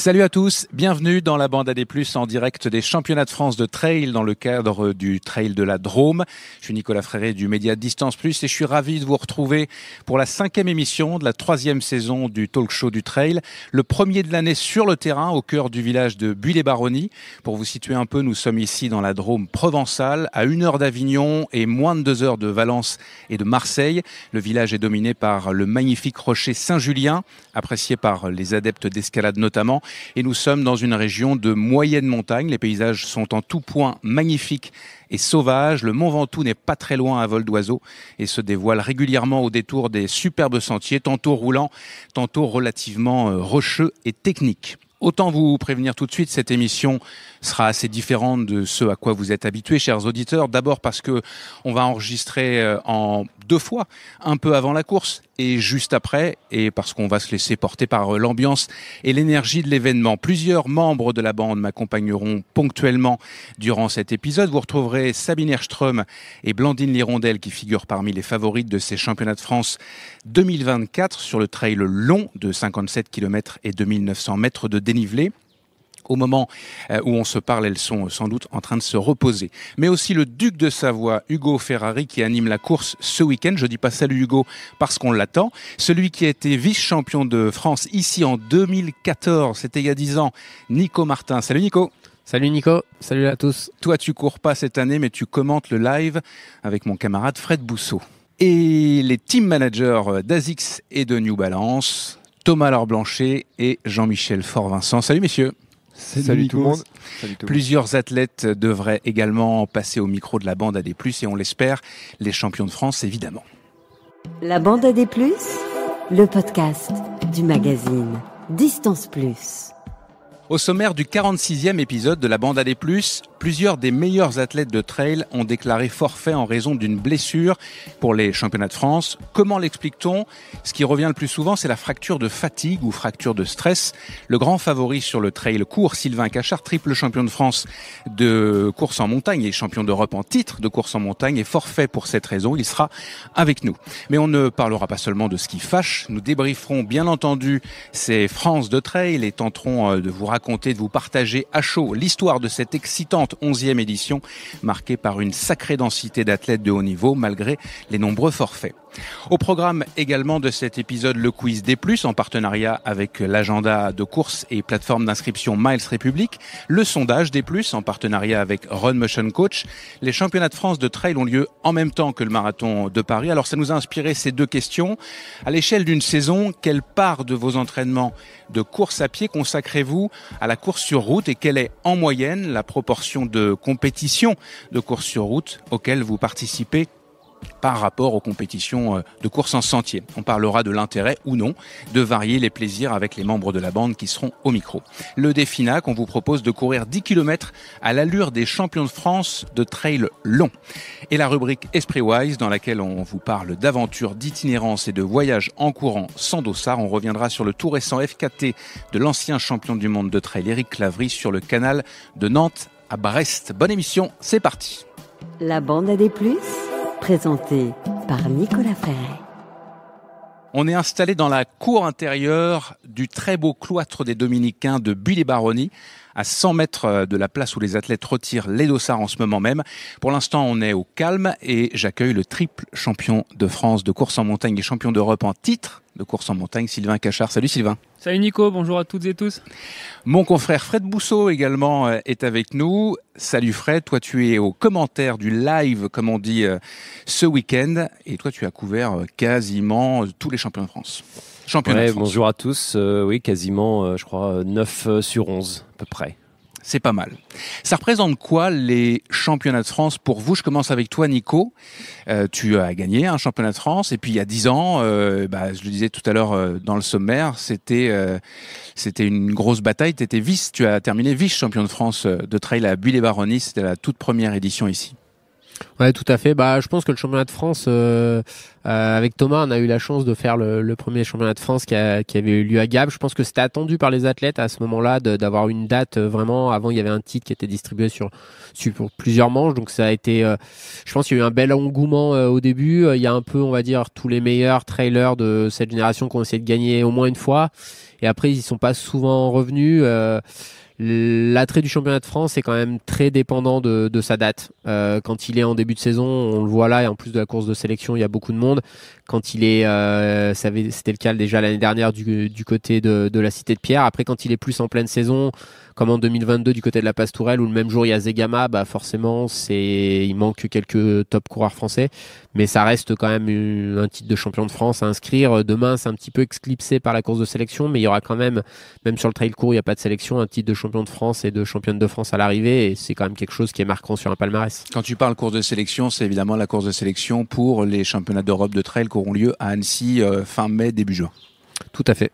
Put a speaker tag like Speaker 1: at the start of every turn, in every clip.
Speaker 1: Salut à tous, bienvenue dans la bande AD+, en direct des championnats de France de trail dans le cadre du trail de la Drôme. Je suis Nicolas Fréré du média Distance Plus et je suis ravi de vous retrouver pour la cinquième émission de la troisième saison du talk show du trail, le premier de l'année sur le terrain au cœur du village de Buis-les-Baronnies. Pour vous situer un peu, nous sommes ici dans la Drôme provençale, à une heure d'Avignon et moins de deux heures de Valence et de Marseille. Le village est dominé par le magnifique rocher Saint-Julien, apprécié par les adeptes d'escalade notamment, et nous sommes dans une région de moyenne montagne. Les paysages sont en tout point magnifiques et sauvages. Le Mont Ventoux n'est pas très loin à vol d'oiseau et se dévoile régulièrement au détour des superbes sentiers, tantôt roulants, tantôt relativement euh, rocheux et techniques. Autant vous prévenir tout de suite, cette émission sera assez différente de ce à quoi vous êtes habitués, chers auditeurs. D'abord parce que on va enregistrer euh, en deux fois, un peu avant la course et juste après, et parce qu'on va se laisser porter par euh, l'ambiance et l'énergie de l'événement. Plusieurs membres de la bande m'accompagneront ponctuellement durant cet épisode. Vous retrouverez Sabine Erström et Blandine Lirondelle qui figurent parmi les favorites de ces championnats de France 2024 sur le trail long de 57 km et 2900 mètres de dénivelé au moment euh, où on se parle, elles sont sans doute en train de se reposer. Mais aussi le duc de Savoie, Hugo Ferrari, qui anime la course ce week-end. Je dis pas salut Hugo parce qu'on l'attend. Celui qui a été vice-champion de France ici en 2014, c'était il y a 10 ans, Nico Martin. Salut Nico. Salut Nico, salut à tous. Toi tu cours pas cette année mais tu commentes le live avec mon camarade Fred Bousseau. Et les team managers d'Azix et de New Balance, Thomas Laure et Jean-Michel Fort-Vincent. Salut messieurs. Salut, tout le monde. Plusieurs athlètes devraient également passer au micro de la bande AD+, plus et on l'espère, les champions de France évidemment.
Speaker 2: La bande AD+, le podcast du magazine Distance Plus. Au
Speaker 1: sommaire du 46e épisode de la bande à des plus, plusieurs des meilleurs athlètes de trail ont déclaré forfait en raison d'une blessure pour les championnats de France. Comment l'explique-t-on Ce qui revient le plus souvent, c'est la fracture de fatigue ou fracture de stress. Le grand favori sur le trail court, Sylvain Cachard, triple champion de France de course en montagne et champion d'Europe en titre de course en montagne, est forfait pour cette raison. Il sera avec nous. Mais on ne parlera pas seulement de ce qui fâche. Nous débrieferons bien entendu ces France de trail et tenterons euh, de vous raconter compter de vous partager à chaud l'histoire de cette excitante 11e édition marquée par une sacrée densité d'athlètes de haut niveau malgré les nombreux forfaits. Au programme également de cet épisode, le quiz des plus en partenariat avec l'agenda de course et plateforme d'inscription Miles République, le sondage des plus en partenariat avec Run Motion Coach. Les championnats de France de trail ont lieu en même temps que le marathon de Paris. Alors ça nous a inspiré ces deux questions. À l'échelle d'une saison, quelle part de vos entraînements de course à pied consacrez-vous à la course sur route et quelle est en moyenne la proportion de compétition de course sur route auxquelles vous participez par rapport aux compétitions euh, de course en sentier. On parlera de l'intérêt ou non de varier les plaisirs avec les membres de la bande qui seront au micro. Le Définac, on vous propose de courir 10 km à l'allure des champions de France de trail long. Et la rubrique Esprit Wise, dans laquelle on vous parle d'aventures, d'itinérance et de voyage en courant sans dossard, on reviendra sur le tout récent FKT de l'ancien champion du monde de trail Eric Clavry sur le canal de Nantes à Brest. Bonne émission, c'est parti.
Speaker 2: La bande a des plus présenté par Nicolas Ferret.
Speaker 1: On est installé dans la cour intérieure du très beau cloître des dominicains de bully à 100 mètres euh, de la place où les athlètes retirent les dossards en ce moment même. Pour l'instant, on est au calme et j'accueille le triple champion de France de course en montagne et champion d'Europe en titre de course en montagne, Sylvain Cachard. Salut Sylvain.
Speaker 3: Salut Nico, bonjour à toutes et tous.
Speaker 1: Mon confrère Fred Bousseau également euh, est avec nous. Salut Fred, toi tu es au commentaire du live, comme on dit, euh, ce week-end. Et toi tu as couvert quasiment tous les champions de France. Championnat. bonjour à tous. Euh, oui, quasiment, euh, je crois, 9 euh, sur 11 à peu près. C'est pas mal. Ça représente quoi les championnats de France pour vous Je commence avec toi, Nico. tu as gagné un championnat de France et puis il y a 10 ans, bah, je le disais tout à l'heure dans le sommaire, c'était c'était une grosse bataille. Tu étais vice, tu as terminé vice champion de France de trail à buis et C'était la toute première édition ici.
Speaker 4: Ouais, tout à fait. Bah, je pense que le championnat de France, euh, euh, avec Thomas, on a eu la chance de faire le, premier championnat de France qui, avait eu lieu à Gap. Je pense que c'était attendu par les athlètes à ce moment-là d'avoir une date euh, vraiment. Avant, il y avait un titre qui était distribué sur, sur plusieurs manches, donc ça a été. je pense qu'il y a eu un bel engouement au début. Il y a un peu, on va dire, tous les meilleurs trailers de cette génération qui ont essayé de gagner au moins une fois. Et après, ils ne sont pas souvent revenus. L'attrait du championnat de France est quand même très dépendant de, sa date. Euh, quand il est en début de saison, on le voit là, et en plus de la course de sélection, il y a beaucoup de monde. Quand il est, euh, c'était le cas déjà l'année dernière du, côté de, de, la Cité de Pierre. Après, quand il est plus en pleine saison, comme en 2022 du côté de la Pastourelle, où le même jour il y a Zegama, bah forcément c'est il manque quelques top coureurs français, mais ça reste quand même un titre de champion de France à inscrire. Demain c'est un petit peu exclipsé par la course de sélection, mais il y aura quand même, même sur le trail court il n'y a pas de sélection, un titre de champion
Speaker 1: de France et de championne de France à l'arrivée, et c'est quand même quelque chose qui est marquant sur un palmarès. Quand tu parles course de sélection, c'est évidemment la course de sélection pour les championnats d'Europe de trail qui auront lieu à Annecy euh, fin mai début juin. Tout à fait.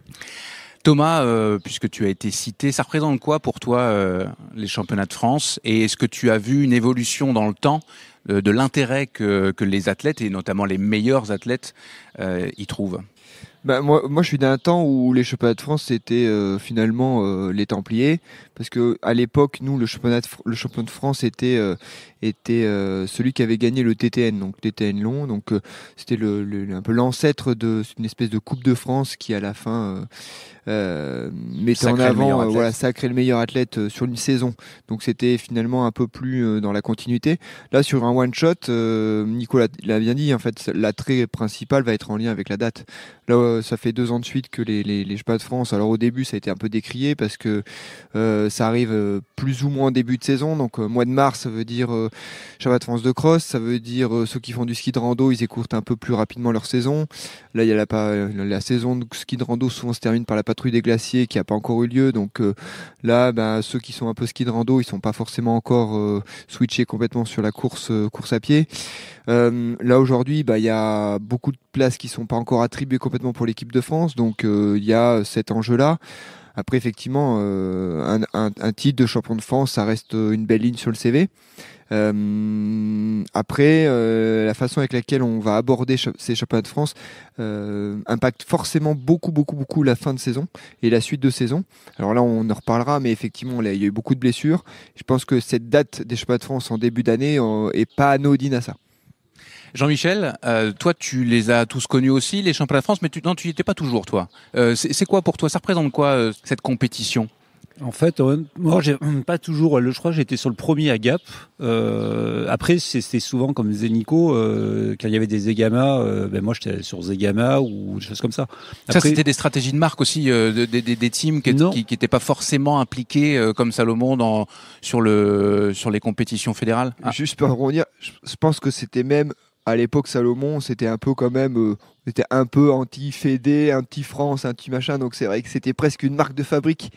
Speaker 1: Thomas, euh, puisque tu as été cité, ça représente quoi pour toi euh, les championnats de France Et est-ce que tu as vu une évolution dans le temps euh, de, l'intérêt que, que, les athlètes, et notamment les meilleurs athlètes, y trouvent
Speaker 5: bah, moi, moi, je suis d'un temps où les championnats de France, c'était euh, finalement euh, les Templiers. Parce que à l'époque, nous, le championnat de, le champion de France était, euh, était celui qui avait gagné le TTN, donc TTN long. Donc, c'était le, un peu l'ancêtre d'une espèce de Coupe de France qui, à la fin, mettait en avant, voilà, sacré le meilleur athlète sur une saison. Donc, c'était finalement un peu plus dans la continuité. Là, sur un one-shot, Nicolas l'a bien dit, en fait, l'attrait principal va être en lien avec la date. Là, euh, ça fait deux ans de suite que les, les, de France, alors au début ça a été un peu décrié parce que euh, ça arrive euh, plus ou moins début de saison, donc mois de mars ça veut dire Jeux de France de cross, ça veut dire ceux qui font du ski de rando, ils écourtent un peu plus rapidement leur saison. Là il y a la, saison de ski de rando souvent se termine par la patrouille des glaciers qui n'a pas encore eu lieu, donc là ben, ceux qui sont un peu ski de rando, ils sont pas forcément encore switchés complètement sur la course, course à pied. Euh, là aujourd'hui, bah, il y a beaucoup de places qui sont pas encore attribuées complètement pour l'équipe de France, donc euh, il y a cet enjeu-là. Après, effectivement, euh, un, un, un, titre de champion de France, ça reste une belle ligne sur le CV. Euh, après, euh, la façon avec laquelle on va aborder ces championnats de France impacte forcément beaucoup, beaucoup, beaucoup la fin de saison et la suite de saison. Alors là, on en reparlera, mais effectivement, là, il y a eu beaucoup de blessures. Je pense que cette date des championnats de France en début d'année est pas anodine à
Speaker 1: ça. Jean-Michel, euh, toi, tu les as tous connus aussi, les championnats de France, mais tu, tu n'y étais
Speaker 6: pas toujours, toi. Euh, c'est quoi pour toi Ça représente quoi euh, cette compétition en fait, moi, j'ai pas toujours. Je crois j'étais sur le premier à Gap. après, c'était souvent comme Zénico, quand il y avait des Zegama, ben moi j'étais sur Zegama ou des choses comme ça. ça, c'était
Speaker 1: des stratégies de marque aussi, des, teams qui n'étaient pas forcément impliqués comme Salomon dans sur le sur les compétitions fédérales. Ah. Juste pour revenir, je pense
Speaker 5: que c'était même à l'époque, Salomon, c'était un peu quand même, euh, c'était un peu anti-Fédé, anti-France, anti-machin. Donc c'est vrai que c'était presque une marque de fabrique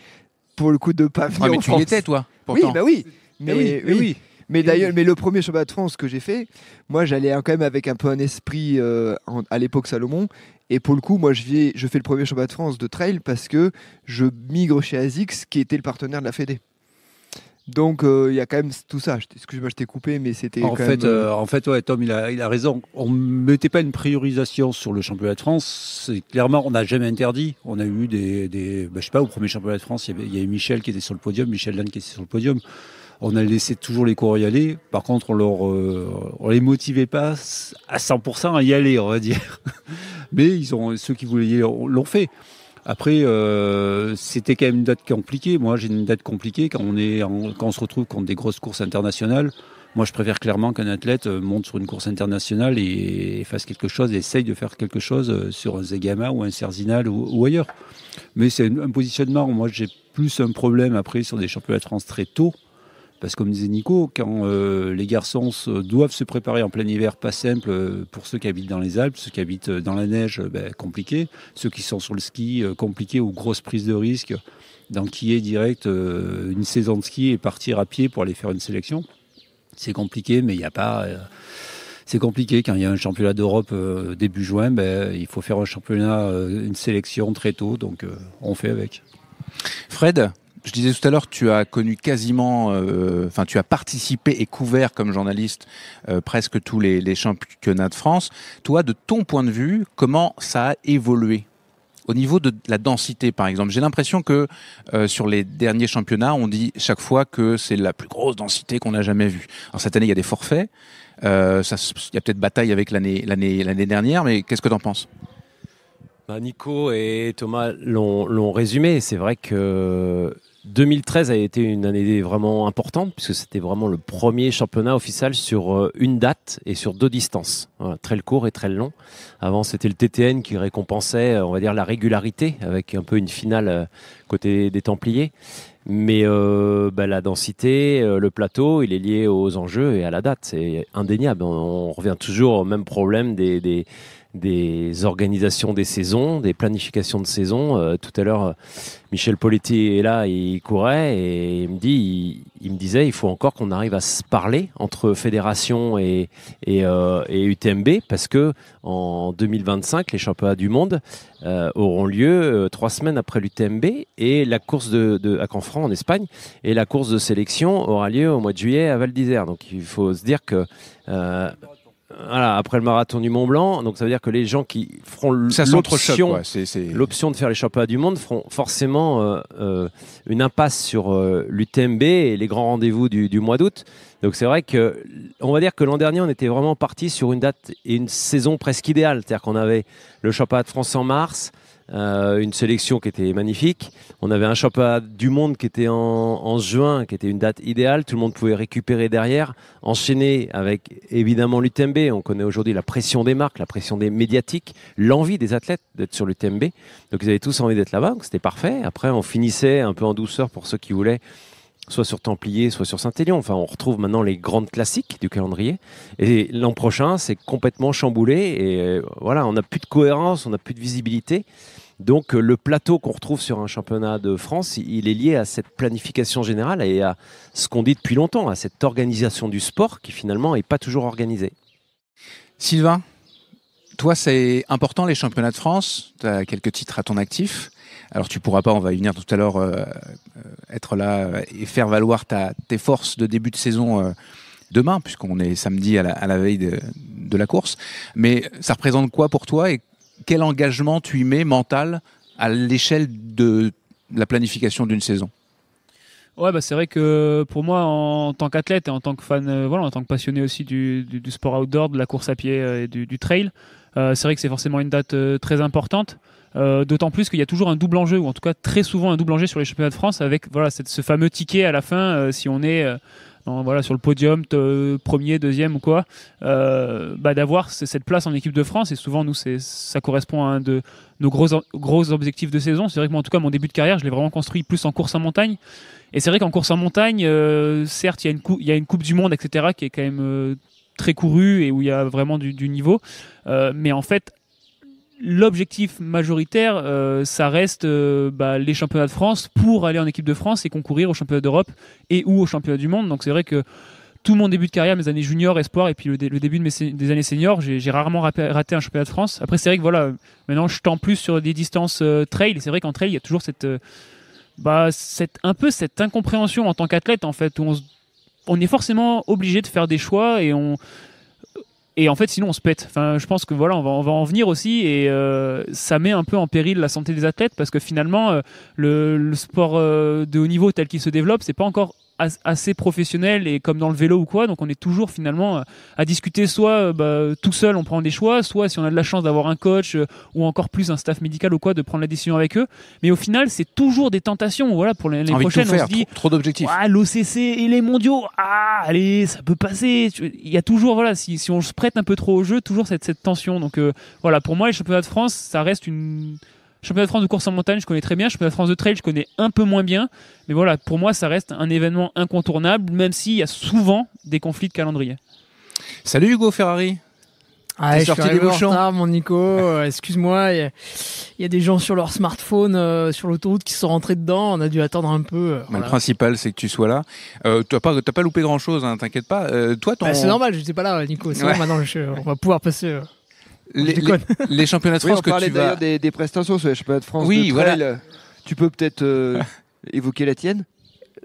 Speaker 5: pour le coup de pas ah, mais tu étais, toi. Pourtant. Oui, bah oui. Eh mais, oui, eh mais eh d'ailleurs, mais le premier championnat de France que j'ai fait, moi j'allais quand même avec un peu un esprit euh, à l'époque Salomon. Et pour le coup, moi je, je fais le premier championnat de France de trail parce que je migre chez ASICS qui était le partenaire de la Fédé. Donc euh, il y a quand même tout ça. Excuse-moi, je t'ai coupé, mais c'était. En fait, euh, euh, en
Speaker 6: fait, ouais, Tom, il a, raison. On mettait pas une priorisation sur le championnat de France. Clairement, on n'a jamais interdit. On a eu des, des bah, sais pas, au premier championnat de France, il y, avait, Michel qui était sur le podium, Michel Lannes qui était sur le podium. On a laissé toujours les cours y aller. Par contre, on ne les motivait pas à 100% à y aller, on va dire. Mais ils ont, ceux qui voulaient l'ont fait. Après, euh, c'était quand même une date compliquée. Moi, j'ai une date compliquée quand on, est quand on se retrouve contre des grosses courses internationales. Moi, je préfère clairement qu'un athlète euh, monte sur une course internationale et, fasse quelque chose, essaye de faire quelque chose euh, sur un Zegama ou un Cerzinal ou, ou ailleurs. Mais c'est un positionnement. Moi, j'ai plus un problème après sur des championnats de France très tôt parce que comme disait Nico, quand euh, les garçons doivent se préparer en plein hiver, pas simple euh, pour ceux qui habitent dans les Alpes, ceux qui habitent euh, dans la neige, ben, compliqué. Ceux qui sont sur le ski, compliqué ou grosse prise de risque qui est direct une saison de ski et partir à pied pour aller faire une sélection. C'est compliqué, mais il n'y a pas c'est compliqué quand il y a un championnat d'Europe début juin. Ben, il faut faire un championnat, une sélection très tôt, donc on fait avec. Fred, je disais tout à l'heure, tu
Speaker 1: as connu quasiment, euh, enfin, tu as participé et couvert comme journaliste euh, presque tous les, championnats de France. Toi, de ton point de vue, comment ça a évolué au niveau de la densité, par exemple, j'ai l'impression que euh, sur les derniers championnats, on dit chaque fois que c'est la plus grosse densité qu'on a jamais vue. Alors cette année, il y a des forfaits. Il y a peut-être bataille avec l'année dernière, mais qu'est-ce que tu en penses
Speaker 7: bah, Nico et Thomas l'ont résumé. C'est vrai que 2013 a été une année vraiment importante puisque c'était vraiment le premier championnat officiel sur euh, une date et sur deux distances, voilà, très court et très long. Avant, c'était le TTN qui récompensait, euh, on va dire, la régularité avec un peu une finale euh, côté des Templiers. Mais bah, la densité, le plateau, il est lié aux enjeux et à la date. C'est indéniable. On, revient toujours au même problème des des organisations des saisons, des planifications de saison. Euh, tout à l'heure, Michel Poletti est là, il courait et il me dit, il, me disait, il faut encore qu'on arrive à se parler entre fédération et, et, UTMB euh, parce que en 2025, les championnats du monde euh, auront lieu trois semaines après l'UTMB et la course de, à Canfranc en Espagne et la course de sélection aura lieu au mois de juillet à Val d'Isère. Donc il faut se dire que après le marathon du Mont Blanc, donc ça veut dire que les gens qui feront l'option de faire les championnats du monde feront forcément euh, euh, une impasse sur euh, l'UTMB et les grands rendez-vous du, mois d'août. Donc c'est vrai que on va dire que l'an dernier on était vraiment parti sur une date et une saison presque idéale, c'est-à-dire qu'on avait le championnat de France en mars, euh, une sélection qui était magnifique. On avait un championnat du monde qui était en, juin, qui était une date idéale. Tout le monde pouvait récupérer derrière, enchaîner avec évidemment l'UTMB. On connaît aujourd'hui la pression des marques, la pression des médiatiques, l'envie des athlètes d'être sur l'UTMB. Donc ils avaient tous envie d'être là-bas, donc c'était parfait. Après, on finissait un peu en douceur pour ceux qui voulaient soit sur Templier, soit sur Saint-Élion. Enfin, on retrouve maintenant les grandes classiques du calendrier. Et l'an prochain, c'est complètement chamboulé. Et euh, voilà, on n'a plus de cohérence, on n'a plus de visibilité. Donc euh, le plateau qu'on retrouve sur un championnat de France, il est lié à cette planification générale et à ce qu'on dit depuis longtemps, à cette organisation du sport qui finalement n'est pas toujours organisée.
Speaker 1: Sylvain, toi c'est important les championnats de France, tu as quelques titres à ton actif. Alors tu pourras pas, on va y venir tout à l'heure, euh, euh, être là et faire valoir ta, tes forces de début de saison demain, puisqu'on est samedi à la, veille de, la course. Mais ça représente quoi pour toi quel engagement tu y mets mental à l'échelle de la planification d'une saison
Speaker 3: Ouais, bah c'est vrai que pour moi, en, tant qu'athlète et en tant que fan, euh, voilà, en tant que passionné aussi du, sport outdoor, de la course à pied euh, et du, trail, euh, c'est vrai que c'est forcément une date très importante. D'autant plus qu'il y a toujours un double enjeu, ou en tout cas très souvent un double enjeu sur les championnats de France, avec voilà ce fameux ticket à la fin si on est Hein, voilà, sur le podium, premier, deuxième ou quoi, euh, bah, d'avoir cette place en équipe de France. Et souvent, nous, ça correspond à un de nos gros, gros objectifs de saison. C'est vrai que moi, en tout cas, mon début de carrière, je l'ai vraiment construit plus en course en montagne. Et c'est vrai qu'en course en montagne, euh, certes, il y, a une y une Coupe du Monde, etc., qui est quand même euh, très courue et où il y a vraiment du, niveau. mais en fait, l'objectif majoritaire, euh, ça reste euh, bah, les championnats de France pour aller en équipe de France et concourir aux championnats d'Europe et ou aux championnats du monde. Donc c'est vrai que tout mon début de carrière, mes années junior, espoir et puis le, début de des années seniors, j'ai rarement raté un championnat de France. Après c'est vrai que voilà, maintenant je tends plus sur des distances euh, trail. C'est vrai qu'en trail, il y a toujours bah, cette, un peu cette incompréhension en tant qu'athlète en fait où on on est forcément obligé de faire des choix et on et en fait, sinon, on se pète. Enfin, je pense que voilà, on va, en venir aussi, et euh, ça met un peu en péril la santé des athlètes parce que finalement, euh, le, sport euh, de haut niveau tel qu'il se développe, c'est pas encore assez professionnel et comme dans le vélo ou quoi. Donc on est toujours finalement euh, à discuter soit euh, bah, tout seul, on prend des choix, soit si on a de la chance d'avoir un coach euh, ou encore plus un staff médical ou quoi, de prendre la décision avec eux. Mais au final, c'est toujours des tentations. Voilà, pour les prochaine, on se dit trop, d'objectifs. Ah, l'OCC et les mondiaux, ah, allez, ça peut passer. Il y a toujours, voilà, si, si on se prête un peu trop au jeu, toujours cette, cette tension. Donc voilà, pour moi, les championnats de France, ça reste une Championnat de France de course en montagne, je connais très bien. Championnat de France de trail, je connais un peu moins bien. Mais voilà, pour moi, ça reste un événement incontournable, même s'il y a souvent des conflits de calendrier. Salut Hugo Ferrari. Ah, je sorti suis des
Speaker 8: mon Nico. Euh, excuse-moi, il y, a des gens sur leur smartphone, euh, sur l'autoroute, qui sont rentrés dedans. On a dû attendre un peu. Euh, le
Speaker 1: principal, c'est que tu sois là. tu n'as pas, pas loupé grand-chose, hein, t'inquiète pas. toi, bah, c'est normal,
Speaker 8: je n'étais pas là, Nico. C'est maintenant, on va pouvoir passer
Speaker 1: les, championnats de France on parlait d'ailleurs
Speaker 8: des, prestations
Speaker 5: sur les championnats de France. Oui, voilà. Tu peux peut-être euh, évoquer la tienne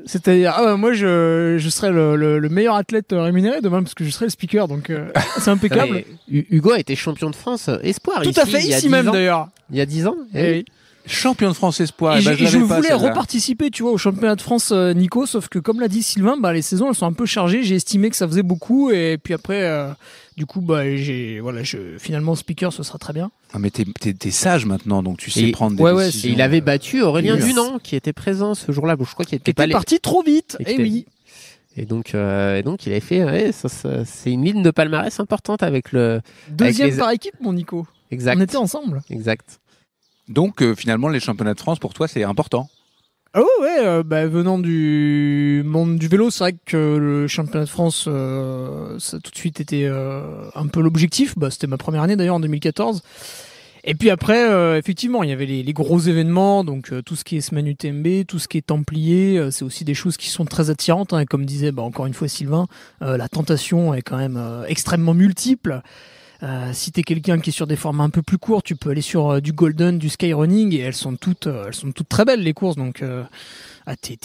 Speaker 8: c'est-à-dire, ah ben moi je, serai le, meilleur athlète rémunéré demain parce que je serai le speaker, donc euh, c'est impeccable.
Speaker 4: Hugo a été champion de France euh, espoir. Tout à fait, ici même d'ailleurs.
Speaker 8: Il y a dix ans
Speaker 1: et eh eh oui. Champion de France espoir. Eh ben, je, voulais
Speaker 8: reparticiper, tu vois, au championnat de France Nico, sauf que comme l'a dit Sylvain, bah, les saisons elles sont un peu chargées. J'ai estimé que ça faisait beaucoup et puis après, du coup, bah, j'ai, voilà, je, finalement, speaker, ce sera très bien.
Speaker 1: Ah, mais t'es, sage maintenant, donc tu sais prendre des ouais, décisions. il avait
Speaker 8: battu Aurélien Dunan, qui était présent ce jour-là. Bon, je crois qu'il était, parti trop
Speaker 4: vite. Et, eh oui. Et donc, euh, et donc, il avait fait. ça, c'est une ligne de palmarès
Speaker 1: importante avec le. Deuxième par
Speaker 8: équipe, mon Nico. Exact. On était ensemble.
Speaker 1: Exact. Donc, euh, finalement, les championnats de France, pour toi, c'est important.
Speaker 8: Ah ouais, euh, bah, venant du monde du vélo, c'est vrai que le championnat de France, euh, ça tout de suite était euh, un peu l'objectif. Bah, c'était ma première année d'ailleurs en 2014. Et puis après, effectivement, il y avait les, gros événements, donc tout ce qui est semaine UTMB, tout ce qui est Templier, c'est aussi des choses qui sont très attirantes. Hein. et comme disait bah, encore une fois Sylvain, la tentation est quand même extrêmement multiple. Euh, si t'es quelqu'un qui est sur des formats un peu plus courts, tu peux aller sur euh, du golden, du skyrunning et elles sont toutes, euh, elles sont toutes très belles les courses. Donc ah, t'es,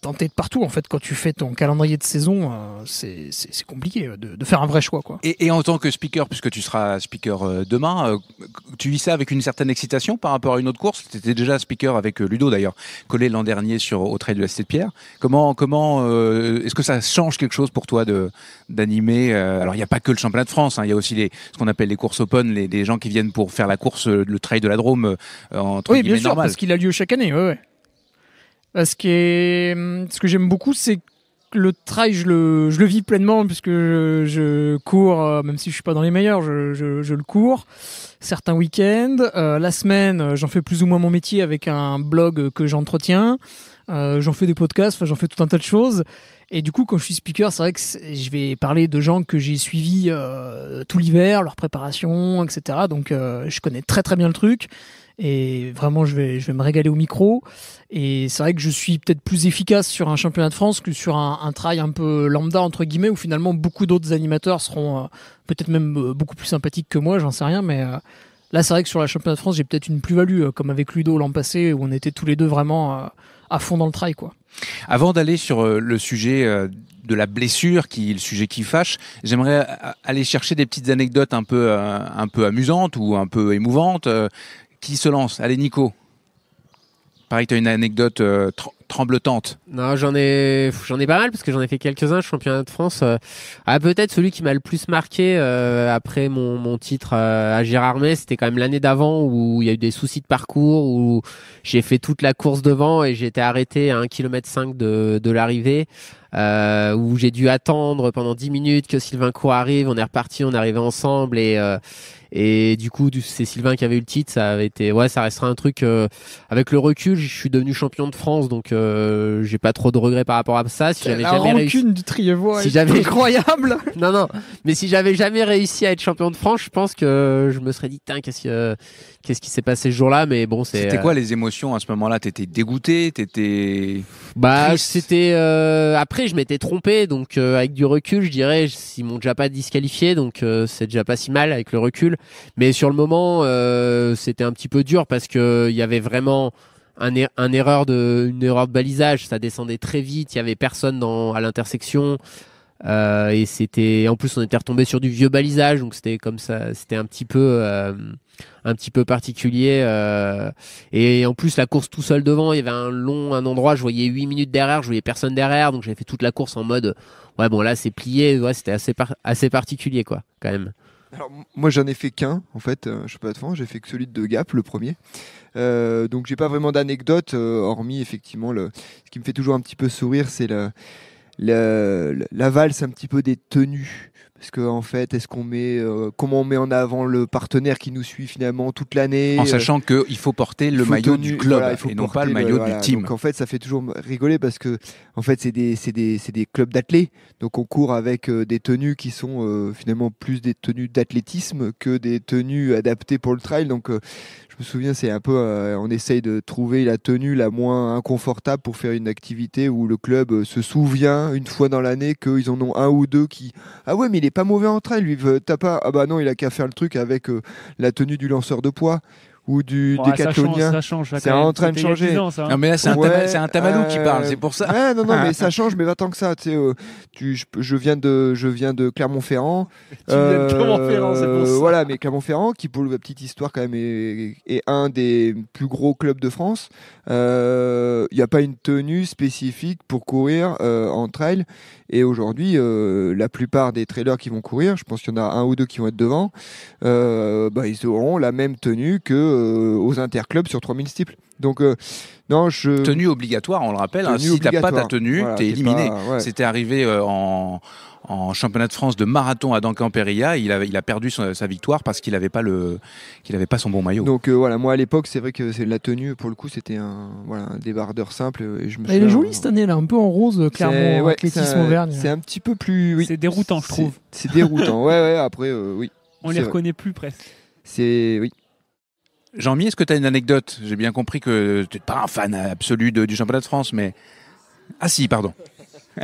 Speaker 8: tenté de partout. En fait, quand tu fais ton calendrier de saison, euh, c'est, compliqué euh, de, faire un vrai choix. Quoi.
Speaker 1: Et, en tant que speaker, puisque tu seras speaker euh, demain, tu vis ça avec une certaine excitation par rapport à une autre course. Tu déjà speaker avec Ludo, d'ailleurs, collé l'an dernier sur, au Trail de la Cité de Pierre. Comment, comment est-ce que ça change quelque chose pour toi de, d'animer Alors, il n'y a pas que le championnat de France, hein, il y a aussi les, ce qu'on appelle les courses open, les, gens qui viennent pour faire la course, le Trail de la Drôme, entre oui, bien sûr, parce qu'il
Speaker 8: a lieu chaque année. Ouais, ouais. Ce, que hum, ce que j'aime beaucoup, c'est le trail, je le, je le, vis pleinement puisque je, cours, euh, même si je suis pas dans les meilleurs, je, je le cours. Certains week-ends, euh, la semaine, euh, j'en fais plus ou moins mon métier avec un blog que j'entretiens. j'en fais des podcasts, j'en fais tout un tas de choses. Et du coup, quand je suis speaker, c'est vrai que je vais parler de gens que j'ai suivis tout l'hiver, leur préparation, etc. Donc, je connais très très bien le truc. Et vraiment, je vais, je vais me régaler au micro. Et c'est vrai que je suis peut-être plus efficace sur un championnat de France que sur un, un trail un peu lambda, entre guillemets, où finalement beaucoup d'autres animateurs seront euh, peut-être même euh, beaucoup plus sympathiques que moi, j'en sais rien. Mais euh, là, c'est vrai que sur la championnat de France, j'ai peut-être une plus-value, comme avec Ludo l'an passé, où on était tous les deux vraiment à fond dans le trail, quoi.
Speaker 1: Avant d'aller sur le sujet de la blessure, qui est le sujet qui fâche, j'aimerais aller chercher des petites anecdotes un peu, un peu amusantes ou un peu émouvantes. Qui se lance Allez, Nico. Pareil, tu as une anecdote euh, Non,
Speaker 4: j'en ai, j'en ai pas mal parce que j'en ai fait quelques-uns. Championnat de France. Euh. ah, peut-être celui qui m'a le plus marqué euh, après mon, mon titre euh, à Gérardmer, c'était quand même l'année d'avant où il y a eu des soucis de parcours, où j'ai fait toute la course devant et j'ai été arrêté à 1,5 km de, de l'arrivée. où j'ai dû attendre pendant 10 minutes que Sylvain Cour arrive. On est reparti, on est arrivé ensemble et, et du coup, c'est Sylvain qui avait eu le titre. Ça avait été, ouais, ça restera un truc. Euh, avec le recul, je suis devenu champion de France, donc euh, j'ai pas trop de regrets par rapport à ça. Si j'avais jamais réussi, du
Speaker 8: Triévois, si j'avais incroyable. non, non.
Speaker 4: Mais si j'avais jamais réussi à être champion de France, je pense que je me serais dit, tiens, qu'est-ce que qu'est-ce qui s'est passé ce jour-là Mais
Speaker 1: bon, c'est. C'était quoi euh, les émotions à ce moment-là T'étais dégoûté T'étais. Bah,
Speaker 4: c'était. Après, je m'étais trompé, donc avec du recul, je dirais, ils m'ont déjà pas disqualifié, donc c'est déjà pas si mal avec le recul. Mais sur le moment, euh, c'était un petit peu dur parce que il y avait vraiment er-, un, erreur de, une erreur de balisage. Ça descendait très vite. Il y avait personne dans, à l'intersection. Euh, et c'était, en plus, on était retombé sur du vieux balisage, donc c'était comme ça, c'était un petit peu, euh, un petit peu particulier. et en plus, la course tout seul devant, il y avait un long, un endroit, je voyais 8 minutes derrière, je voyais personne derrière, donc j'avais fait toute la course en mode, ouais, bon là c'est plié, ouais, c'était assez, assez particulier
Speaker 5: quoi, quand même. Alors, moi, j'en ai fait qu'un, en fait, euh, je peux pas fond, j'ai fait que celui de Gap, le premier. Euh, donc, j'ai pas vraiment d'anecdote, euh, hormis effectivement, le... ce qui me fait toujours un petit peu sourire, c'est le, la valse un petit peu des tenues parce que en fait, est-ce qu'on met, euh, comment on met en avant le partenaire qui nous suit finalement toute l'année En euh, sachant
Speaker 1: que qu'il faut porter le maillot du club et non pas le maillot du team. Donc
Speaker 5: en fait, ça fait toujours rigoler parce que en fait, c'est des, clubs d'athlètes. Donc on court avec euh, des tenues qui sont finalement plus des tenues d'athlétisme que des tenues adaptées pour le trail. Donc je me souviens, c'est un peu, on essaye de trouver la tenue la moins inconfortable pour faire une activité où le club se souvient une fois dans l'année qu'ils en ont un ou deux qui, ah ouais, mais il pas mauvais en trail, lui. Euh, t'as pas, ah bah non, il a qu'à faire le truc avec euh, la tenue du lanceur de poids ou du décathlonien. Ça change, ça change. C'est en train de changer. Hein. Non, mais c'est un, tamalou qui parle, euh, c'est pour ça. non, non, mais ça change, mais va tant que ça. tu je, viens de, je viens de Clermont-Ferrand. Clermont-Ferrand, c'est ça. Voilà, mais Clermont-Ferrand, qui pour la petite histoire, quand même, est, est un des plus gros clubs de France. Il n'y a pas une tenue spécifique pour courir en trail. Et aujourd'hui, euh, la plupart des trailers qui vont courir, je pense qu'il y en a un ou deux qui vont être devant, euh, bah, ils auront la même tenue que euh, aux interclubs sur 3000 steeples. Donc Tenue
Speaker 1: obligatoire, on le rappelle. Hein, si t'as pas ta tenue, t'es éliminé. C'était arrivé euh, en championnat de France de marathon à duncan il, a, perdu sa victoire parce qu'il n'avait pas le, pas son bon maillot. Donc euh, voilà, moi à
Speaker 5: l'époque, c'est vrai que la tenue pour le coup, c'était un, débardeur simple. Elle est jolie
Speaker 8: cette année là, un peu
Speaker 3: en rose, clairement. athlétisme C'est un petit peu plus. c'est déroutant, je trouve. C'est déroutant. ouais,
Speaker 1: ouais. Après, euh, oui. On les reconnaît plus presque. C'est oui. Jean-Mi, est-ce que tu as une anecdote J'ai bien compris que tu n'es pas un fan absolu du championnat de France, mais. Ah si, pardon.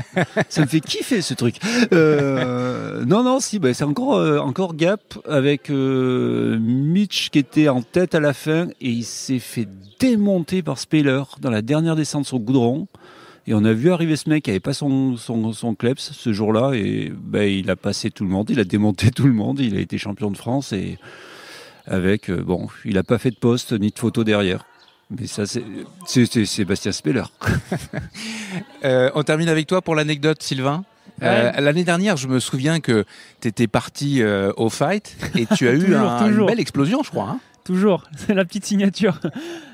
Speaker 6: ça me fait kiffer ce truc. Euh, non, non, si, bah, c'est encore, euh, encore gap avec euh, Mitch qui était en tête à la fin et il s'est fait démonter par Speller dans la dernière descente sur Goudron. Et on a vu arriver ce mec qui n'avait pas son, son, kleps ce jour-là et bah, il a passé tout le monde, il a démonté tout le monde, il a été champion de France et avec, euh, bon, il n'a pas fait de poste ni de photo derrière. Mais ça, c'est Sébastien Speller.
Speaker 1: Euh, on termine avec toi pour l'anecdote, Sylvain. Euh, l'année dernière, je me souviens que tu étais parti au fight et tu as eu une belle
Speaker 3: explosion, je crois. Hein. toujours, c'est la petite signature.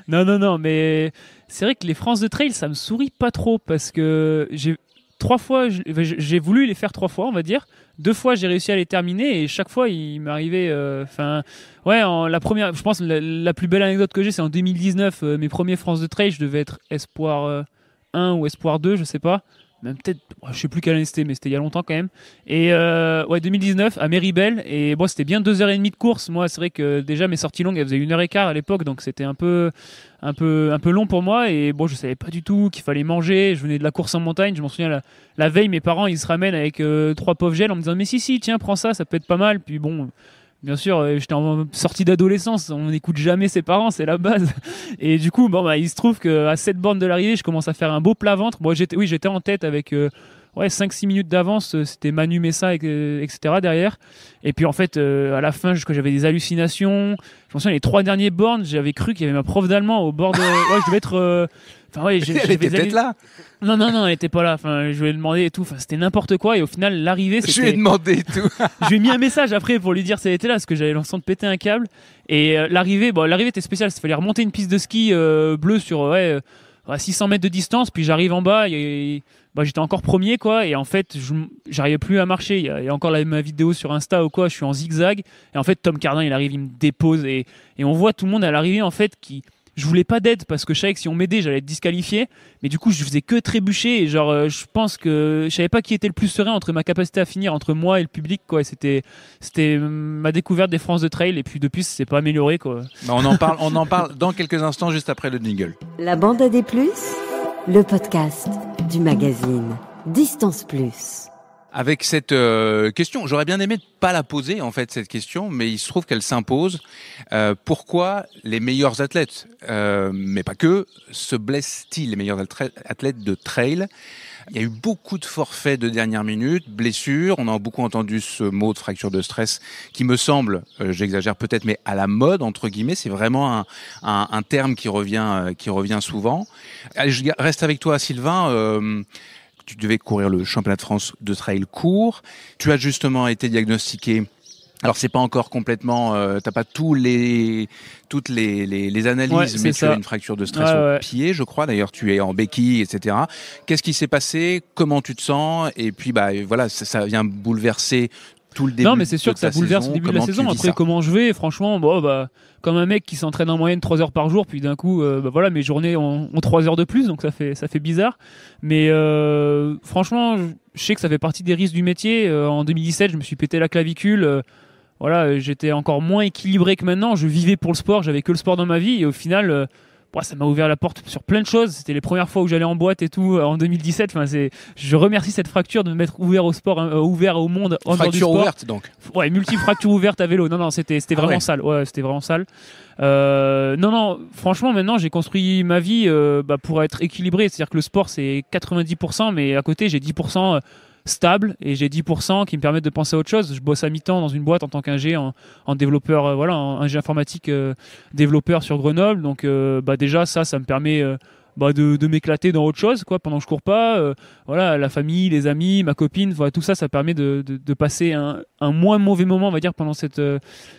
Speaker 3: non, non, non, mais c'est vrai que les France de Trail, ça me sourit pas trop parce que j'ai trois fois, j'ai voulu les faire trois fois, on va dire deux fois j'ai réussi à les terminer et chaque fois il m'arrivait euh, enfin ouais la première je pense la, plus belle anecdote que j'ai c'est en 2019 euh, mes premiers France de trail je devais être espoir 1 euh, ou espoir 2 je sais pas même peut-être, je sais plus quelle année c'était, mais c'était il y a longtemps quand même. Et euh, ouais, 2019 à Méribel. Et bon, c'était bien deux heures et demie de course. Moi, c'est vrai que déjà mes sorties longues, elles faisaient une heure et quart à l'époque, donc c'était un peu, un peu, un peu long pour moi. Et bon, je savais pas du tout qu'il fallait manger. Je venais de la course en montagne. Je m'en souviens la, veille, mes parents ils se ramènent avec euh, trois pauvres gels en me disant mais si si, tiens, prends ça, ça peut être pas mal. Puis bon Bien sûr, euh, j'étais en sortie d'adolescence, on n'écoute jamais ses parents, c'est la base. Et du coup, bon, bah, il se trouve qu'à cette bande de l'arrivée, je commence à faire un beau plat ventre. Moi, j'étais, oui, j'étais en tête avec. Euh, ouais, 5-6 minutes d'avance, euh, c'était Manu Messa, etc. derrière. Et puis en fait, euh, à la fin, j'avais des hallucinations. Je me souviens, les trois derniers bornes, j'avais cru qu'il y avait ma prof d'allemand au bord de. Ouais, je devais être. Euh, ouais, elle était peut-être là. Non, non, non, elle était pas là. Enfin, je lui ai demandé et tout. Enfin, c'était n'importe quoi. Et au final, l'arrivée, c'était. Je lui ai demandé et tout. je lui ai mis un message après pour lui dire si elle était là, parce que j'avais l'impression de péter un câble. Et l'arrivée, bon, l'arrivée était spéciale. Il fallait remonter une piste de ski bleue sur ouais, à 600 mètres de distance. Puis j'arrive en bas. Et, bah, j'étais encore premier quoi et en fait j'arrivais plus à marcher il y, a, encore ma vidéo sur Insta ou quoi je suis en zigzag et en fait Tom Cardin il arrive il me dépose et, on voit tout le monde à l'arrivée en fait qui je voulais pas d'aide parce que je savais que si on m'aidait j'allais être disqualifié mais du coup je faisais que trébucher genre euh, je pense que je savais pas qui était le plus serein entre ma capacité à finir entre moi et le public quoi c'était c'était mm, ma découverte des France de trail et puis depuis c'est pas amélioré quoi bah, on en parle on en parle dans quelques instants juste après le
Speaker 1: jingle
Speaker 2: la bande à des plus le podcast du magazine Distance Plus.
Speaker 1: Avec cette euh, question, j'aurais bien aimé ne pas la poser en fait cette question, mais il se trouve qu'elle s'impose. Euh, pourquoi les meilleurs athlètes, euh, mais pas que, se blessent-ils les meilleurs athlètes de trail il y a eu beaucoup de forfaits de dernière minute, blessures. On a beaucoup entendu ce mot de fracture de stress qui me semble, euh, j'exagère peut-être, mais à la mode, entre guillemets. C'est vraiment un, un, terme qui revient, euh, qui revient souvent. Euh, je reste avec toi, Sylvain. tu devais courir le championnat de France de trail court. Tu as justement été diagnostiqué alors c'est pas encore complètement, euh, t'as pas tous les toutes les, les, analyses, mais tu as une fracture de stress au pied, je crois. D'ailleurs, tu es en béquille, etc. Qu'est-ce qui s'est passé Comment tu te sens Et puis bah voilà, ça, vient bouleverser tout le début. Non, mais c'est sûr que ça bouleverse le début de la saison. Après,
Speaker 3: comment je vais Franchement, bon bah comme un mec qui s'entraîne en moyenne trois heures par jour, puis d'un coup, euh, bah, voilà, mes journées ont, trois heures de plus, donc ça fait, ça fait bizarre. Mais euh, franchement, je sais que ça fait partie des risques du métier. Euh, en 2017, je me suis pété la clavicule voilà, euh, j'étais encore moins équilibré que maintenant. Je vivais pour le sport, j'avais que le sport dans ma vie. Et au final, euh, bah, ça m'a ouvert la porte sur plein de choses. C'était les premières fois où j'allais en boîte et tout euh, en 2017. Enfin, c'est, je remercie cette fracture de me mettre ouvert au sport, hein, ouvert au monde en fracture du sport. ouverte donc. Ouais, fracture ouverte à vélo. Non, non, c'était, c'était ah vraiment sale. Ouais, c'était vraiment sale. non, non, franchement, maintenant j'ai construit ma vie bah, pour être équilibré. C'est-à-dire que le sport c'est 90%, mais à côté j'ai 10% stable et j'ai 10% qui me permettent de penser à autre chose. Je bosse à mi-temps dans une boîte en tant qu'ingé, en, développeur, euh, voilà, en ingé informatique euh, développeur sur Grenoble. Donc euh, bah déjà ça, ça me permet bah, de, m'éclater dans autre chose, quoi, pendant que je cours pas. voilà, la famille, les amis, ma copine, voilà, tout ça, ça permet de, passer un, moins mauvais moment, on va dire, pendant cette,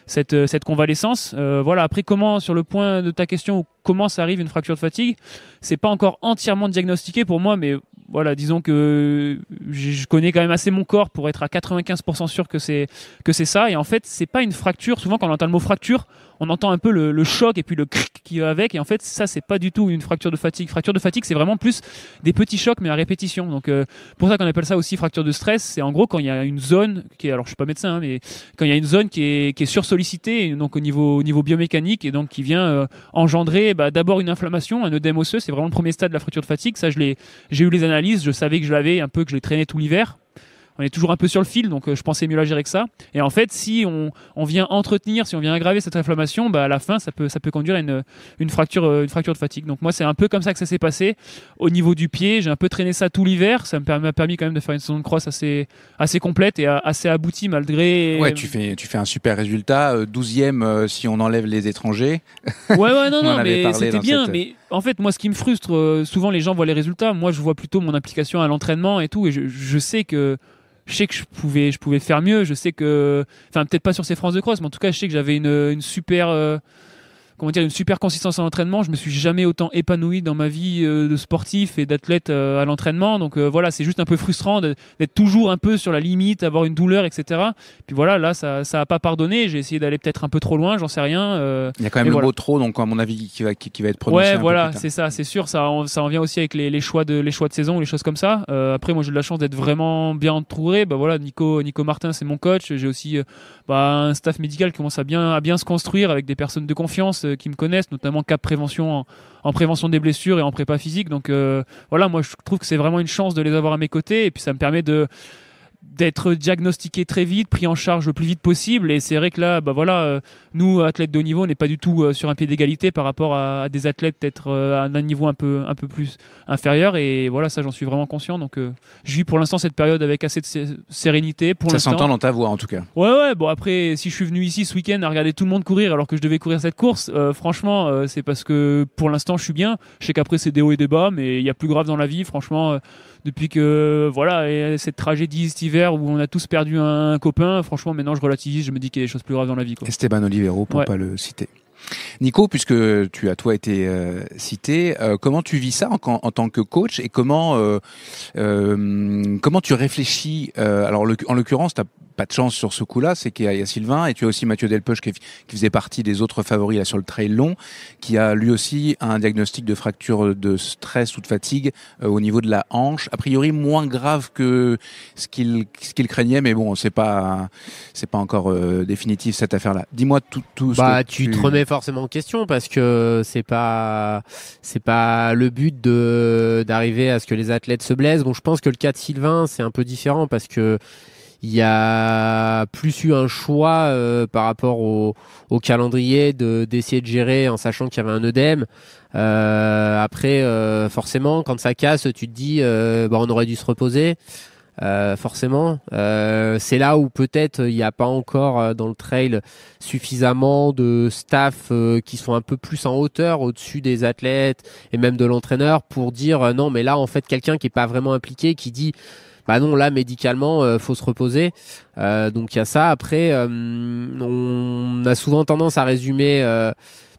Speaker 3: cette convalescence. voilà. Après, comment sur le point de ta question, comment ça arrive une fracture de fatigue C'est pas encore entièrement diagnostiqué pour moi, mais voilà, disons que je connais quand même assez mon corps pour être à 95% sûr que c'est que c'est ça. Et en fait, c'est pas une fracture. Souvent, quand on entend le mot fracture, on entend un peu le, choc et puis le cric qui a avec. Et en fait, ça, c'est pas du tout une fracture de fatigue. Fracture de fatigue, c'est vraiment plus des petits chocs, mais à répétition. Donc, euh, pour ça qu'on appelle ça aussi fracture de stress, c'est en gros quand il y a une zone qui est, alors je suis pas médecin, hein, mais quand il y a une zone qui est, qui donc au niveau, niveau biomécanique, et donc qui vient euh, engendrer bah, d'abord une inflammation, un œdème osseux, c'est vraiment le premier stade de la fracture de fatigue. Ça, je l'ai, j'ai eu les analyses, je savais que je l'avais un peu, que je l'ai traîné tout l'hiver on est toujours un peu sur le fil, donc euh, je pensais mieux la gérer que ça. Et en fait, si on, on vient entretenir, si on vient aggraver cette inflammation, bah, à la fin, ça peut, ça peut conduire à une, une, fracture, euh, une fracture de fatigue. Donc moi, c'est un peu comme ça que ça s'est passé au niveau du pied. J'ai un peu traîné ça tout l'hiver. Ça m'a permis quand même de faire une saison de cross assez, assez complète et assez aboutie malgré. Ouais,
Speaker 1: tu fais, tu fais un super résultat. 12e euh, si on enlève les étrangers. Ouais,
Speaker 3: ouais, non, non, mais c'était bien. Mais en fait, moi, ce qui me frustre, souvent les gens voient les résultats. Moi, je vois plutôt mon implication à l'entraînement et tout. Et je, je sais que je sais que je pouvais, je pouvais faire mieux. Je sais que, enfin, peut-être pas sur ces France de cross, mais en tout cas, je sais que j'avais une, une super, euh, comment dire, une super consistance à l'entraînement. Je me suis jamais autant épanoui dans ma vie euh, de sportif et d'athlète euh, à l'entraînement. Donc euh, voilà, c'est juste un peu frustrant d'être toujours un peu sur la limite, avoir une douleur, etc. Puis voilà, là, ça, ça a pas pardonné. J'ai essayé d'aller peut-être un peu trop loin, j'en sais rien. Il y a quand même le mot
Speaker 1: trop, donc à mon avis, qui va, qui, va être prononcé. Ouais, voilà, c'est
Speaker 3: ça, c'est sûr. Ça, en, ça en vient aussi avec les, choix de les choix de saison, les choses comme ça. après, moi, j'ai de la chance d'être vraiment bien entouré. Bah voilà, Nico, Nico Martin, c'est mon coach. J'ai aussi bah, un staff médical qui commence à bien, à bien se construire avec des personnes de confiance euh, qui me connaissent, notamment Cap Prévention en prévention des blessures et en prépa physique. Donc euh, voilà, moi je trouve que c'est vraiment une chance de les avoir à mes côtés et puis ça me permet de d'être diagnostiqué très vite, pris en charge le plus vite possible. Et c'est vrai que là, bah voilà, euh, nous athlètes de niveau, on n'est pas du tout euh, sur un pied d'égalité par rapport à, des athlètes peut-être euh, à un niveau un peu un peu plus inférieur. Et voilà, ça j'en suis vraiment conscient. Donc je vis pour l'instant cette période avec assez de sérénité. Pour ça s'entend dans ta voix en tout cas. Ouais ouais. Bon après, si je suis venu ici ce week-end à regarder tout le monde courir alors que je devais courir cette course, franchement, c'est parce que pour l'instant je suis bien. Je sais qu'après c'est des hauts et des bas, mais il y a plus grave dans la vie. Franchement depuis que voilà euh, cette tragédie cet hiver où on a tous perdu un, copain. Franchement, maintenant je relativise, je me dis qu'il y a des choses plus graves dans la vie.
Speaker 1: Esteban Olivero, pour ne pas le citer. Nico, puisque tu as toi été euh, cité, euh, comment tu vis ça en, tant que coach et comment comment tu réfléchis Alors en l'occurrence, tu as pas de chance sur ce coup-là, c'est qu'il y, a Sylvain et tu as aussi Mathieu Delpeuch qui, faisait partie des autres favoris là, sur le trail long, qui a lui aussi un diagnostic de fracture de stress ou de fatigue euh, au niveau de la hanche, a priori moins grave que ce qu'il qu'il craignait, mais bon, c'est pas c'est pas encore euh, définitif cette affaire-là. Dis-moi tout tout. Ce bah, tu, tu te remets
Speaker 4: forcément en question parce que c'est pas c'est pas le but de d'arriver à ce que les athlètes se blessent. Bon, je pense que le cas de Sylvain c'est un peu différent parce que il y a plus eu un choix euh, par rapport au, calendrier de d'essayer de gérer en sachant qu'il y avait un EDM euh, après, euh, forcément, quand ça casse, tu te dis, bah, on aurait dû se reposer. forcément. c'est là où peut-être il n'y a pas encore dans le trail suffisamment de staff qui sont un peu plus en hauteur au-dessus des athlètes et même de l'entraîneur pour dire non mais là en fait quelqu'un qui n'est pas vraiment impliqué qui dit bah non, là médicalement, euh, faut se reposer. Euh, donc il y a ça. Après, euh, on a souvent tendance à résumer euh,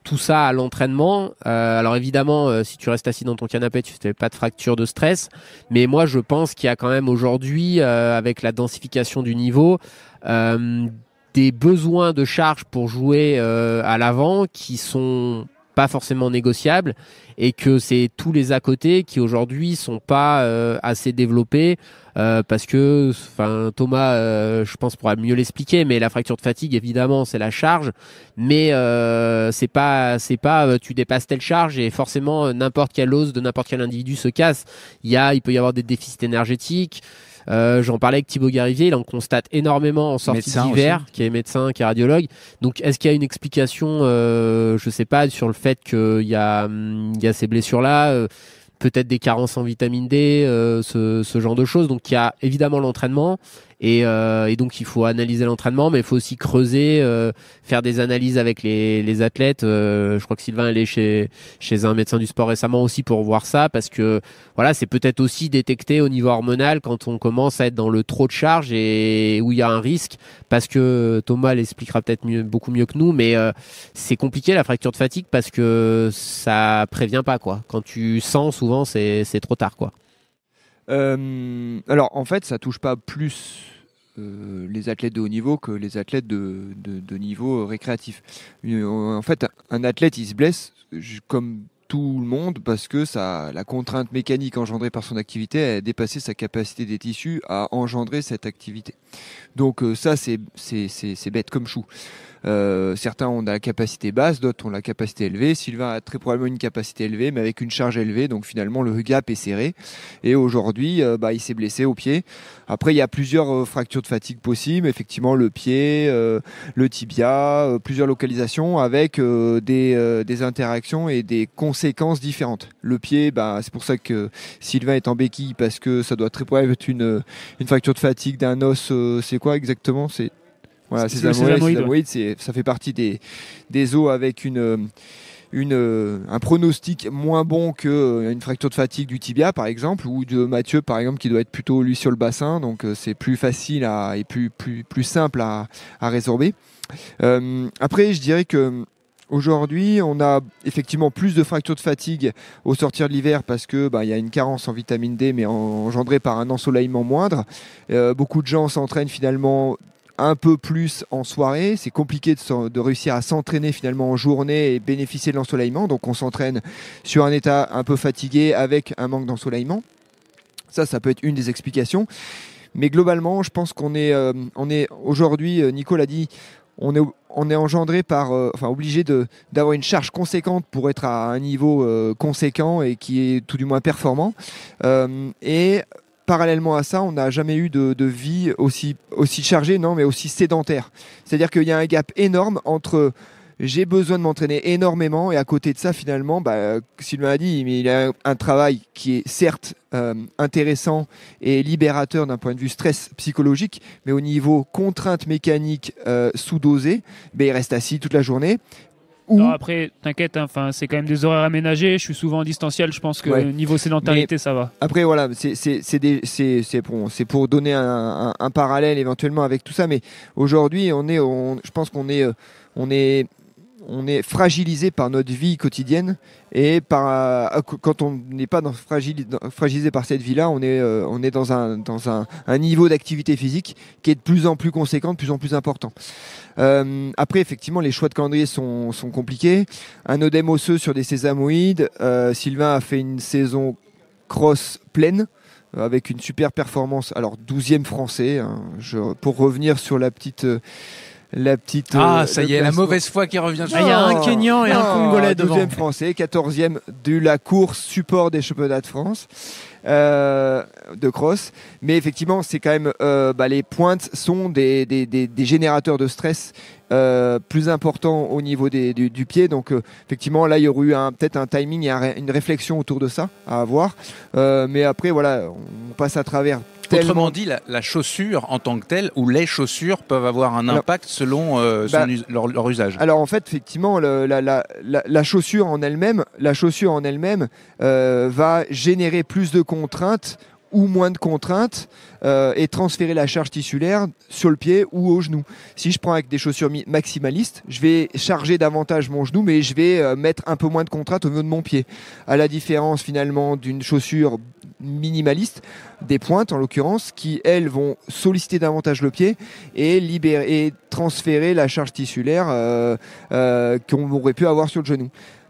Speaker 4: tout ça à l'entraînement. alors évidemment, si tu restes assis dans ton canapé, tu fais pas de fracture de stress. Mais moi, je pense qu'il y a quand même aujourd'hui, avec la densification du niveau, des besoins de charge pour jouer à l'avant qui sont pas forcément négociable et que c'est tous les à côté qui aujourd'hui sont pas euh, assez développés euh, parce que enfin Thomas euh, je pense pourra mieux l'expliquer mais la fracture de fatigue évidemment c'est la charge mais c'est pas c'est pas tu dépasses telle charge et forcément n'importe quelle os de n'importe quel individu se casse il y a il peut y avoir des déficits énergétiques euh, j'en parlais avec Thibaut Garivier, il en constate énormément en sortie d'hiver, qui est médecin, qui est radiologue. Donc, est-ce qu'il y a une explication, euh, je sais pas, sur le fait qu'il y, a, hum, y a ces blessures-là euh, Peut-être des carences en vitamine D, euh, ce, ce, genre de choses. Donc, il y a évidemment l'entraînement. Euh, et, donc il faut analyser l'entraînement, mais il faut aussi creuser, euh, faire des analyses avec les, athlètes. Euh, je crois que Sylvain est chez chez un médecin du sport récemment aussi pour voir ça, parce que voilà, c'est peut-être aussi détecté au niveau hormonal quand on commence à être dans le trop de charge et où il y a un risque, parce que Thomas l'expliquera peut-être beaucoup mieux que nous, mais c'est compliqué la fracture de fatigue parce que ça prévient pas quoi. Quand tu sens souvent, c'est trop tard quoi.
Speaker 5: alors en fait, ça touche pas plus euh, les athlètes de haut niveau que les athlètes de, niveau euh, récréatif. Euh, en fait, un athlète, il se blesse comme tout le monde parce que ça, la contrainte mécanique engendrée par son activité a dépassé sa capacité des tissus à engendrer cette activité. Donc ça, c'est bête comme chou. Euh, certains ont la capacité basse, d'autres ont la capacité élevée. Sylvain a très probablement une capacité élevée, mais avec une charge élevée. Donc finalement, le gap est serré. Et aujourd'hui, euh, bah, il s'est blessé au pied. Après, il y a plusieurs euh, fractures de fatigue possibles. Effectivement, le pied, le tibia, plusieurs localisations avec des, interactions et des conséquences différentes. Le pied, bah, c'est pour ça que Sylvain est en béquille parce que ça doit très probablement être une, fracture de fatigue d'un os. c'est quoi exactement C'est voilà, c'est ça fait partie des, des os avec une, euh, une, euh, un pronostic moins bon qu'une euh, fracture de fatigue du tibia, par exemple, ou de Mathieu, par exemple, qui doit être plutôt lui sur le bassin. Donc, c'est plus facile à, et plus, plus, plus simple à, à résorber. après, je dirais que Aujourd'hui, on a effectivement plus de fractures de fatigue au sortir de l'hiver parce que bah, il y a une carence en vitamine D, mais engendrée par un ensoleillement moindre. beaucoup de gens s'entraînent finalement un peu plus en soirée. C'est compliqué de, réussir à s'entraîner finalement en journée et bénéficier de l'ensoleillement. Donc on s'entraîne sur un état un peu fatigué avec un manque d'ensoleillement. Ça, ça peut être une des explications. Mais globalement, je pense qu'on est, euh, est aujourd'hui, euh, Nico l'a dit, on est, engendré par, euh, enfin obligé d'avoir une charge conséquente pour être à un niveau conséquent et qui est tout du moins performant. et parallèlement à ça, on n'a jamais eu de, vie aussi, chargée, non, mais aussi sédentaire. C'est-à-dire qu'il y a un gap énorme entre j'ai besoin de m'entraîner énormément et à côté de ça, finalement, bah, Sylvain a dit, il a un travail qui est certes euh, intéressant et libérateur d'un point de vue stress psychologique, mais au niveau contrainte mécanique euh, sous-dosée, bah, il reste assis toute la journée
Speaker 3: après, t'inquiète, hein, enfin c'est quand même des horaires aménagés. Je suis souvent en distanciel, je pense que niveau sédentarité, ça va.
Speaker 5: Après, voilà, c'est pour, pour donner un, parallèle éventuellement avec tout ça. Mais aujourd'hui, on est, on, je pense qu'on est, euh, on est on est fragilisé par notre vie quotidienne et par, euh, quand on n'est pas fragilisé par cette vie-là, on est, euh, on est dans, un, dans un, niveau d'activité physique qui est de plus en plus conséquent, de plus en plus important. Euh, après, effectivement, les choix de calendrier sont, compliqués. Un odème osseux sur des sésamoïdes. Sylvain a fait une saison cross pleine avec une super performance. Alors 12e français, hein, pour revenir sur la petite la petite. Ah, euh, ça y est, la mauvaise foi qui revient. Ah, il y a un Kenyan et un Congolais devant. Deuxième français, 14e de la course support des championnats de France. Euh, de cross. Mais effectivement, c'est quand même euh, bah, les pointes sont des, générateurs de stress euh, plus important au niveau des, du, pied. Donc euh, effectivement, là, il y aurait eu peut-être un timing et une réflexion autour de ça à avoir. Euh, mais après, voilà, on passe à travers. Tellement... Autrement dit,
Speaker 1: la, chaussure en tant que telle ou les chaussures peuvent avoir un impact selon bah, leur, usage.
Speaker 5: Alors en fait, effectivement, la, la, la, chaussure en elle-même, la chaussure en elle-même va générer plus de contraintes ou moins de contraintes euh, et transférer la charge tissulaire sur le pied ou au genou. Si je prends avec des chaussures maximalistes, je vais charger davantage mon genou, mais je vais euh, mettre un peu moins de contraintes au niveau de mon pied. À la différence finalement d'une chaussure minimaliste, des pointes en l'occurrence, qui elles vont solliciter davantage le pied et libérer et transférer la charge tissulaire euh, qu'on aurait pu avoir sur le genou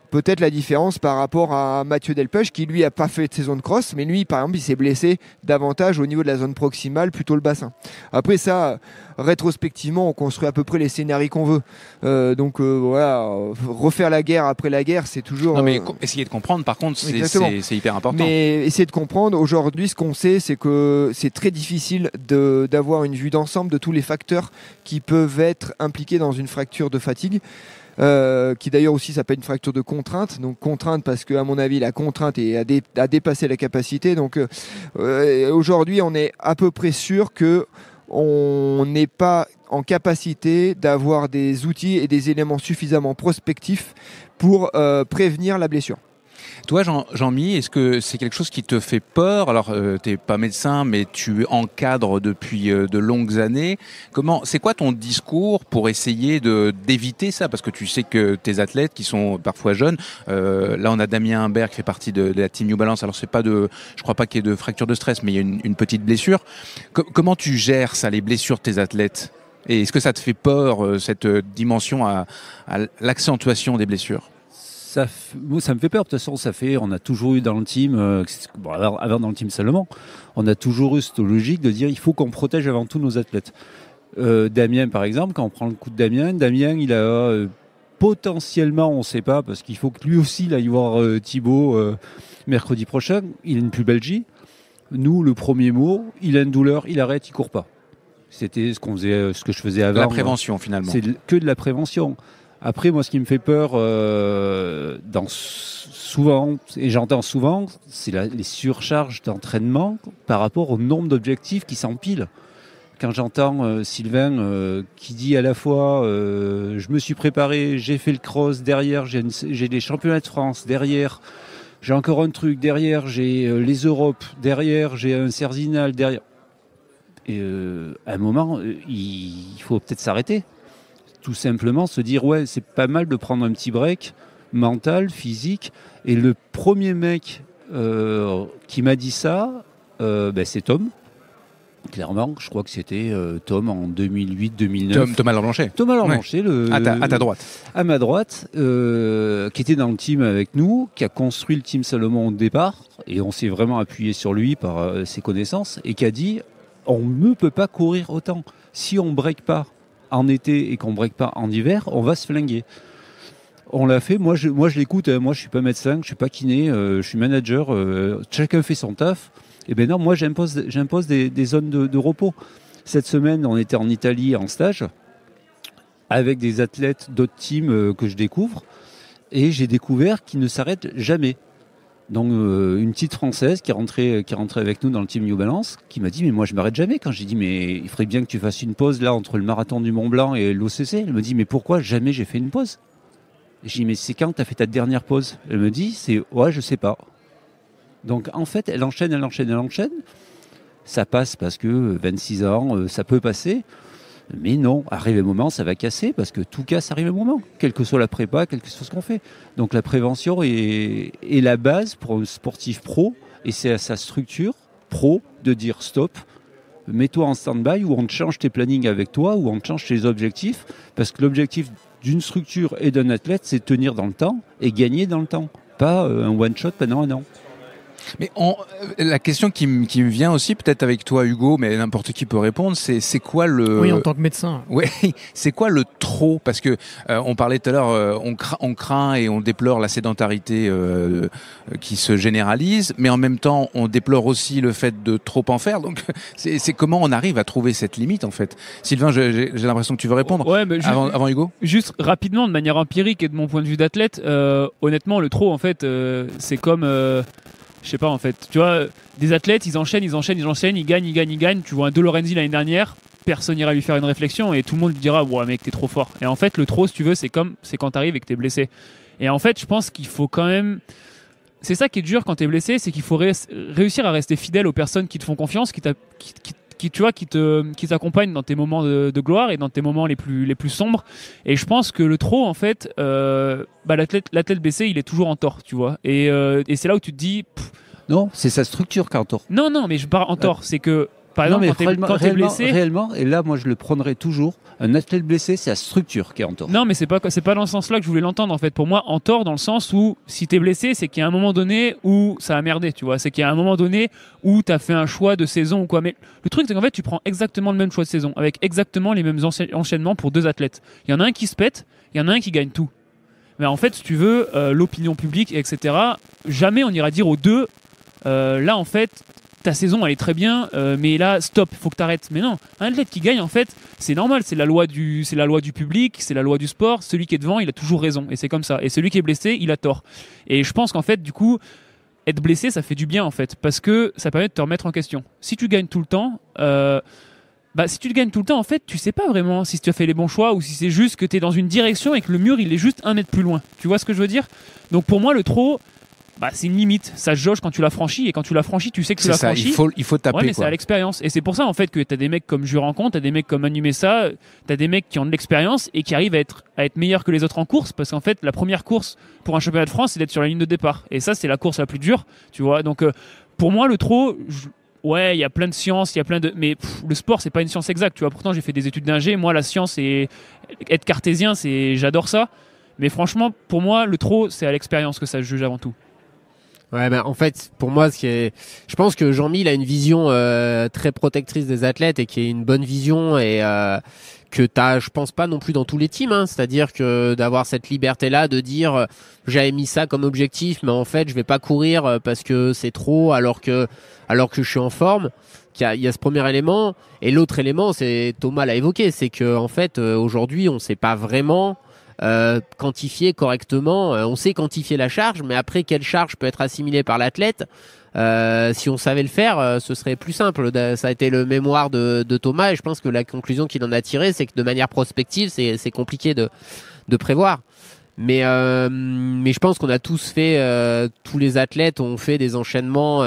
Speaker 5: peut-être la différence par rapport à Mathieu Delpech qui lui a pas fait de saison de cross, mais lui par exemple il s'est blessé davantage au niveau de la zone proximale, plutôt le bassin. Après ça, rétrospectivement, on construit à peu près les scénarios qu'on veut. Euh, donc euh, voilà, refaire la guerre après la guerre, c'est toujours. Non mais euh,
Speaker 1: essayer de comprendre, par contre, c'est hyper important.
Speaker 5: Mais essayer de comprendre. Aujourd'hui, ce qu'on sait, c'est que c'est très difficile d'avoir une vue d'ensemble de tous les facteurs qui peuvent être impliqués dans une fracture de fatigue. Euh, qui d'ailleurs aussi s'appelle une fracture de contrainte. Donc contrainte parce que à mon avis la contrainte est, a, dépassé la capacité. Donc euh, euh, aujourd'hui on est à peu près sûr que on n'est pas en capacité d'avoir des outils et des éléments suffisamment prospectifs pour prévenir la blessure.
Speaker 1: Toi, Jean-Mi, est-ce que c'est quelque chose qui te fait peur Alors, euh, tu pas médecin, mais tu encadres depuis euh, de longues années. Comment C'est quoi ton discours pour essayer de d'éviter ça Parce que tu sais que tes athlètes, qui sont parfois jeunes, euh, là, on a Damien Humbert qui fait partie de, de la team New Balance. Alors, c'est pas de, je crois pas qu'il y ait de fracture de stress, mais il y a une, petite blessure. comment tu gères ça, les blessures de tes athlètes Et est-ce que ça te fait peur euh, cette dimension à l'accentuation des blessures
Speaker 6: ça, ça me fait peur. De toute façon, ça fait, on a toujours eu dans le team, euh, avant dans le team seulement, on a toujours eu cette logique de dire il faut qu'on protège avant tout nos athlètes. Euh, Damien, par exemple, quand on prend le coup de Damien, Damien, il a euh, potentiellement, on ne sait pas, parce qu'il faut que lui aussi il aille voir Thibaut mercredi prochain. Il n'est plus Belgique. Nous, le premier mot, il a une douleur, il arrête, il court pas. C'était ce qu'on faisait, ce que je faisais avant. La prévention finalement. C'est que de la prévention. Après, moi, ce qui me fait peur, euh, souvent, et j'entends souvent, c'est les surcharges d'entraînement par rapport au nombre d'objectifs qui s'empilent. Quand j'entends euh, Sylvain euh, qui dit à la fois je me suis préparé, j'ai fait le cross, derrière j'ai les championnats de France, derrière j'ai encore un truc, derrière j'ai les Europes, derrière j'ai un Cerzinal, derrière. Et à un moment, il faut peut-être s'arrêter tout simplement se dire ouais, c'est pas mal de prendre un petit break mental, physique. Et le premier mec euh, qui m'a dit ça, euh, ben, c'est Tom. Clairement, je crois que c'était euh, Tom en 2008-2009. Tom, Thomas Lorblanchet Thomas Lorblanchet le, à, ta, à, ta, droite. À ma droite, qui était dans le team avec nous, qui a construit le team Salomon au départ, et on s'est vraiment appuyé sur lui par ses connaissances, et qui a dit on ne peut pas courir autant. Si on break pas, en été et qu'on break pas en hiver, on va se flinguer. On l'a fait, moi je, moi je l'écoute, hein. moi je suis pas médecin, je suis pas kiné, euh, je suis manager, euh, chacun fait son taf. Et eh ben non, moi j'impose, j'impose des, zones de, de, repos. Cette semaine, on était en Italie en stage avec des athlètes d'autres teams euh, que je découvre et j'ai découvert qu'ils ne s'arrêtent jamais donc euh, une petite française qui est rentrée qui avec nous dans le team New Balance qui m'a dit mais moi je m'arrête jamais quand j'ai dit mais il ferait bien que tu fasses une pause là entre le marathon du Mont Blanc et l'OCC elle me dit mais pourquoi jamais j'ai fait une pause j'ai dit mais c'est quand t'as fait ta dernière pause elle me dit c'est ouais je sais pas donc en fait elle enchaîne elle enchaîne elle enchaîne ça passe parce que 26 euh, ans euh, ça peut passer mais non, arrive un moment, ça va casser parce que tout casse arrive un moment, quelle que soit la prépa, quelle que soit ce qu'on fait. Donc la prévention est, est, la base pour un sportif pro et c'est à sa structure pro de dire stop, mets-toi en stand-by ou on change tes plannings avec toi ou on change tes objectifs parce que l'objectif d'une structure et d'un athlète, c'est tenir dans le temps et gagner dans le temps, pas euh, un one-shot pendant un an. Mais euh, la question qui, me vient aussi,
Speaker 1: peut-être avec toi Hugo, mais n'importe qui peut répondre, c'est quoi le... Oui, en tant que médecin. Oui, c'est quoi le trop Parce que euh, on parlait tout à l'heure, euh, on, on, craint et on déplore la sédentarité qui se généralise, mais en même temps, on déplore aussi le fait de trop en faire. Donc, c'est comment on arrive à trouver cette limite, en fait Sylvain, j'ai l'impression que tu veux répondre
Speaker 3: avant, avant, Hugo. Juste rapidement, de manière empirique et de mon point de vue d'athlète, honnêtement, le trop, en fait, c'est comme je sais pas en fait. Tu vois, des athlètes, ils enchaînent, ils enchaînent, ils enchaînent, ils gagnent, ils gagnent, ils gagnent. Tu vois un De Lorenzi l'année dernière, personne n'ira lui faire une réflexion et tout le monde lui dira ouais mec t'es trop fort. Et en fait le trop si tu veux c'est comme c'est quand t'arrives et que t'es blessé. Et en fait je pense qu'il faut quand même c'est ça qui est dur quand t'es blessé, c'est qu'il faut réussir à rester fidèle aux personnes qui te font confiance, qui, te qui tu vois qui te qui t'accompagne dans tes moments de, gloire et dans tes moments les plus les plus sombres et je pense que le trop en fait euh, bah, l'athlète l'athlète il est toujours en tort tu vois et, euh, et c'est là où tu te dis non c'est sa structure qui est en tort non non mais je parle en euh, tort c'est que par exemple, mais quand tu es, blessé. Réellement,
Speaker 6: et là, moi, je le prendrai toujours. Un athlète blessé, c'est la structure qui est en tort.
Speaker 3: Non, mais c'est pas, pas dans le sens-là que je voulais l'entendre, en fait. Pour moi, en tort, dans le sens où si tu es blessé, c'est qu'il y a un moment donné où ça a merdé, tu vois. C'est qu'il y a un moment donné où tu as fait un choix de saison ou quoi. Mais le truc, c'est qu'en fait, tu prends exactement le même choix de saison, avec exactement les mêmes enchaînements pour deux athlètes. Il y en a un qui se pète, il y en a un qui gagne tout. Mais en fait, si tu veux, euh, l'opinion publique, etc., jamais on ira dire aux deux, euh, là, en fait, ta saison elle est très bien, euh, mais là stop, faut que t'arrêtes. Mais non, un athlète qui gagne en fait, c'est normal, c'est la loi du, c'est la loi du public, c'est la loi du sport. Celui qui est devant, il a toujours raison, et c'est comme ça. Et celui qui est blessé, il a tort. Et je pense qu'en fait, du coup, être blessé, ça fait du bien en fait, parce que ça permet de te remettre en question. Si tu gagnes tout le temps. Euh, bah, si tu te gagnes tout le temps, en fait, tu sais pas vraiment si tu as fait les bons choix ou si c'est juste que tu es dans une direction et que le mur, il est juste un mètre plus loin. Tu vois ce que je veux dire Donc pour moi, le trop, bah, c'est une limite. Ça se jauge quand tu l'as franchi et quand tu l'as franchi, tu sais que tu l'as franchi. Il faut, il faut taper. mais c'est à l'expérience. Et c'est pour ça en fait que tu as des mecs comme Jurançon, tu as des mecs comme ça tu as des mecs qui ont de l'expérience et qui arrivent à être, à être meilleurs que les autres en course parce qu'en fait, la première course pour un championnat de France, c'est d'être sur la ligne de départ. Et ça, c'est la course la plus dure, tu vois. Donc euh, pour moi, le trop, ouais, il y a plein de sciences, il y a plein de. Mais le sport, c'est pas une science exacte. Tu vois, pourtant, j'ai fait des études d'ingé. Moi, la science et être cartésien, c'est j'adore ça. Mais franchement, pour moi, le trop, c'est à l'expérience que ça juge avant tout. Ouais, bah, en fait, pour moi, ce qui est, je pense que Jean-Mi, a une vision euh,
Speaker 4: très protectrice des athlètes et qui est une bonne vision et euh, que t'as, je pense pas non plus dans tous les teams. Hein. C'est-à-dire que d'avoir cette liberté-là de dire, euh, j'avais mis ça comme objectif, mais en fait, je vais pas courir euh, parce que c'est trop, alors que, alors que je suis en forme. Il y, a, y a ce premier élément et l'autre élément, c'est Thomas l'a évoqué, c'est que en fait, aujourd'hui, on sait pas vraiment euh, quantifier correctement. Euh, on sait quantifier la charge, mais après quelle charge peut être assimilée par l'athlète euh, si on savait le faire, euh, ce serait plus simple. Ça a été le mémoire de, de Thomas et je pense que la conclusion qu'il en a tirée, c'est que de manière prospective, c'est compliqué de, de prévoir. Mais, mais je pense qu'on a tous fait, tous les athlètes ont fait des enchaînements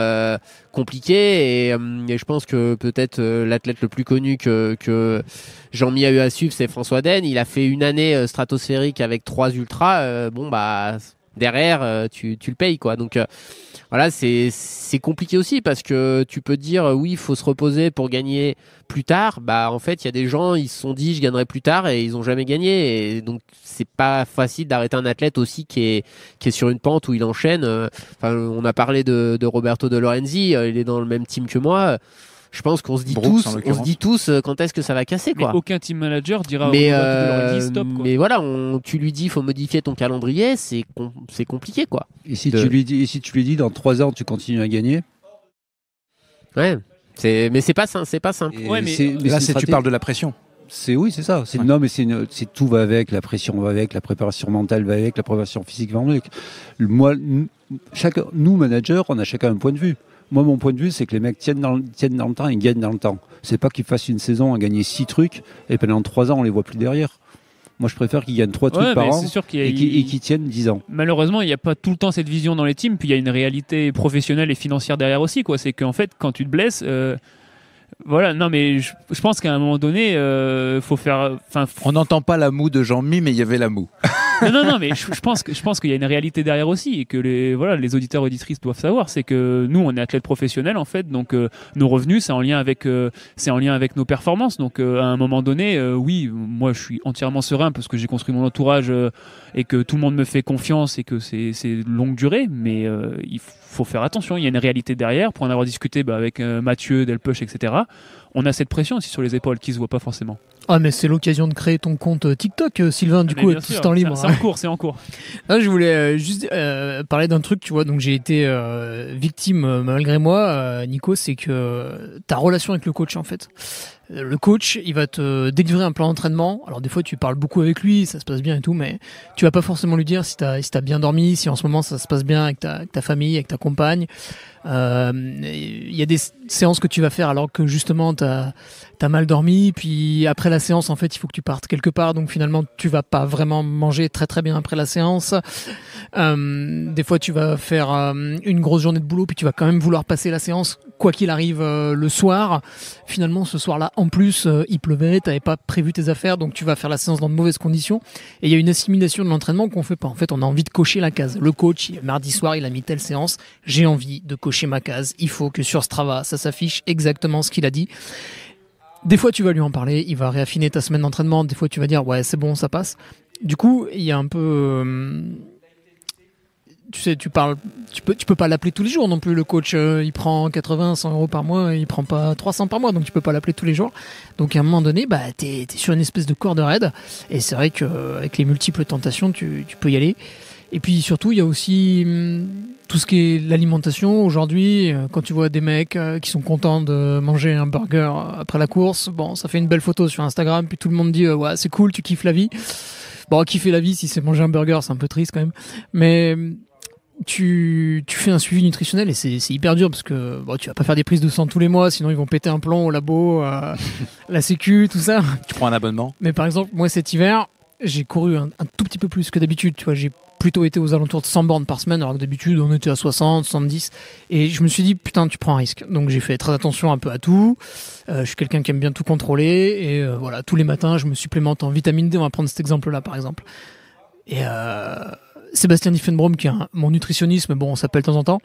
Speaker 4: compliqués et, et, je pense que peut-être l'athlète le plus connu que, que Jean-Mi a eu suivre, c'est François Den. Il a fait une année euh, stratosphérique avec trois ultras. Euh, bon, bah, derrière, euh, tu, le payes, quoi. Donc, voilà, c'est compliqué aussi parce que tu peux dire oui, il faut se reposer pour gagner plus tard. Bah en fait, il y a des gens, ils se sont dit je gagnerai plus tard et ils n'ont jamais gagné. Et donc c'est pas facile d'arrêter un athlète aussi qui est qui est sur une pente où il enchaîne. Enfin, on a parlé de, de Roberto De Lorenzi, il est dans le même team que moi je pense qu'on se dit tous, on se dit tous euh, quand est-ce que ça va casser quoi.
Speaker 3: aucun team manager dira mais, oh, euh, stop,
Speaker 4: mais voilà, on, tu lui dis faut modifier ton calendrier, c'est c'est compliqué quoi.
Speaker 6: Et si tu lui dis si tu lui dis dans trois ans tu continues à gagner. Ouais, c'est mais c'est pas c'est pas simple. mais, là tu parles de la pression. C'est oui, c'est ça. C'est non, mais c'est tout va avec la pression va avec la préparation mentale va avec la préparation physique va avec. Moi, chaque nous managers, on a chacun un point de vue. Moi, mon point de vue, c'est que les mecs tiennent dans, tiennent dans le temps et gagnent dans le temps. C'est pas qu'ils fassent une saison à gagner six trucs et pendant 3 ans, on les voit plus derrière. Moi, je préfère qu'ils gagnent 3 trucs par an et qu'ils tiennent 10 ans.
Speaker 3: Malheureusement, il n'y a pas tout le temps cette vision dans les teams. Puis il y a une réalité professionnelle et financière derrière aussi. C'est qu'en fait, quand tu te blesses, euh, voilà, non, mais je, pense qu'à un moment donné, euh, faut faire. Enfin, On n'entend pas la moue de Jean Mi, mais il y avait la moue. non, non, mais je, pense que je pense qu'il y a une réalité derrière aussi et que les voilà les auditeurs auditrices doivent savoir, c'est que nous on est athlètes professionnels en fait, donc euh, nos revenus c'est en lien avec euh, c'est en lien avec nos performances. Donc à un moment donné, oui, moi je suis entièrement serein parce que j'ai construit mon entourage et que tout le monde me fait confiance et que c'est c'est longue durée, mais il faut faut faire attention. Il y a une réalité derrière. Pour en avoir discuté bah, avec euh, Mathieu, Delpech, etc., on a cette pression aussi sur les épaules qui se voit pas forcément.
Speaker 8: Ah, mais c'est l'occasion de créer ton compte euh, TikTok, euh, Sylvain, du ah, coup, et tout libre. C'est en cours, c'est en cours. Ah, je voulais juste parler d'un truc, tu vois, donc j'ai été victime malgré moi, Nico, c'est que ta relation avec le coach, en fait le coach, il va te délivrer un plan d'entraînement. Alors des fois, tu parles beaucoup avec lui, ça se passe bien et tout, mais tu vas pas forcément lui dire si t'as si bien dormi, si en ce moment ça se passe bien avec ta, famille, avec ta compagne. Euh, il y a des séances que tu vas faire alors que justement t'as as mal dormi, puis après la séance, en fait, il faut que tu partes quelque part, donc finalement, tu vas pas vraiment manger très très bien après la séance. Euh, des fois, tu vas faire euh, une grosse journée de boulot, puis tu vas quand même vouloir passer la séance quoi qu'il arrive euh, le soir. Finalement, ce soir-là, en plus, euh, il pleuvait, t'avais pas prévu tes affaires, donc tu vas faire la séance dans de mauvaises conditions. Et il y a une assimilation de l'entraînement qu'on fait pas. En fait, on a envie de cocher la case. Le coach, mardi soir, il a mis telle séance. J'ai envie de cocher ma case. Il faut que sur Strava, ça s'affiche exactement ce qu'il a dit. Des fois, tu vas lui en parler. Il va réaffiner ta semaine d'entraînement. Des fois, tu vas dire, ouais, c'est bon, ça passe. Du coup, il y a un peu, euh, tu sais, tu parles, tu peux, tu peux pas l'appeler tous les jours non plus. Le coach, euh, il prend 80, 100 euros par mois, il prend pas 300 par mois, donc tu peux pas l'appeler tous les jours. Donc à un moment donné, bah, t'es, es sur une espèce de corde raide, et c'est vrai que euh, avec les multiples tentations, tu, tu, peux y aller. Et puis surtout, il y a aussi hum, tout ce qui est l'alimentation. Aujourd'hui, euh, quand tu vois des mecs qui sont contents de manger un burger après la course, bon, ça fait une belle photo sur Instagram, puis tout le monde dit, ouais, c'est cool, tu kiffes la vie. Bon, kiffer la vie, si c'est manger un burger, c'est un peu triste quand même. Mais hum, tu, tu, fais un suivi nutritionnel et c'est hyper dur parce que bon, tu vas pas faire des prises de sang tous les mois, sinon ils vont péter un plomb au labo, à euh, la sécu, tout ça.
Speaker 1: Tu prends un abonnement.
Speaker 8: Mais par exemple, moi cet hiver, j'ai couru un, tout petit peu plus que d'habitude. Tu vois, j'ai plutôt été aux alentours de 100 bornes par semaine, alors que d'habitude on était à 60, 70. Et je me suis dit, putain, tu prends un risque. Donc j'ai fait très attention un peu à tout. Euh, je suis quelqu'un qui aime bien tout contrôler. Et euh, voilà, tous les matins, je me supplémente en vitamine D. On va prendre cet exemple-là par exemple. Et. Euh Sébastien Diffenbrom, qui est mon nutritionniste, mais bon, on s'appelle de temps en temps,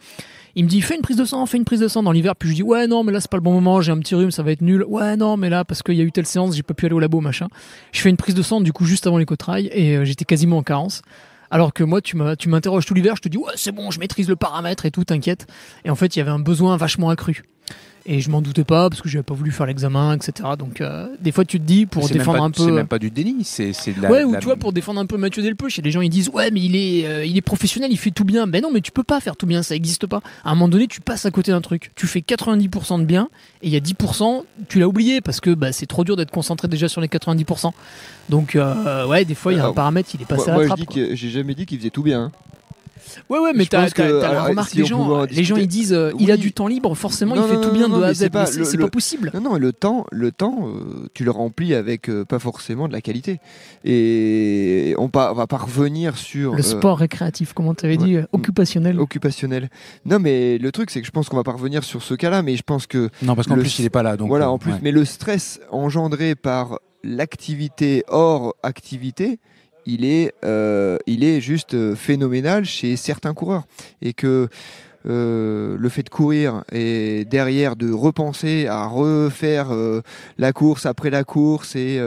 Speaker 8: il me dit fais une prise de sang, fais une prise de sang dans l'hiver. Puis je dis ouais, non, mais là, c'est pas le bon moment, j'ai un petit rhume, ça va être nul. Ouais, non, mais là, parce qu'il y a eu telle séance, j'ai pas pu aller au labo, machin. Je fais une prise de sang, du coup, juste avant les cotrailles, et euh, j'étais quasiment en carence. Alors que moi, tu m'interroges tout l'hiver, je te dis ouais, c'est bon, je maîtrise le paramètre et tout, t'inquiète. Et en fait, il y avait un besoin vachement accru. Et je m'en doutais pas parce que j'avais pas voulu faire l'examen, etc. Donc euh, des fois tu te dis pour défendre un peu. C'est même
Speaker 1: pas du déni, c'est de la. Ouais, ou tu
Speaker 8: vois pour défendre un peu Mathieu Delpech, les gens ils disent ouais mais il est euh, il est professionnel, il fait tout bien. Mais ben non mais tu peux pas faire tout bien, ça existe pas. À un moment donné tu passes à côté d'un truc. Tu fais 90% de bien et il y a 10% tu l'as oublié parce que bah, c'est trop dur d'être concentré déjà sur les 90%. Donc euh, ouais des fois il y a un paramètre il est passé à la trappe.
Speaker 5: J'ai jamais dit qu'il faisait tout bien. Hein.
Speaker 8: Ouais, ouais, mais t'as la remarque des gens. Euh, les gens, ils disent euh, il a du temps libre, forcément, il fait tout bien de A C'est pas
Speaker 5: possible. Non, non, le temps, le temps euh, tu le remplis avec pas forcément de la qualité. Et on, va parvenir sur. Le sport
Speaker 8: récréatif, comment tu avais dit Occupationnel. Occupationnel. Non, mais
Speaker 5: le truc, c'est que je pense qu'on va parvenir sur ce cas-là, mais je pense que. Non, parce qu'en plus, il est pas là. Donc, voilà, en plus. Mais le stress engendré par l'activité hors activité il est, euh, il est juste euh, phénoménal chez certains coureurs. Et que euh, le fait de courir et derrière de repenser à refaire la course après la course et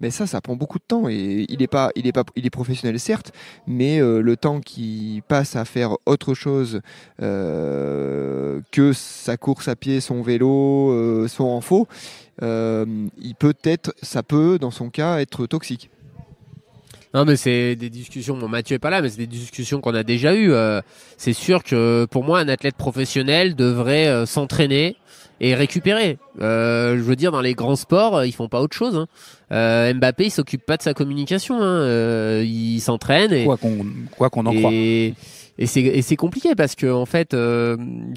Speaker 5: mais ça ça prend beaucoup de temps et il est pas il est pas il est professionnel certes mais le temps qu'il passe à faire autre chose que sa course à pied son vélo son enfo il peut être ça peut dans son cas être toxique
Speaker 4: non, mais c'est des discussions. Bon, Mathieu est pas là, mais c'est des discussions qu'on a déjà eues. Euh. c'est sûr que pour moi, un athlète professionnel devrait euh, s'entraîner et récupérer. Euh, je veux dire, dans les grands sports, euh, ils font pas autre chose. Hein. Mbappé, il s'occupe pas de sa communication. Hein. il s'entraîne. Et, quoi qu'on, quoi qu'on en croit. Et c'est, et c'est compliqué parce que en fait,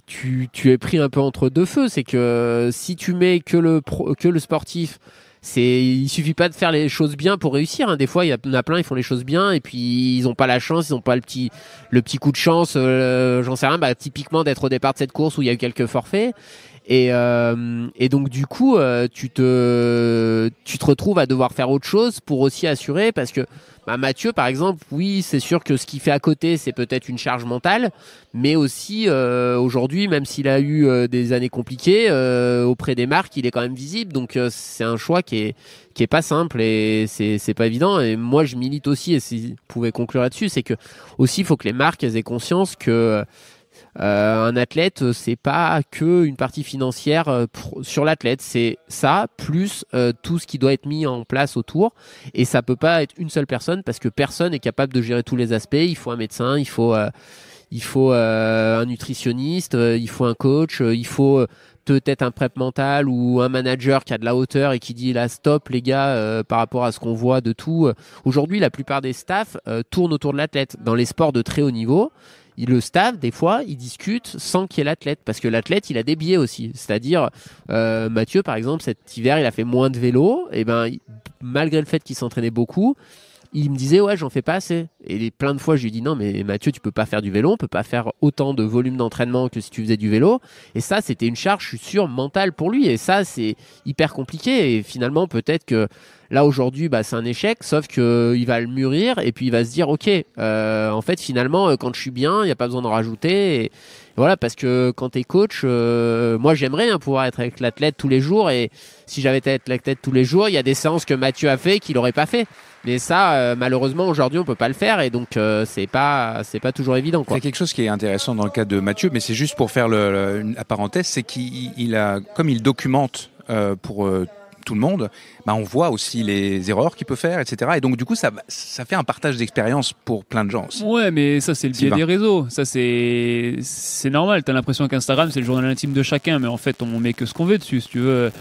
Speaker 4: tu, tu es pris un peu entre deux feux. C'est que si tu mets que le pro, que le sportif c'est il suffit pas de faire les choses bien pour réussir. Hein. Des fois, il y en a plein, ils font les choses bien et puis ils ont pas la chance, ils ont pas le petit le petit coup de chance. Euh, j'en sais rien. Bah, typiquement d'être au départ de cette course où il y a eu quelques forfaits. Et, euh, et donc du coup, euh, tu te tu te retrouves à devoir faire autre chose pour aussi assurer parce que bah, Mathieu, par exemple, oui, c'est sûr que ce qu'il fait à côté, c'est peut-être une charge mentale, mais aussi euh, aujourd'hui, même s'il a eu euh, des années compliquées euh, auprès des marques, il est quand même visible. Donc c'est un choix qui est qui est pas simple et c'est c'est pas évident. Et moi, je milite aussi. Et si vous pouvez conclure là-dessus, c'est que aussi, il faut que les marques aient conscience que euh, un athlète, euh, c'est pas que une partie financière euh, sur l'athlète, c'est ça plus tout ce qui doit être mis en place autour. Et ça peut pas être une seule personne parce que personne n'est capable de gérer tous les aspects. Il faut un médecin, il faut il faut un nutritionniste, il faut un coach, il faut peut-être un prep mental ou un manager qui a de la hauteur et qui dit là stop les gars par rapport à ce qu'on voit de tout. Aujourd'hui, la plupart des staffs tournent autour de l'athlète dans les sports de très haut niveau il le staff des fois, il discute sans qu'il y ait l'athlète parce que l'athlète il a des biais aussi. C'est-à-dire euh, Mathieu par exemple cet hiver il a fait moins de vélo et ben malgré le fait qu'il s'entraînait beaucoup, il me disait ouais j'en fais pas assez et plein de fois je lui dis non mais Mathieu tu peux pas faire du vélo on peut pas faire autant de volume d'entraînement que si tu faisais du vélo et ça c'était une charge je suis sûr mentale pour lui et ça c'est hyper compliqué et finalement peut-être que là aujourd'hui bah, c'est un échec sauf que euh, il va le mûrir et puis il va se dire ok euh, en fait finalement euh, quand je suis bien il n'y a pas besoin d'en rajouter et voilà parce que quand tu es coach moi j'aimerais hein, pouvoir être avec l'athlète tous les jours et si j'avais été avec l'athlète tous les jours il y a des séances que Mathieu a fait qu'il n'aurait pas fait mais ça,
Speaker 1: euh, malheureusement, aujourd'hui, on peut pas le faire et donc euh, c'est pas c'est pas toujours évident. C'est quelque chose qui est intéressant dans le cas de Mathieu, mais c'est juste pour faire le, la parenthèse, c'est qu'il a comme il documente euh, pour tout le monde, bah, on voit aussi les erreurs qu'il peut faire, etc. Et donc, du coup, ça, ça fait un partage d'expérience pour plein de gens.
Speaker 3: Ouais, mais ça, c'est le biais des réseaux. Ça, c'est, c'est normal. T'as l'impression qu'Instagram, c'est le journal intime de chacun, mais en fait, on met que ce qu'on veut dessus. Si tu veux,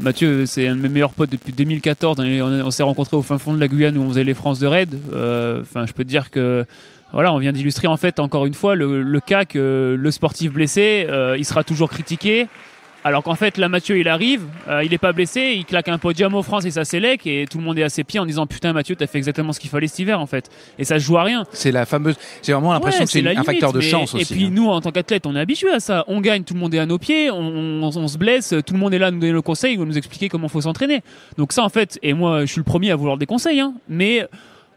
Speaker 3: Mathieu, c'est un de mes meilleurs potes depuis 2014. On, s'est rencontré au fin fond de la Guyane où on faisait les France de raid. Euh, enfin, je peux te dire que voilà, on vient d'illustrer en fait encore une fois le, cas que le sportif blessé, euh, il sera toujours critiqué. Alors qu'en fait, là, Mathieu, il arrive, euh, il est pas blessé, il claque un podium au France et ça s'élec et tout le monde est à ses pieds en disant putain, Mathieu, t'as fait exactement ce qu'il fallait cet hiver en fait. Et ça se joue à rien. C'est la fameuse. c'est vraiment l'impression que c'est un facteur de chance aussi. Et puis hein. nous, en tant qu'athlète, on est habitué à ça. On gagne, tout le monde est à nos pieds, on, se blesse, tout le monde est là à nous donner le conseil, ou nous expliquer comment faut s'entraîner. Donc ça, en fait, et moi, je suis le premier à vouloir des conseils, hein, mais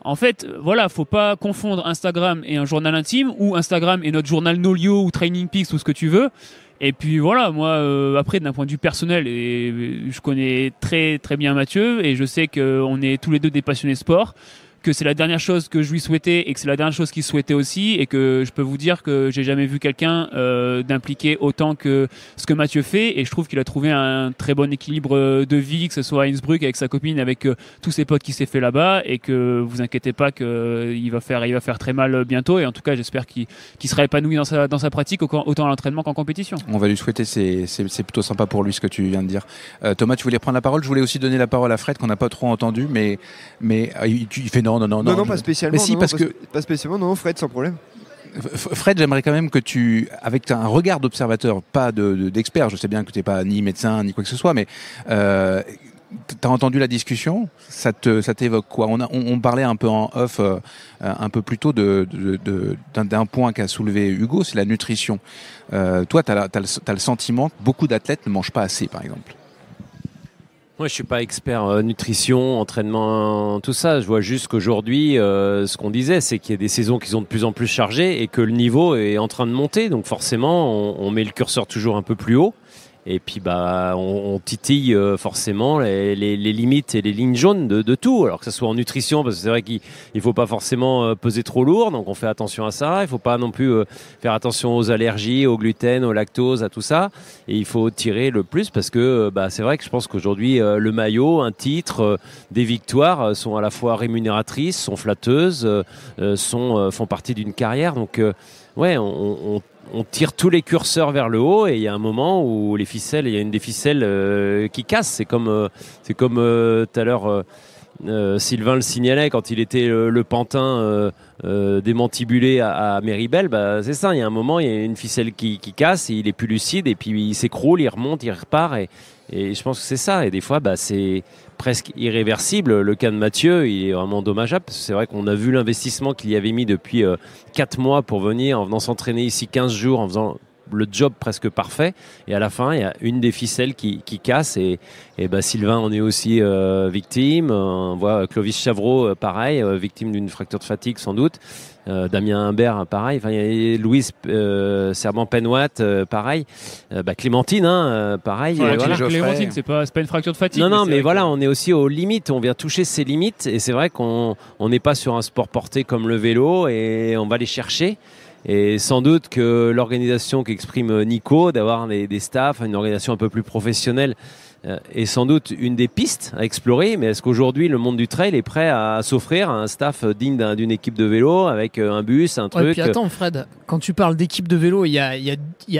Speaker 3: en fait, voilà, faut pas confondre Instagram et un journal intime ou Instagram et notre journal Nolio ou Training Peaks ou ce que tu veux. Et puis voilà, moi, euh, après, d'un point de vue personnel, et, euh, je connais très très bien Mathieu et je sais qu'on est tous les deux des passionnés de sport que c'est la dernière chose que je lui souhaitais et que c'est la dernière chose qu'il souhaitait aussi et que je peux vous dire que j'ai jamais vu quelqu'un euh, d'impliqué autant que ce que Mathieu fait et je trouve qu'il a trouvé un très bon équilibre de vie que ce soit à Innsbruck avec sa copine avec euh, tous ses potes qui s'est fait là-bas et que vous inquiétez pas que euh, il va faire il va faire très mal bientôt et en tout cas j'espère qu'il sera épanoui dans sa dans sa pratique autant à l'entraînement qu'en compétition.
Speaker 1: On va lui souhaiter c'est plutôt sympa pour lui ce que tu viens de dire. Euh, Thomas tu voulais prendre la parole, je voulais aussi donner la parole à Fred qu'on n'a pas trop entendu mais mais il, fait non, non, non, pas spécialement. Mais si, parce que
Speaker 5: pas spécialement. Non, Fred, sans problème.
Speaker 1: Fred, j'aimerais quand même que tu, avec un regard d'observateur, pas d'expert, de, je sais bien que tu n'es pas ni médecin ni quoi que ce soit, mais euh, tu as entendu la discussion, ça t'évoque ça quoi on, on, parlait un peu en off, euh, un peu plus tôt, d'un de, point qu'a soulevé Hugo, c'est la nutrition. Euh, toi, tu as, as, le sentiment que beaucoup d'athlètes ne mangent pas assez, par exemple.
Speaker 7: Moi, je suis pas expert euh, nutrition, entraînement, tout ça. Je vois juste qu'aujourd'hui, euh, ce qu'on disait, c'est qu'il y a des saisons qui sont de plus en plus chargées et que le niveau est en train de monter. Donc forcément, on met le curseur toujours un peu plus haut. Et puis bah on, titille euh, forcément les, limites et les lignes jaunes de, tout. Alors que ce soit en nutrition, parce que c'est vrai qu'il ne faut pas forcément euh, peser trop lourd, donc on fait attention à ça. Il ne faut pas non plus euh, faire attention aux allergies, au gluten, au lactose, à tout ça. Et il faut tirer le plus parce que bah, c'est vrai que je pense qu'aujourd'hui le maillot, un titre, des victoires sont à la fois rémunératrices, sont flatteuses, sont, font partie d'une carrière. Donc ouais, on, on on tire tous les curseurs vers le haut et il y a un moment où les ficelles, il y a une des ficelles euh, qui casse. C'est comme, euh, c'est comme euh, tout à l'heure. Sylvain le signalait quand il était le, pantin démantibulé à, à Méribel, bah, c'est ça, il y a un moment, il y a une ficelle qui, casse, et il est plus lucide, et puis il s'écroule, il remonte, il repart, et, et je pense que c'est ça. Et des fois, bah, c'est presque irréversible. Le cas de Mathieu, il est vraiment dommageable. C'est vrai qu'on a vu l'investissement qu'il y avait mis depuis 4 euh, mois pour venir, en venant s'entraîner ici 15 jours, en faisant le job presque parfait. Et à la fin, il y a une des ficelles qui, qui casse. Et, et ben, Sylvain en est aussi euh, victime. Euh, on voit Clovis Chavreau, euh, pareil, victime d'une fracture de fatigue sans doute. Damien Humbert, pareil. Enfin, Louise penouat pareil. Bah, Clémentine, hein, pareil. Clémentine, c'est
Speaker 3: pas, pas une fracture de fatigue. Non, non, mais,
Speaker 7: voilà, on est aussi aux limites. On vient toucher ses limites. Et c'est vrai qu'on n'est pas sur un sport porté comme le vélo et on va les chercher. Et sans doute que l'organisation qu'exprime Nico, d'avoir des, staffs, une organisation un peu plus professionnelle, euh, est sans doute une des pistes à explorer. Mais est-ce qu'aujourd'hui, le monde du trail est prêt à s'offrir un staff digne d'une équipe de vélo, avec euh, un bus, un truc et puis attends,
Speaker 8: Fred, quand tu parles d'équipe de vélo, il y a,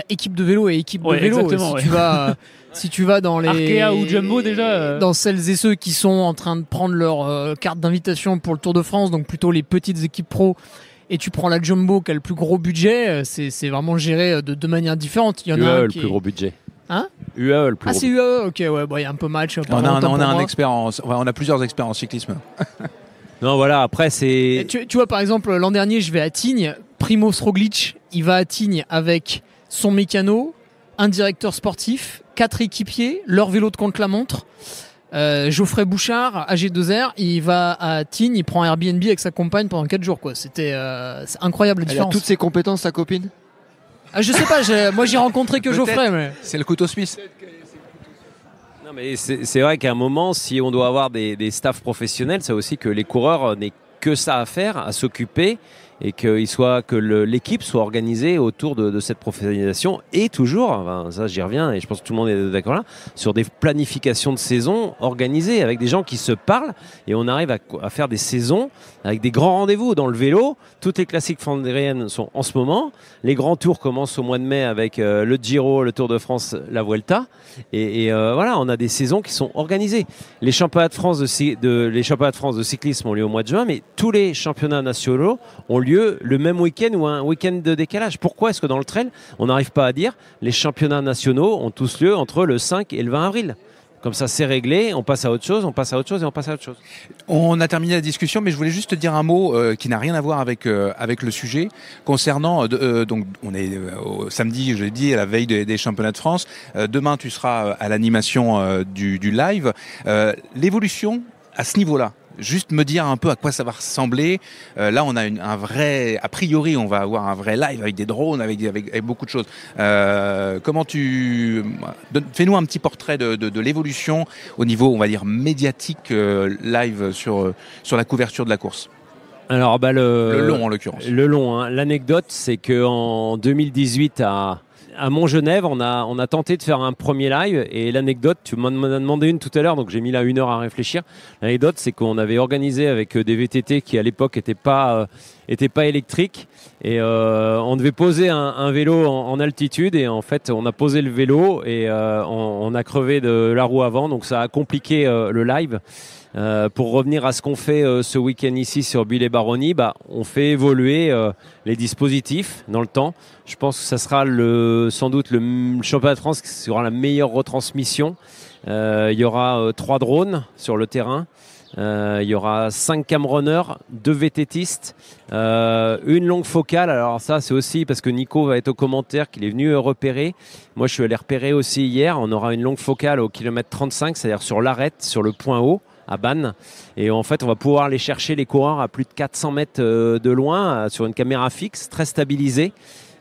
Speaker 8: équipe de vélo et équipe de vélo. Si, tu vas, si tu vas dans les. Arkea ou Jumbo
Speaker 3: déjà. Euh. Dans
Speaker 8: celles et ceux qui sont en train de prendre leur carte d'invitation pour le Tour de France, donc plutôt les petites équipes pro et tu prends la Jumbo qui a le plus gros budget, euh, c'est vraiment géré euh, de deux manières différentes. Il y en UAE hein e, le plus ah, gros budget. Hein UAE le plus gros Ah, c'est UAE, ok, ouais, bon, il y a un peu match. On a, on a
Speaker 1: on a plusieurs expériences cyclisme. non, voilà, après, c'est.
Speaker 8: Tu, vois, par exemple, l'an dernier, je vais à Tignes. Primo Roglic, il va à Tignes avec son mécano, un directeur sportif, quatre équipiers, leur vélo de contre-la-montre. Euh, Geoffrey Bouchard, de 2 r il va à Tignes, il prend Airbnb avec sa compagne pendant 4 jours. C'était euh, incroyable la toutes ses compétences, sa copine Ah, je sais pas, moi j'ai rencontré que Geoffrey. C'est le couteau suisse.
Speaker 7: mais c'est vrai qu'à un moment, si on doit avoir des, des staffs professionnels, c'est aussi que les coureurs n'aient que ça à faire, à s'occuper et que l'équipe soit organisée autour de, cette professionnalisation et toujours, ça j'y reviens et je pense que tout le monde est d'accord là, sur des planifications de saison organisées avec des gens qui se parlent et on arrive à, à faire des saisons avec des grands rendez-vous dans le vélo. Toutes les classiques flandriennes sont en ce moment. Les grands tours commencent au mois de mai avec euh, le Giro, le Tour de France, la Vuelta. Et, euh, voilà, on a des saisons qui sont organisées. Les championnats de France de, les championnats de France de cyclisme ont lieu au mois de juin, mais tous les championnats nationaux ont lieu le même week-end ou un week-end de décalage. Pourquoi est-ce que dans le trail, on n'arrive pas à dire les championnats nationaux ont tous lieu entre le 5 et le 20 avril
Speaker 1: comme ça, c'est réglé, on passe à autre chose, on passe à autre chose et on passe à autre chose. On a terminé la discussion, mais je voulais juste te dire un mot euh, qui n'a rien à voir avec, euh, avec le sujet. Concernant, euh, donc, on est samedi, jeudi, à la veille des, championnats de France. demain, tu seras à l'animation du, live. L'évolution à ce niveau-là, juste me dire un peu à quoi ça va ressembler. Euh, là, on a un vrai, a priori, on va avoir un vrai live avec des drones, avec, avec, beaucoup de choses. Euh, comment tu, euh, fais-nous un petit portrait de, l'évolution au niveau, on va dire, médiatique live sur, sur la couverture de la course.
Speaker 7: Alors, bah, le, long en l'occurrence. Le long. Hein. L'anecdote, c'est que en 2018 à à Montgenève, on a, on a tenté de faire un premier live. Et l'anecdote, tu m'en as demandé une tout à l'heure, donc j'ai mis là une heure à réfléchir. L'anecdote, c'est qu'on avait organisé avec euh, des VTT qui à l'époque n'étaient pas, euh, pas électriques. Et euh, on devait poser un, vélo en, altitude. Et en fait, on a posé le vélo et on, on, a crevé de la roue avant. Donc ça a compliqué le live. Euh, pour revenir à ce qu'on fait euh, ce week-end ici sur billet Baroni, bah, on fait évoluer euh, les dispositifs dans le temps. Je pense que ça sera sans doute le, championnat de France qui sera la meilleure retransmission. il y aura trois drones sur le terrain. il y aura cinq camrunners, deux vététistes, une longue focale. Alors ça, c'est aussi parce que Nico va être au commentaire qu'il est venu repérer. Moi, je suis allé repérer aussi hier. On aura une longue focale au kilomètre 35, c'est-à-dire sur l'arête, sur le point haut à Bannes. Et en fait, on va pouvoir aller chercher les coureurs à plus de 400 mètres euh, de loin euh, sur une caméra fixe, très stabilisée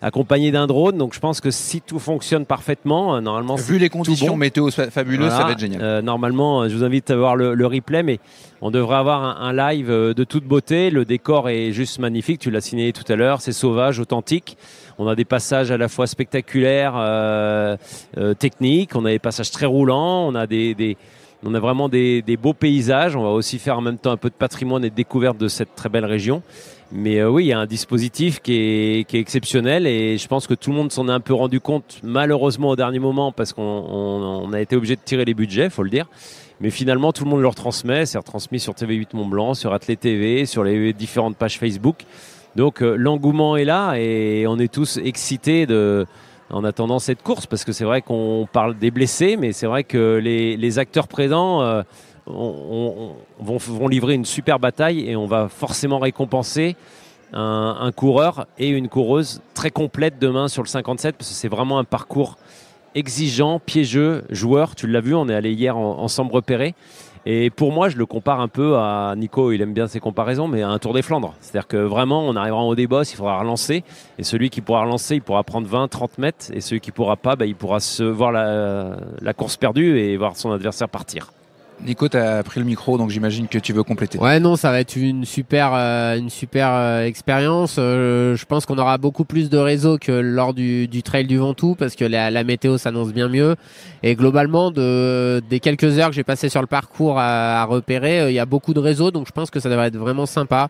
Speaker 7: accompagnée d'un drone. Donc je pense que si tout fonctionne parfaitement, euh, normalement. Vu les conditions météo fabuleuses, ça va être génial. normalement, je vous invite à voir le, replay, mais on devrait avoir un, live de toute beauté. Le décor est juste magnifique. Tu l'as signé tout à l'heure. C'est sauvage, authentique. On a des passages à la fois spectaculaires, techniques. On a des passages très roulants. On a des on a vraiment des, beaux paysages. On va aussi faire en même temps un peu de patrimoine et de découverte de cette très belle région. Mais euh, oui, il y a un dispositif qui est, exceptionnel et je pense que tout le monde s'en est un peu rendu compte, malheureusement au dernier moment, parce qu'on a été obligé de tirer les budgets, faut le dire. Mais finalement, tout le monde le retransmet. C'est retransmis sur TV8 Mont Blanc, sur Athlé TV, sur les différentes pages Facebook. Donc euh, l'engouement est là et on est tous excités de, en attendant cette course Parce que c'est vrai qu'on parle des blessés, mais c'est vrai que les, acteurs présents euh, vont, livrer une super bataille et on va forcément récompenser un, coureur et une coureuse très complète demain sur le 57, parce que c'est vraiment un parcours exigeant, piégeux, joueur. Tu l'as vu, on est allé hier ensemble repérer. Et pour moi, je le compare un peu à Nico, il aime bien ses comparaisons, mais à un Tour des Flandres. C'est-à-dire que vraiment, on arrivera en haut des bosses, il faudra relancer. Et celui qui pourra relancer, il pourra prendre 20, 30 mètres. Et celui qui pourra pas, bah, il pourra se voir la course perdue et voir son
Speaker 1: adversaire partir. Nico, t'as pris le micro, donc j'imagine que tu veux compléter.
Speaker 4: Ouais, non, ça va être une super, euh, une super euh, expérience. Euh, je pense qu'on aura beaucoup plus de réseaux que lors du, Trail du Ventoux parce que la, météo s'annonce bien mieux. Et globalement, des quelques heures que j'ai passées sur le parcours à, à repérer, il y a beaucoup de réseaux, donc je pense que ça devrait être vraiment sympa.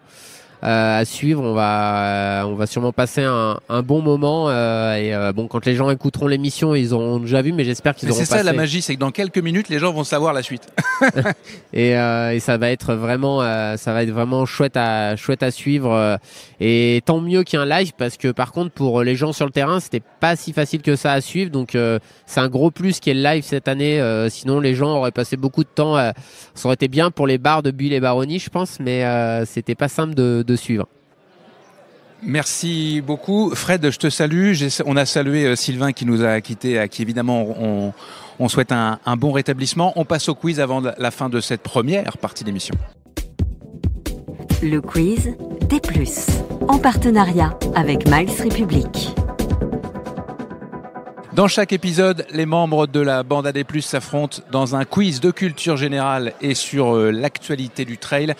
Speaker 4: Euh, à suivre. On va, euh, on va sûrement passer un, un bon moment. Euh, et bon, quand les gens écouteront l'émission, ils auront déjà vu, mais j'espère qu'ils auront. C'est ça la magie,
Speaker 1: c'est que dans quelques minutes, les gens vont savoir la suite.
Speaker 4: et, et, ça va être vraiment, ça va être vraiment chouette à, chouette à suivre. et tant mieux qu'il y ait un live parce que par contre, pour les gens sur le terrain, c'était pas si facile que ça à suivre. Donc c'est un gros plus qui est le live cette année. sinon, les gens auraient passé beaucoup de temps. ça aurait été bien pour les bars de Bulle et Baroni, je pense, mais c'était pas simple de de suivre.
Speaker 1: Merci beaucoup. Fred, je te salue. On a salué euh, Sylvain qui nous a quittés, à qui évidemment on, souhaite un, bon rétablissement. On passe au quiz avant la fin de cette première partie d'émission.
Speaker 2: Le quiz des plus, en partenariat avec Miles République.
Speaker 1: Dans chaque épisode, les membres de la bande Plus s'affrontent dans un quiz de culture générale et sur euh, l'actualité du trail.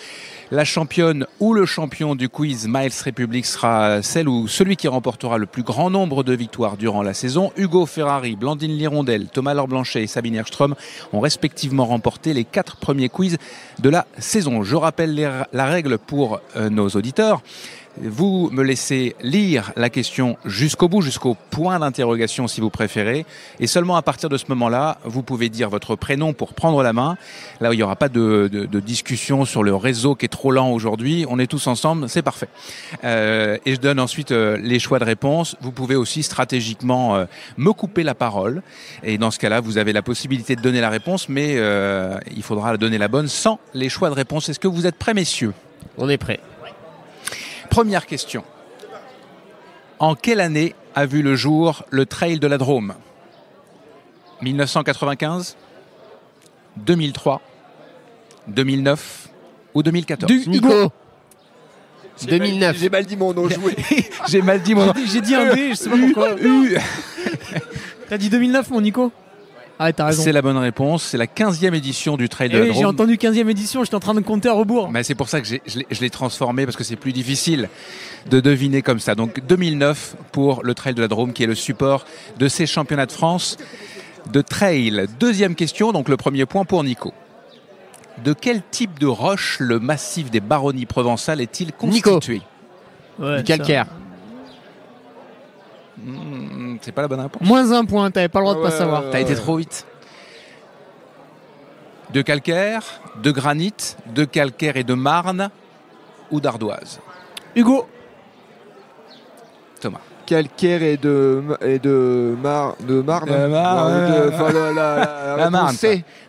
Speaker 1: La championne ou le champion du quiz Miles Republic sera celle ou celui qui remportera le plus grand nombre de victoires durant la saison. Hugo Ferrari, Blandine Lirondel, Thomas Lorblanchet et Sabine Erström ont respectivement remporté les quatre premiers quiz de la saison. Je rappelle la règle pour euh, nos auditeurs. Vous me laissez lire la question jusqu'au bout, jusqu'au point d'interrogation si vous préférez. Et seulement à partir de ce moment-là, vous pouvez dire votre prénom pour prendre la main. Là, il n'y aura pas de, discussion sur le réseau qui est trop lent aujourd'hui. On est tous ensemble, c'est parfait. Euh, et je donne ensuite euh, les choix de réponse. Vous pouvez aussi stratégiquement euh, me couper la parole. Et dans ce cas-là, vous avez la possibilité de donner la réponse, mais il faudra donner la bonne sans les choix de réponse. Est-ce que vous êtes prêts, messieurs On est prêts. Première question. En quelle année a vu le jour le Trail de la Drôme 1995 2003 2009 ou 2014 Nico
Speaker 8: 2009. J'ai mal dit mon nom joué. J'ai mal dit mon nom. J'ai dit un B, je sais pas pourquoi. T'as dit 2009 mon Nico ah c'est
Speaker 1: la bonne réponse. C'est la 15e édition du Trail de eh J'ai entendu
Speaker 8: 15e édition, j'étais en train de compter à rebours.
Speaker 1: Mais c'est pour ça que je l'ai transformé parce que c'est plus difficile de deviner comme ça. Donc 2009 pour le Trail de la Drôme qui est le support de ces championnats de France de trail. Deuxième question, donc le premier point pour Nico. De quel type de roche le massif des Baronnies provençales est-il constitué
Speaker 8: Du calcaire
Speaker 1: c'est pas la bonne réponse. Moins
Speaker 8: un point, t'avais pas le droit de ah pas savoir. T'as été trop vite.
Speaker 1: De calcaire, de granit, de calcaire et de marne ou d'ardoise Hugo. Thomas
Speaker 5: calcaire et de et de mar de marne la marne,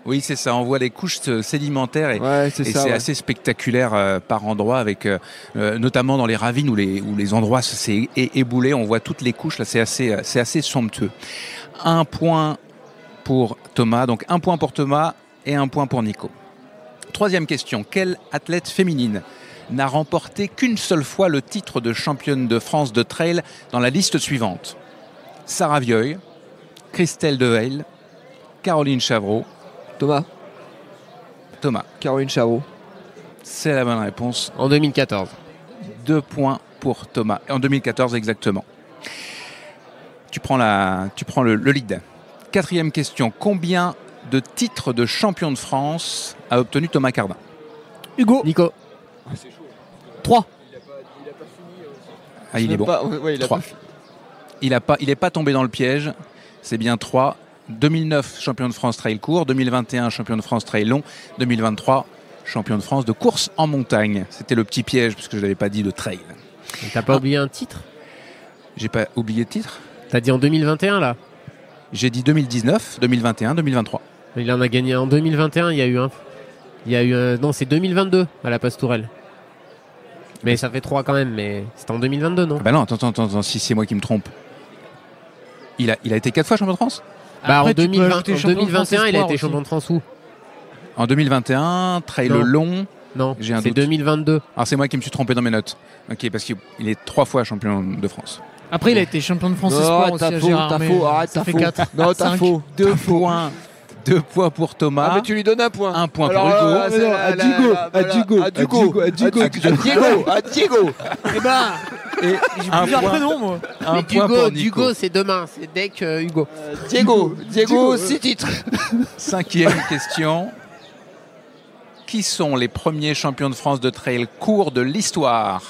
Speaker 1: oui c'est ça on voit les couches sédimentaires et, c'est assez spectaculaire euh, par endroits avec euh, euh, notamment dans les ravines où les où les endroits c'est éboulé on voit toutes les couches là c'est assez c'est assez somptueux un point pour Thomas donc un point pour Thomas et un point pour Nico troisième question quelle athlète féminine n'a remporté qu'une seule fois le titre de championne de France de trail dans la liste suivante. Sarah Vieuil, Christelle Deveil, Caroline Chavreau. Thomas. Thomas. Caroline Chavreau. C'est la bonne réponse. En 2014. Deux points pour Thomas. En 2014 exactement. Tu prends, la, tu prends le, le lead. Quatrième question. Combien de titres de champion de France a obtenu Thomas Cardin Hugo. Nico. Ah,
Speaker 9: 3. Il pas,
Speaker 1: fini. Ah, il est bon. il, a pas... il n'est pas tombé dans le piège. C'est bien 3. 2009, champion de France trail court. 2021, champion de France trail long. 2023, champion de France de course en montagne. C'était le petit piège, parce que je n'avais l'avais pas dit, de trail. Tu T'as pas ah. oublié un titre J'ai pas oublié de titre. as dit en 2021 là J'ai dit 2019, 2021, 2023.
Speaker 4: Il en a gagné en 2021, il y a eu un. Il y a eu un... Non, c'est 2022 à la Pastourelle.
Speaker 1: Mais ça fait 3 quand même, mais c'était en 2022, non ah Bah non, attends, attends, attends, si c'est moi qui me trompe. Il a, il a été 4 fois champion de France Bah en, 2021, il a été champion de France où En 2021, trail le long. Non, c'est 2022. Ah, c'est moi qui me suis trompé dans mes notes. Ok, parce qu'il est 3 fois champion de France.
Speaker 8: Après, il a été champion de France Espoir. T'as faux, t'as faux, arrête, t'as faux. Non, t'as faux.
Speaker 1: 2 fois. Deux points pour Thomas. Ah, mais tu lui donnes un point. Un point pour Hugo. à Diego. À Diego. À Diego. À Diego. À Diego. À Eh ben. Et j'ai plusieurs prénoms, moi. Un point Hugo, pour Nico. Hugo,
Speaker 4: c'est demain. C'est dès que euh, euh, Hugo. Diego. Diego, euh. six titres.
Speaker 1: Cinquième question. Qui sont les premiers champions de France de trail court de l'histoire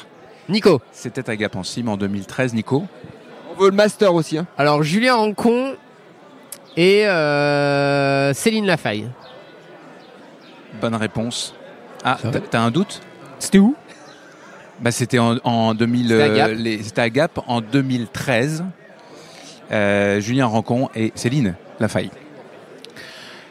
Speaker 1: Nico. C'était à Gap en 2013, Nico. On veut le master aussi. Hein.
Speaker 4: Alors, Julien Ancon et euh, Céline Lafaille.
Speaker 1: Bonne réponse. Ah, t'as un doute C'était où bah, C'était en, 2000. Euh, c'était à, Gap en 2013. Euh, Julien Rancon et Céline Lafaille.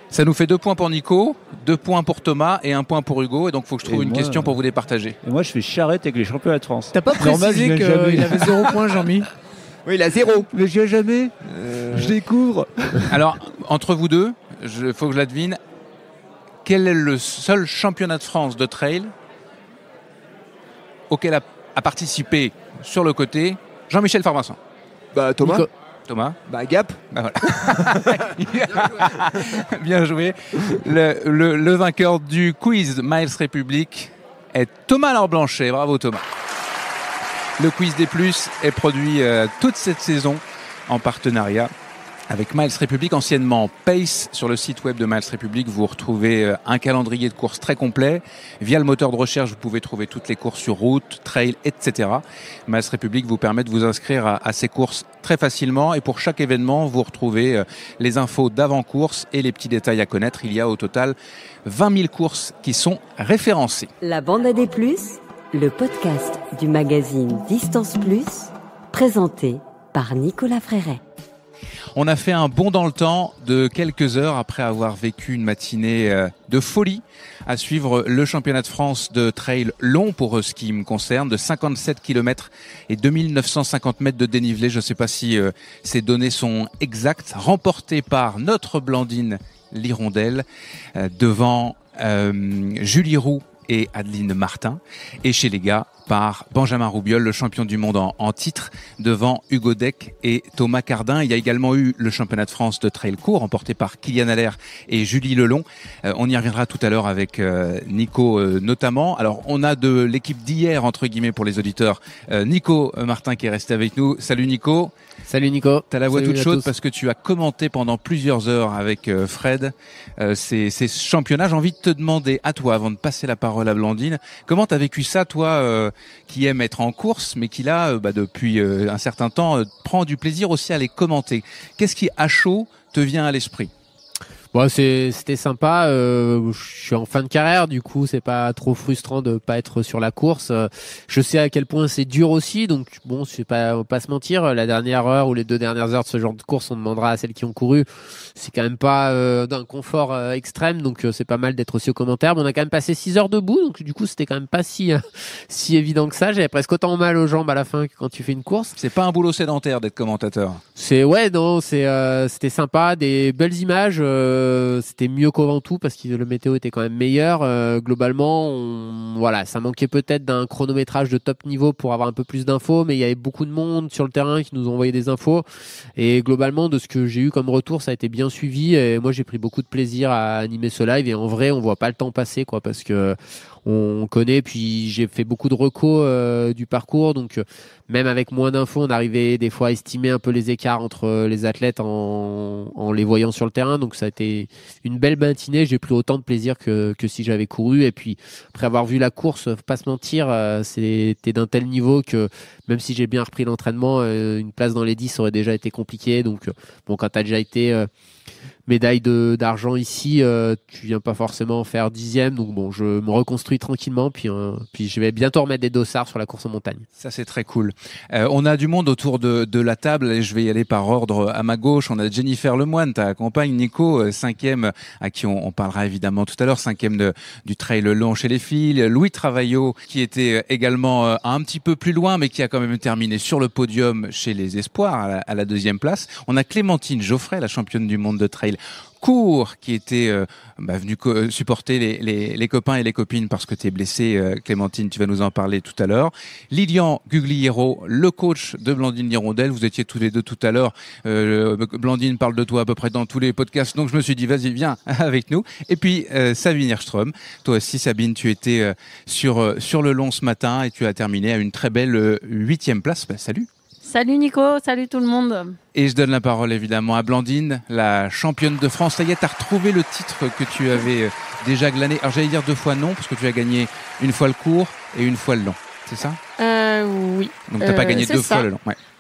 Speaker 1: Ça nous fait deux points pour Nico, deux points pour Thomas et un point pour Hugo. Et donc, il faut que je trouve une question pour vous départager. Et moi, je fais charrette avec les Champions de France. T'as pas précisé qu'il avait zéro
Speaker 5: point, Jean-Mi Oui, il a zéro. Mais je ai
Speaker 6: jamais.
Speaker 1: Euh. Je découvre. Alors, entre vous deux, il faut que je la devine. Quel est le seul championnat de France de trail auquel a, participé sur le côté Jean-Michel Farvinson Bah, Thomas. Thomas Bah Gap. Bah, Bien joué. Le, vainqueur du quiz Miles République est Thomas Laure Blanchet. Bravo Thomas. Le quiz des plus est produit euh, toute cette saison en partenariat avec Miles République, anciennement Pace. Sur le site web de Miles République, vous retrouvez euh, un calendrier de courses très complet. Via le moteur de recherche, vous pouvez trouver toutes les courses sur route, trail, etc. Miles République vous permet de vous inscrire à, ces courses très facilement. Et pour chaque événement, vous retrouvez euh, les infos d'avant-course et les petits détails à connaître. Il y a au total
Speaker 2: 20 000 courses qui sont référencées. La bande des plus le podcast du magazine Distance Plus, présenté par Nicolas Fréret.
Speaker 1: On a fait un bond dans le temps de quelques heures après avoir vécu une matinée euh, de folie à suivre le championnat de France de trail long pour euh, ce qui me concerne de 57 km et 2950 mètres de dénivelé. Je ne sais pas si euh, ces données sont exactes. Remporté par notre Blandine l'Hirondelle devant Julie Roux et Adeline Martin. Et chez les gars, par Benjamin Roubiol, le champion du monde en, titre, devant Hugo Deck et Thomas Cardin. Il y a également eu le championnat de France de trail court, remporté par Kylian Allaire et Julie Lelon. Euh, on y reviendra tout à l'heure avec euh, Nico euh, notamment. Alors, on a de l'équipe d'hier, entre guillemets, pour les auditeurs, Nico Martin qui est resté avec nous. Salut Nico. Salut Nico. T'as la voix toute chaude parce que tu as commenté pendant plusieurs heures avec euh, Fred euh, ces, championnats. J'ai envie de te demander à toi, avant de passer la parole à Blandine, comment t'as vécu ça, toi, euh, qui aime être en course, mais qui là, bah, depuis un certain temps, prend du plaisir aussi à les commenter. Qu'est-ce qui à chaud te vient à l'esprit c'était sympa.
Speaker 4: Euh, je suis en fin de carrière, du coup, c'est pas trop frustrant de pas être sur la course. Je sais à quel point c'est dur aussi, donc bon, c'est pas pas se mentir. La dernière heure ou les deux dernières heures de ce genre de course, on demandera à celles qui ont couru. C'est quand même pas euh, d'un confort euh, extrême, donc euh, c'est pas mal d'être aussi au commentaire Mais on a quand même passé 6 heures debout, donc du coup, c'était quand même pas si si évident que ça. J'avais presque autant mal aux jambes à la fin que quand tu fais une course. C'est pas un boulot sédentaire d'être commentateur. C'est ouais, non, c'est c'était sympa, des belles images. Euh, c'était mieux tout parce que le météo était quand même meilleur. Euh, globalement, voilà, ça manquait peut-être d'un chronométrage de top niveau pour avoir un peu plus d'infos, mais il y avait beaucoup de monde sur le terrain qui nous envoyait des infos. Et globalement, de ce que j'ai eu comme retour, ça a été bien suivi. Et moi, j'ai pris beaucoup de plaisir à animer ce live. Et en vrai, on voit pas le temps passer, quoi, parce que on connaît. Puis j'ai fait beaucoup de recours euh, du parcours, donc euh, même avec moins d'infos, on arrivait des fois à estimer un peu les écarts entre euh, les athlètes en, les voyant sur le terrain. Donc ça a été une belle matinée. J'ai pris autant de plaisir que, que si j'avais couru. Et puis après avoir vu la course, faut pas se mentir, c'était d'un tel niveau que même si j'ai bien repris l'entraînement, une place dans les 10 aurait déjà été compliquée. Donc bon, quand t'as déjà été médaille d'argent ici, euh, tu viens pas forcément faire dixième. Donc bon, je me reconstruis tranquillement. Puis, hein, puis je vais bientôt remettre des dossards
Speaker 1: sur la course en montagne. Ça, c'est très cool. Euh, on a du monde autour de, de, la table et je vais y aller par ordre à ma gauche. On a Jennifer Lemoine, ta compagne Nico, euh, cinquième, à qui on, on parlera évidemment tout à l'heure, cinquième de, du trail long chez les filles. Louis Travaillot, qui était euh, également un petit peu plus loin, mais qui a quand même terminé sur le podium chez les Espoirs à la, à la deuxième place. On a Clémentine Geoffrey, la championne du monde de trail Court qui était euh, bah, venu euh, supporter les, copains et les copines parce que tu es blessé, euh, Clémentine, tu vas nous en parler tout à l'heure. Lilian Gugliero, le coach de Blandine Hirondelle, vous étiez tous les deux tout à l'heure. Blandine parle de toi à peu près dans tous les podcasts, donc je me suis dit, vas-y, viens avec nous. Et puis Sabine Erström, toi aussi Sabine, tu étais sur, sur le long ce matin et tu as terminé à une très belle huitième place. Bah, salut
Speaker 10: Salut Nico, salut tout le monde.
Speaker 1: Et je donne la parole évidemment à Blandine, la championne de France. Ça y est, t'as retrouvé le titre que tu avais euh, déjà glané. Alors j'allais dire deux fois non, parce que tu as gagné une fois le court et une fois le long. C'est ça
Speaker 11: euh, Oui. Donc t'as pas gagné euh, deux fois le long.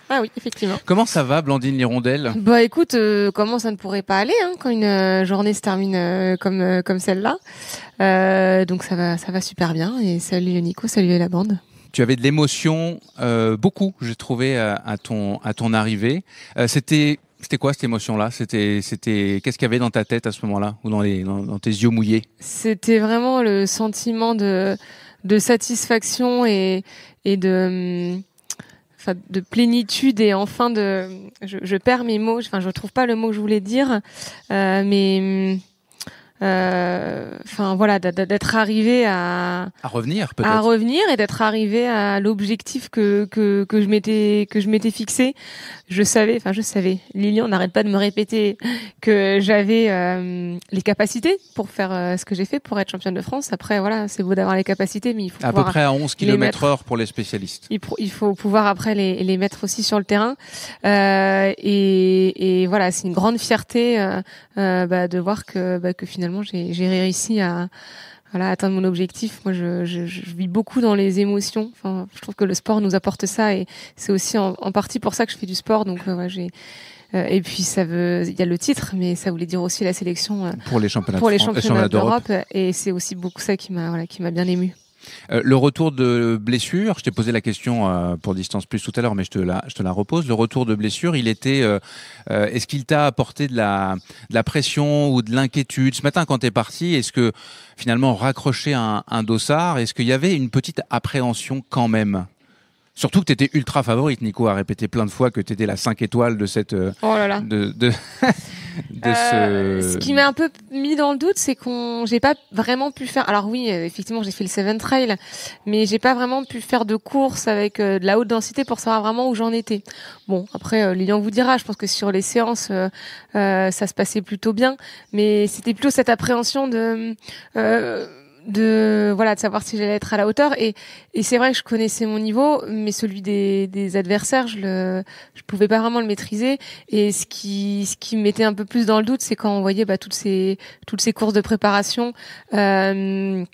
Speaker 11: Ah oui, effectivement.
Speaker 1: Comment ça va, Blandine Lirondelle
Speaker 11: Bah écoute, comment ça ne pourrait pas aller hein, quand une journée se termine comme comme celle-là. donc ça va, ça va super bien. Et salut Nico, salut la bande.
Speaker 1: Tu avais de l'émotion, euh, beaucoup, j'ai trouvé, euh, à, ton, à ton arrivée. Euh, c'était, c'était quoi cette émotion-là C'était, c'était, qu'est-ce qu'il y avait dans ta tête à ce moment-là ou dans, les, dans, tes yeux mouillés
Speaker 11: C'était vraiment le sentiment de, de satisfaction et, et de hum, de plénitude et enfin de je, perds mes mots enfin je trouve pas le mot que je voulais dire mais hum, euh, enfin voilà, d'être arrivé à,
Speaker 1: à revenir, à
Speaker 11: revenir et d'être arrivé à l'objectif que, que, que je m'étais que je m'étais fixé. Je savais, enfin je savais. Lilian n'arrête pas de me répéter que j'avais euh, les capacités pour faire euh, ce que j'ai fait pour être championne de France. Après voilà, c'est beau d'avoir les capacités, mais il faut à peu près à 11 km/h
Speaker 1: pour les spécialistes.
Speaker 11: Il, faut pouvoir après les, les mettre aussi sur le terrain. Euh, et, et, voilà, c'est une grande fierté bah, de voir que bah, que finalement j'ai réussi à atteindre mon objectif. Moi, je, vis beaucoup dans les émotions. Enfin, je trouve que le sport nous apporte ça et c'est aussi en, partie pour ça que je fais du sport. Donc, euh, j'ai. Euh, et puis, ça veut, il y a le titre, mais ça voulait dire aussi la sélection euh, pour les championnats, pour les championnats d'Europe. Et c'est aussi beaucoup ça qui m'a, voilà, qui m'a bien ému.
Speaker 1: Euh, le retour de blessure, je t'ai posé la question euh, pour Distance Plus tout à l'heure, mais je te, la, repose. Le retour de blessure, il était. Euh, est-ce qu'il t'a apporté de la, pression ou de l'inquiétude Ce matin, quand tu es parti, est-ce que finalement, raccrocher un, un dossard, est-ce qu'il y avait une petite appréhension quand même Surtout que tu étais ultra favorite, Nico a répété plein de fois que tu étais la 5 étoiles de cette. Euh, oh là De, ce... Euh, ce... qui m'a
Speaker 11: un peu mis dans le doute, c'est qu'on j'ai pas vraiment pu faire. Alors oui, euh, effectivement, j'ai fait le Seven Trail, mais j'ai pas vraiment pu faire de course avec de la haute densité pour savoir vraiment où j'en étais. Bon, après, Lilian vous dira. Je pense que sur les séances, ça se passait plutôt bien, mais c'était plutôt cette appréhension de de voilà de savoir si j'allais être à la hauteur et, et c'est vrai que je connaissais mon niveau mais celui des, adversaires je le je pouvais pas vraiment le maîtriser et ce qui ce qui mettait un peu plus dans le doute c'est quand on voyait bah, toutes ces toutes ces courses de préparation euh,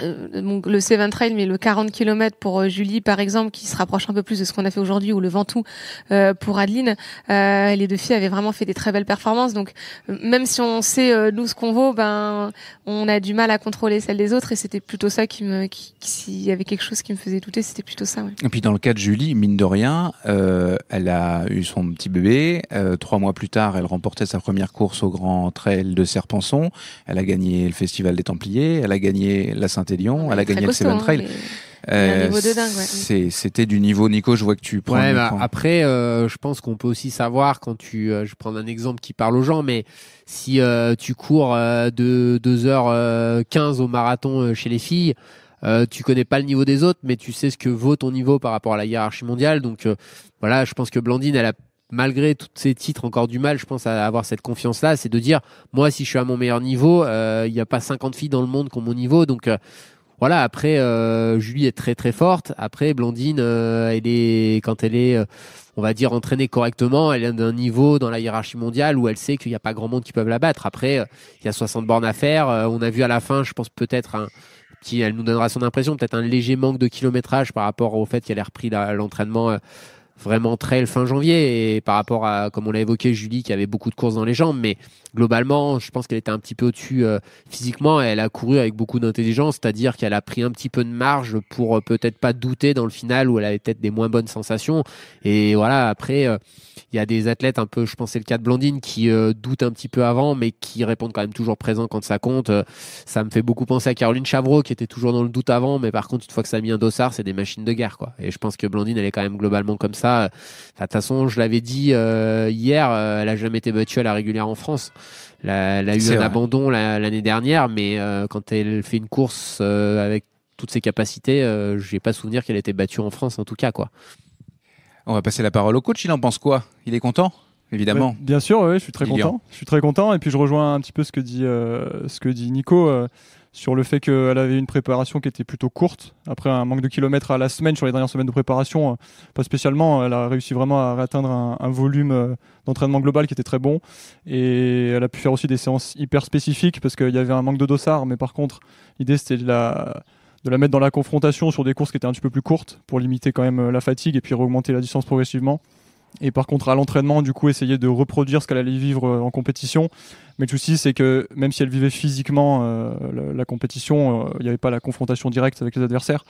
Speaker 11: euh, donc le Seven Trail, mais le 40 km pour euh, Julie, par exemple, qui se rapproche un peu plus de ce qu'on a fait aujourd'hui, ou le Ventoux euh, pour Adeline. Euh, les deux filles avaient vraiment fait des très belles performances. Donc, euh, même si on sait nous ce qu'on vaut, ben, on a du mal à contrôler celle des autres. Et c'était plutôt ça qui me, qui, s'il y avait quelque chose qui me faisait douter, c'était plutôt ça. Ouais.
Speaker 1: Et puis dans le cas de Julie, mine de rien, elle a eu son petit bébé. trois mois plus tard, elle remportait sa première course au Grand Trail de Serpenson. Elle a gagné le Festival des Templiers. Elle a gagné la Saint ah, à Lyon, elle a gagné le Seven Trail. C'était du niveau, Nico. Je vois que tu prends. Bah,
Speaker 4: après, euh, je pense qu'on peut aussi savoir quand tu. Euh, je prends un exemple qui parle aux gens, mais si euh, tu cours de 2h15 au marathon chez les filles, tu connais pas le niveau des autres, mais tu sais ce que vaut ton niveau par rapport à la hiérarchie mondiale. Donc voilà, je pense que Blandine, elle a malgré tous ces titres, encore du mal, je pense, à avoir cette confiance-là. C'est de dire, moi, si je suis à mon meilleur niveau, euh, il n'y a pas 50 filles dans le monde qui ont mon niveau. Donc, euh, voilà, après, euh, Julie est très, très forte. Après, Blondine, elle est, quand elle est, on va dire, entraînée correctement, elle est d'un niveau dans la hiérarchie mondiale où elle sait qu'il n'y a pas grand monde qui peut la battre. Après, il y a 60 bornes à faire. on a vu à la fin, je pense, peut-être un. elle nous donnera son impression, peut-être un léger manque de kilométrage par rapport au fait qu'elle ait repris l'entraînement vraiment le fin janvier. Et par rapport à, comme on l'a évoqué, Julie qui avait beaucoup de courses dans les jambes, mais globalement, je pense qu'elle était un petit peu au-dessus euh, physiquement. Et elle a couru avec beaucoup d'intelligence, c'est-à-dire qu'elle a pris un petit peu de marge pour euh, peut-être pas douter dans le final où elle avait peut-être des moins bonnes sensations. Et voilà, après, euh, il y a des athlètes un peu, je pensais le cas de Blandine, qui doutent un petit peu avant, mais qui répondent quand même toujours présent quand ça compte. ça me fait beaucoup penser à Caroline Chavreau qui était toujours dans le doute avant, mais par contre, une fois que ça a mis un dossard, c'est des machines de guerre, quoi. Et je pense que Blandine, elle est quand même globalement comme ça de toute façon, je l'avais dit euh, hier, euh, elle a jamais été battue à la régulière en France. Elle a, eu un abandon l'année dernière, mais euh, quand elle fait une course avec toutes ses capacités, je n'ai pas souvenir qu'elle été battue
Speaker 1: en
Speaker 12: France, en tout cas, quoi.
Speaker 1: On va passer la parole au coach. Il en pense quoi Il est content évidemment.
Speaker 12: bien sûr, je suis très content. Je suis très content. Et puis je rejoins un petit peu ce que dit, ce que dit Nico sur le fait qu'elle avait une préparation qui était plutôt courte. Après un manque de kilomètres à la semaine, sur les dernières semaines de préparation, euh, pas spécialement, elle a réussi vraiment à atteindre un, volume euh, d'entraînement global qui était très bon. Et elle a pu faire aussi des séances hyper spécifiques parce qu'il y avait un manque de dossard. Mais par contre, l'idée c'était de la, de la mettre dans la confrontation sur des courses qui étaient un petit peu plus courtes pour limiter quand même euh, la fatigue et puis augmenter la distance progressivement. Et par contre, à l'entraînement, du coup, essayer de reproduire ce qu'elle allait vivre euh, en compétition. Mais le souci, c'est que même si elle vivait physiquement euh, la, compétition, euh, il n'y avait pas la confrontation directe avec les adversaires.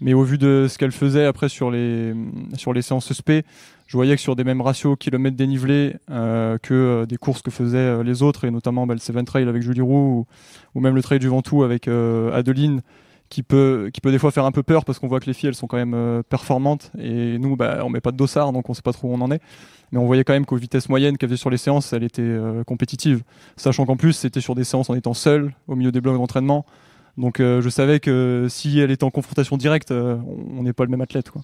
Speaker 12: Mais au vu de ce qu'elle faisait après sur les, mm, sur les séances SP, je voyais que sur des mêmes ratios kilomètres dénivelés que des courses que faisaient les autres, et notamment bah, le Seven Trail avec Julie Roux ou, même le Trail du Ventoux avec Adeline, qui peut, qui peut des fois faire un peu peur parce qu'on voit que les filles elles sont quand même euh, performantes et nous bah, on met pas de dossard donc on sait pas trop où on en est. Mais on voyait quand même qu'aux vitesses moyennes qu'elle faisait sur les séances, elle était euh, compétitive. Sachant qu'en plus c'était sur des séances en étant seule au milieu des blocs d'entraînement. Donc euh, je savais que si elle était en confrontation directe, on n'est pas le même athlète. Quoi.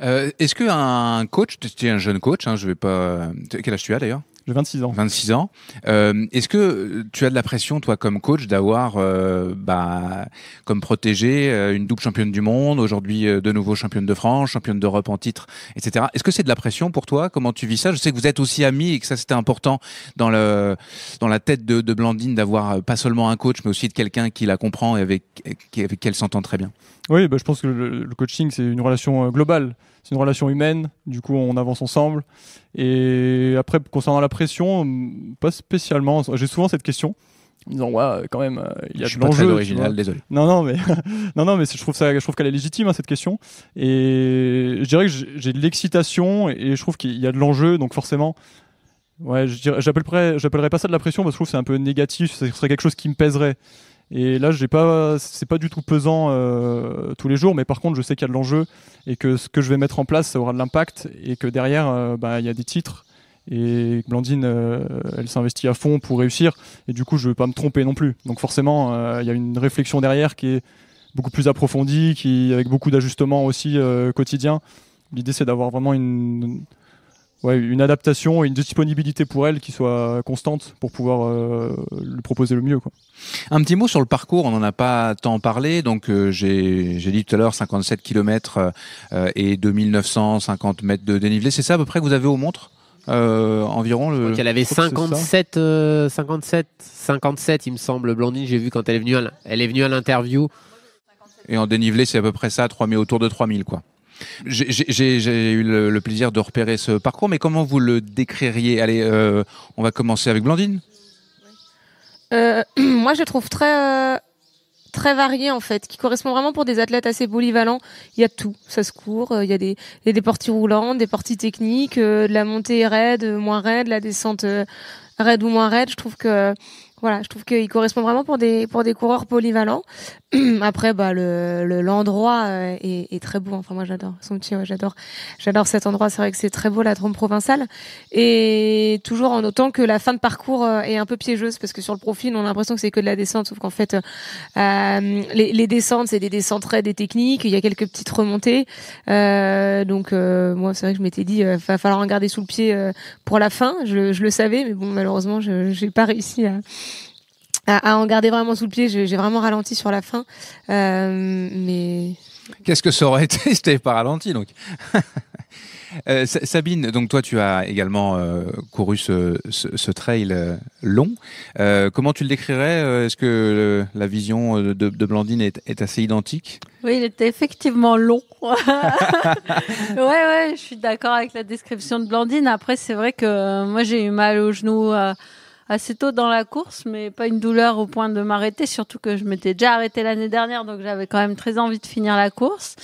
Speaker 1: Est-ce qu'un coach, tu es un jeune coach, hein, je vais pas. Quel âge tu as d'ailleurs j'ai 26 ans. 26 ans. Euh, est-ce que tu as de la pression, toi, comme coach, d'avoir, euh, bah, comme protégé, euh, une double championne du monde, aujourd'hui de nouveau championne de France, championne d'Europe en titre, etc. Est-ce que c'est de la pression pour toi Comment tu vis ça Je sais que vous êtes aussi amis et que ça, c'était important dans, le, dans la tête de, Blandine d'avoir pas seulement un coach, mais aussi de quelqu'un qui la comprend et avec, qui elle s'entend très bien.
Speaker 12: Oui, bah, je pense que le coaching, c'est une relation globale c'est une relation humaine, du coup on avance ensemble. Et après, concernant la pression, hum, pas spécialement. J'ai souvent cette question en disant quand même euh, il y a de l'enjeu original désolé non non mais non non mais je trouve ça je trouve qu'elle est légitime hein, cette question et je dirais que j'ai de l'excitation et je trouve qu'il y a de l'enjeu donc forcément ouais j'appellerais pas ça de la pression parce que je trouve c'est un peu négatif ce serait quelque chose qui me pèserait et là, j'ai pas, c'est pas du tout pesant euh, tous les jours, mais par contre, je sais qu'il y a de l'enjeu et que ce que je vais mettre en place, ça aura de l'impact et que derrière, euh, bah, il y a des titres. Et Blandine, euh, elle s'investit à fond pour réussir. Et du coup, je ne veux pas me tromper non plus. Donc forcément, il y a une réflexion derrière qui est beaucoup plus approfondie, qui avec beaucoup d'ajustements aussi quotidiens. L'idée, c'est d'avoir vraiment une ouais, une adaptation et une disponibilité pour elle qui soit constante pour pouvoir euh, lui proposer le mieux. Quoi. Un petit mot sur
Speaker 1: le parcours, on n'en a pas tant parlé. Donc euh, j'ai dit tout à l'heure 57 km euh, et 2950 mètres de dénivelé. C'est ça à peu près que vous avez aux montres euh, environ. elle avait 57,
Speaker 4: 57, 57, il me semble, Blandine, J'ai vu quand elle est
Speaker 1: venue, à, elle est venue à l'interview. Et en dénivelé, c'est à peu près ça, autour de 3000, quoi. J'ai eu le, plaisir de repérer ce parcours, mais comment vous le décririez Allez, euh, on va commencer avec Blandine.
Speaker 11: Euh, moi, je trouve très euh, très varié en fait, qui correspond vraiment pour des athlètes assez polyvalents. Il y a tout, ça se court. Il y a des, des parties roulantes, des parties techniques, de la montée raide, moins raide, la descente raide ou moins raide. Je trouve que voilà, je trouve qu'il correspond vraiment pour des pour des coureurs polyvalents. Après, bah le l'endroit euh, est, est, très beau. Enfin moi j'adore son petit, j'adore j'adore cet endroit. C'est vrai que c'est très beau la trompe provinciale et toujours en notant que la fin de parcours euh, est un peu piégeuse parce que sur le profil on a l'impression que c'est que de la descente, sauf qu'en fait euh, les, les, descentes c'est des descentes très des techniques. Il y a quelques petites remontées. Euh, donc euh, moi c'est vrai que je m'étais dit va falloir en garder sous le pied pour la fin. Je, je le savais, mais bon malheureusement je j'ai pas réussi à à, en garder vraiment sous le pied. J'ai vraiment ralenti sur la fin. Euh, mais.
Speaker 1: Qu'est-ce que ça aurait été si tu pas ralenti donc euh, Sabine, donc toi, tu as également euh, couru ce, trail long. comment tu le décrirais Est-ce que la vision de, de Blandine est, assez identique
Speaker 10: Oui, il était effectivement long. ouais, ouais, je suis d'accord avec la description de Blandine. Après, c'est vrai que moi, j'ai eu mal au genou assez tôt dans la course, mais pas une douleur au point de m'arrêter, surtout que je m'étais déjà arrêtée l'année dernière, donc j'avais quand même très envie de finir la course.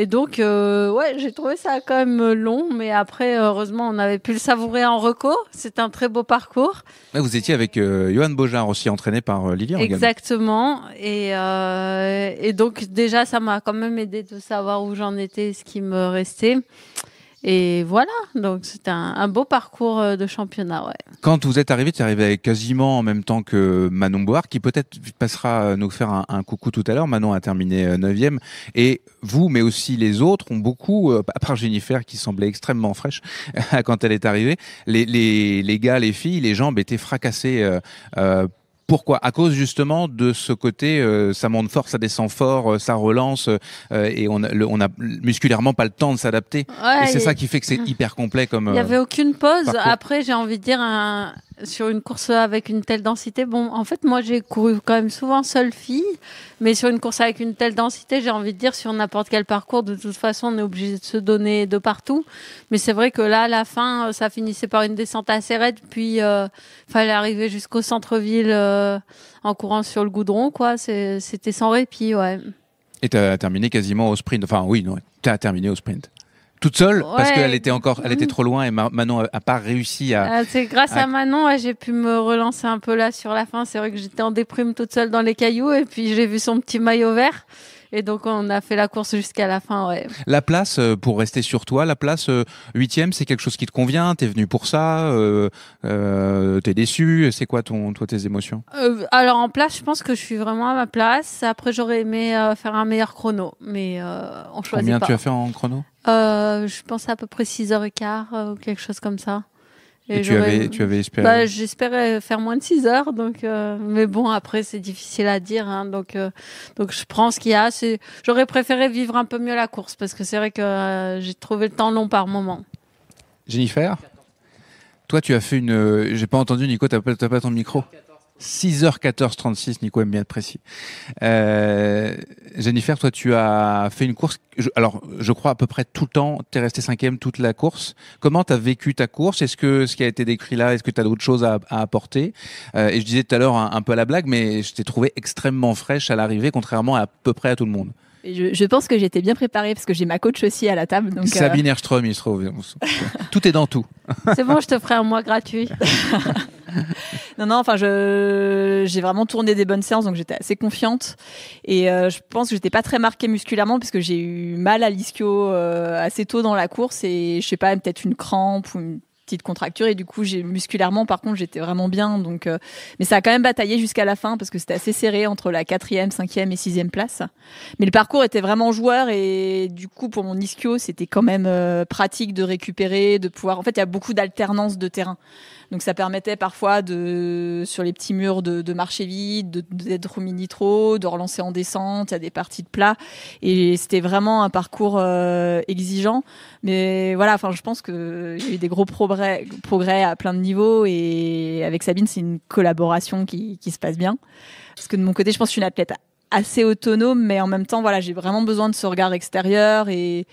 Speaker 10: Et donc, euh, ouais, j'ai trouvé ça quand même long, mais après, heureusement, on avait pu le savourer en reco. C'est un très beau parcours.
Speaker 1: vous étiez avec euh, Johan Bojar aussi, entraîné par euh, Lilian.
Speaker 10: Exactement. Et, euh, et donc, déjà, ça m'a quand même aidé de savoir où j'en étais, ce qui me restait. Et voilà, donc c'était un, beau parcours euh, de championnat. Ouais.
Speaker 1: Quand vous êtes arrivé, tu es arrivé quasiment en même temps que Manon Boire, qui peut-être passera euh, nous faire un, coucou tout à l'heure. Manon a terminé 9e. Euh, Et vous, mais aussi les autres, ont beaucoup, à part Jennifer qui semblait extrêmement fraîche quand elle est arrivée, les, gars, les filles, les jambes étaient fracassées pourquoi À cause justement de ce côté, euh, ça monte fort, ça descend fort, euh, ça relance, euh, et on, n'a on a musculairement pas le temps de s'adapter. et c'est ça qui fait que c'est hyper complet comme. Il n'y avait
Speaker 10: aucune pause. Après, j'ai envie de dire un, sur une course avec une telle densité, bon, en fait, moi, j'ai couru quand même souvent seule fille, mais sur une course avec une telle densité, j'ai envie de dire, sur n'importe quel parcours, de toute façon, on est obligé de se donner de partout. Mais c'est vrai que là, à la fin, euh, ça finissait par une descente assez raide, puis euh, fallait arriver jusqu'au centre-ville euh, en courant sur le goudron, quoi. C'était sans répit, ouais.
Speaker 1: Et tu as terminé quasiment au sprint. Enfin, oui, non, tu as terminé au sprint toute seule parce qu'elle était encore, elle était trop loin et Manon a, pas réussi à.
Speaker 10: Ah, c'est grâce à, Manon j'ai pu me relancer un peu là sur la fin. C'est vrai que j'étais en déprime toute seule dans les cailloux et puis j'ai vu son petit maillot vert. Et donc on a fait la course jusqu'à la fin. Ouais.
Speaker 1: La place, euh, pour rester sur toi, la place euh, huitième, c'est quelque chose qui te convient T'es venu pour ça euh, T'es déçu C'est quoi ton, toi tes émotions
Speaker 10: Alors en place, je pense que je suis vraiment à ma place. Après, j'aurais aimé faire un meilleur chrono, mais on choisit pas. Combien tu as fait en chrono euh, je pense à, peu près 6h15 euh, ou quelque chose comme ça. Et, tu, avais, espéré bah, J'espérais faire moins de 6 heures. Donc, euh, Mais bon, après, c'est difficile à dire. Hein, donc, donc, je prends ce qu'il y a. J'aurais préféré vivre un peu mieux la course parce que c'est vrai que j'ai trouvé le temps long par moment.
Speaker 1: Jennifer Toi, tu as fait une. j'ai pas entendu, Nico, tu n'as pas, pas ton micro. 6 h 1436 Nico aime bien être précis. Euh, Jennifer, toi, tu as fait une course. alors, je crois à peu près tout le temps, tu es resté cinquième toute la course. Comment tu as vécu ta course Est-ce que ce qui a été décrit là, est-ce que tu as d'autres choses à, apporter euh, Et je disais tout à l'heure un, peu à la blague, mais je t'ai trouvé extrêmement fraîche à l'arrivée, contrairement à, à peu près à tout le monde.
Speaker 13: Je, pense que j'étais bien préparée parce que j'ai ma coach aussi à la table. Sabine
Speaker 1: euh, Erström, il se trouve. tout est dans tout.
Speaker 13: C'est bon, je te ferai un mois gratuit. non, non, enfin, j'ai vraiment tourné des bonnes séances, donc j'étais assez confiante. Et euh, je pense que j'étais pas très marquée musculairement, parce que j'ai eu mal à l'ischio euh, assez tôt dans la course, et je sais pas, peut-être une crampe ou une petite contracture et du coup j'ai musculairement par contre j'étais vraiment bien donc euh, mais ça a quand même bataillé jusqu'à la fin parce que c'était assez serré entre la quatrième cinquième et sixième place mais le parcours était vraiment joueur et du coup pour mon ischio c'était quand même pratique de récupérer de pouvoir en fait il y a beaucoup d'alternance de terrain donc ça permettait parfois de, sur les petits murs, de, marcher vite, d'être au mini tro de relancer en descente, il y a des parties de plat. Et c'était vraiment un parcours euh, exigeant. Mais voilà, enfin, je pense que y a eu des gros progrès, progrès à plein de niveaux. Et avec Sabine, c'est une collaboration qui, qui se passe bien. Parce que de mon côté, je pense que je suis une athlète assez autonome, mais en même temps, voilà, j'ai vraiment besoin de ce regard extérieur et,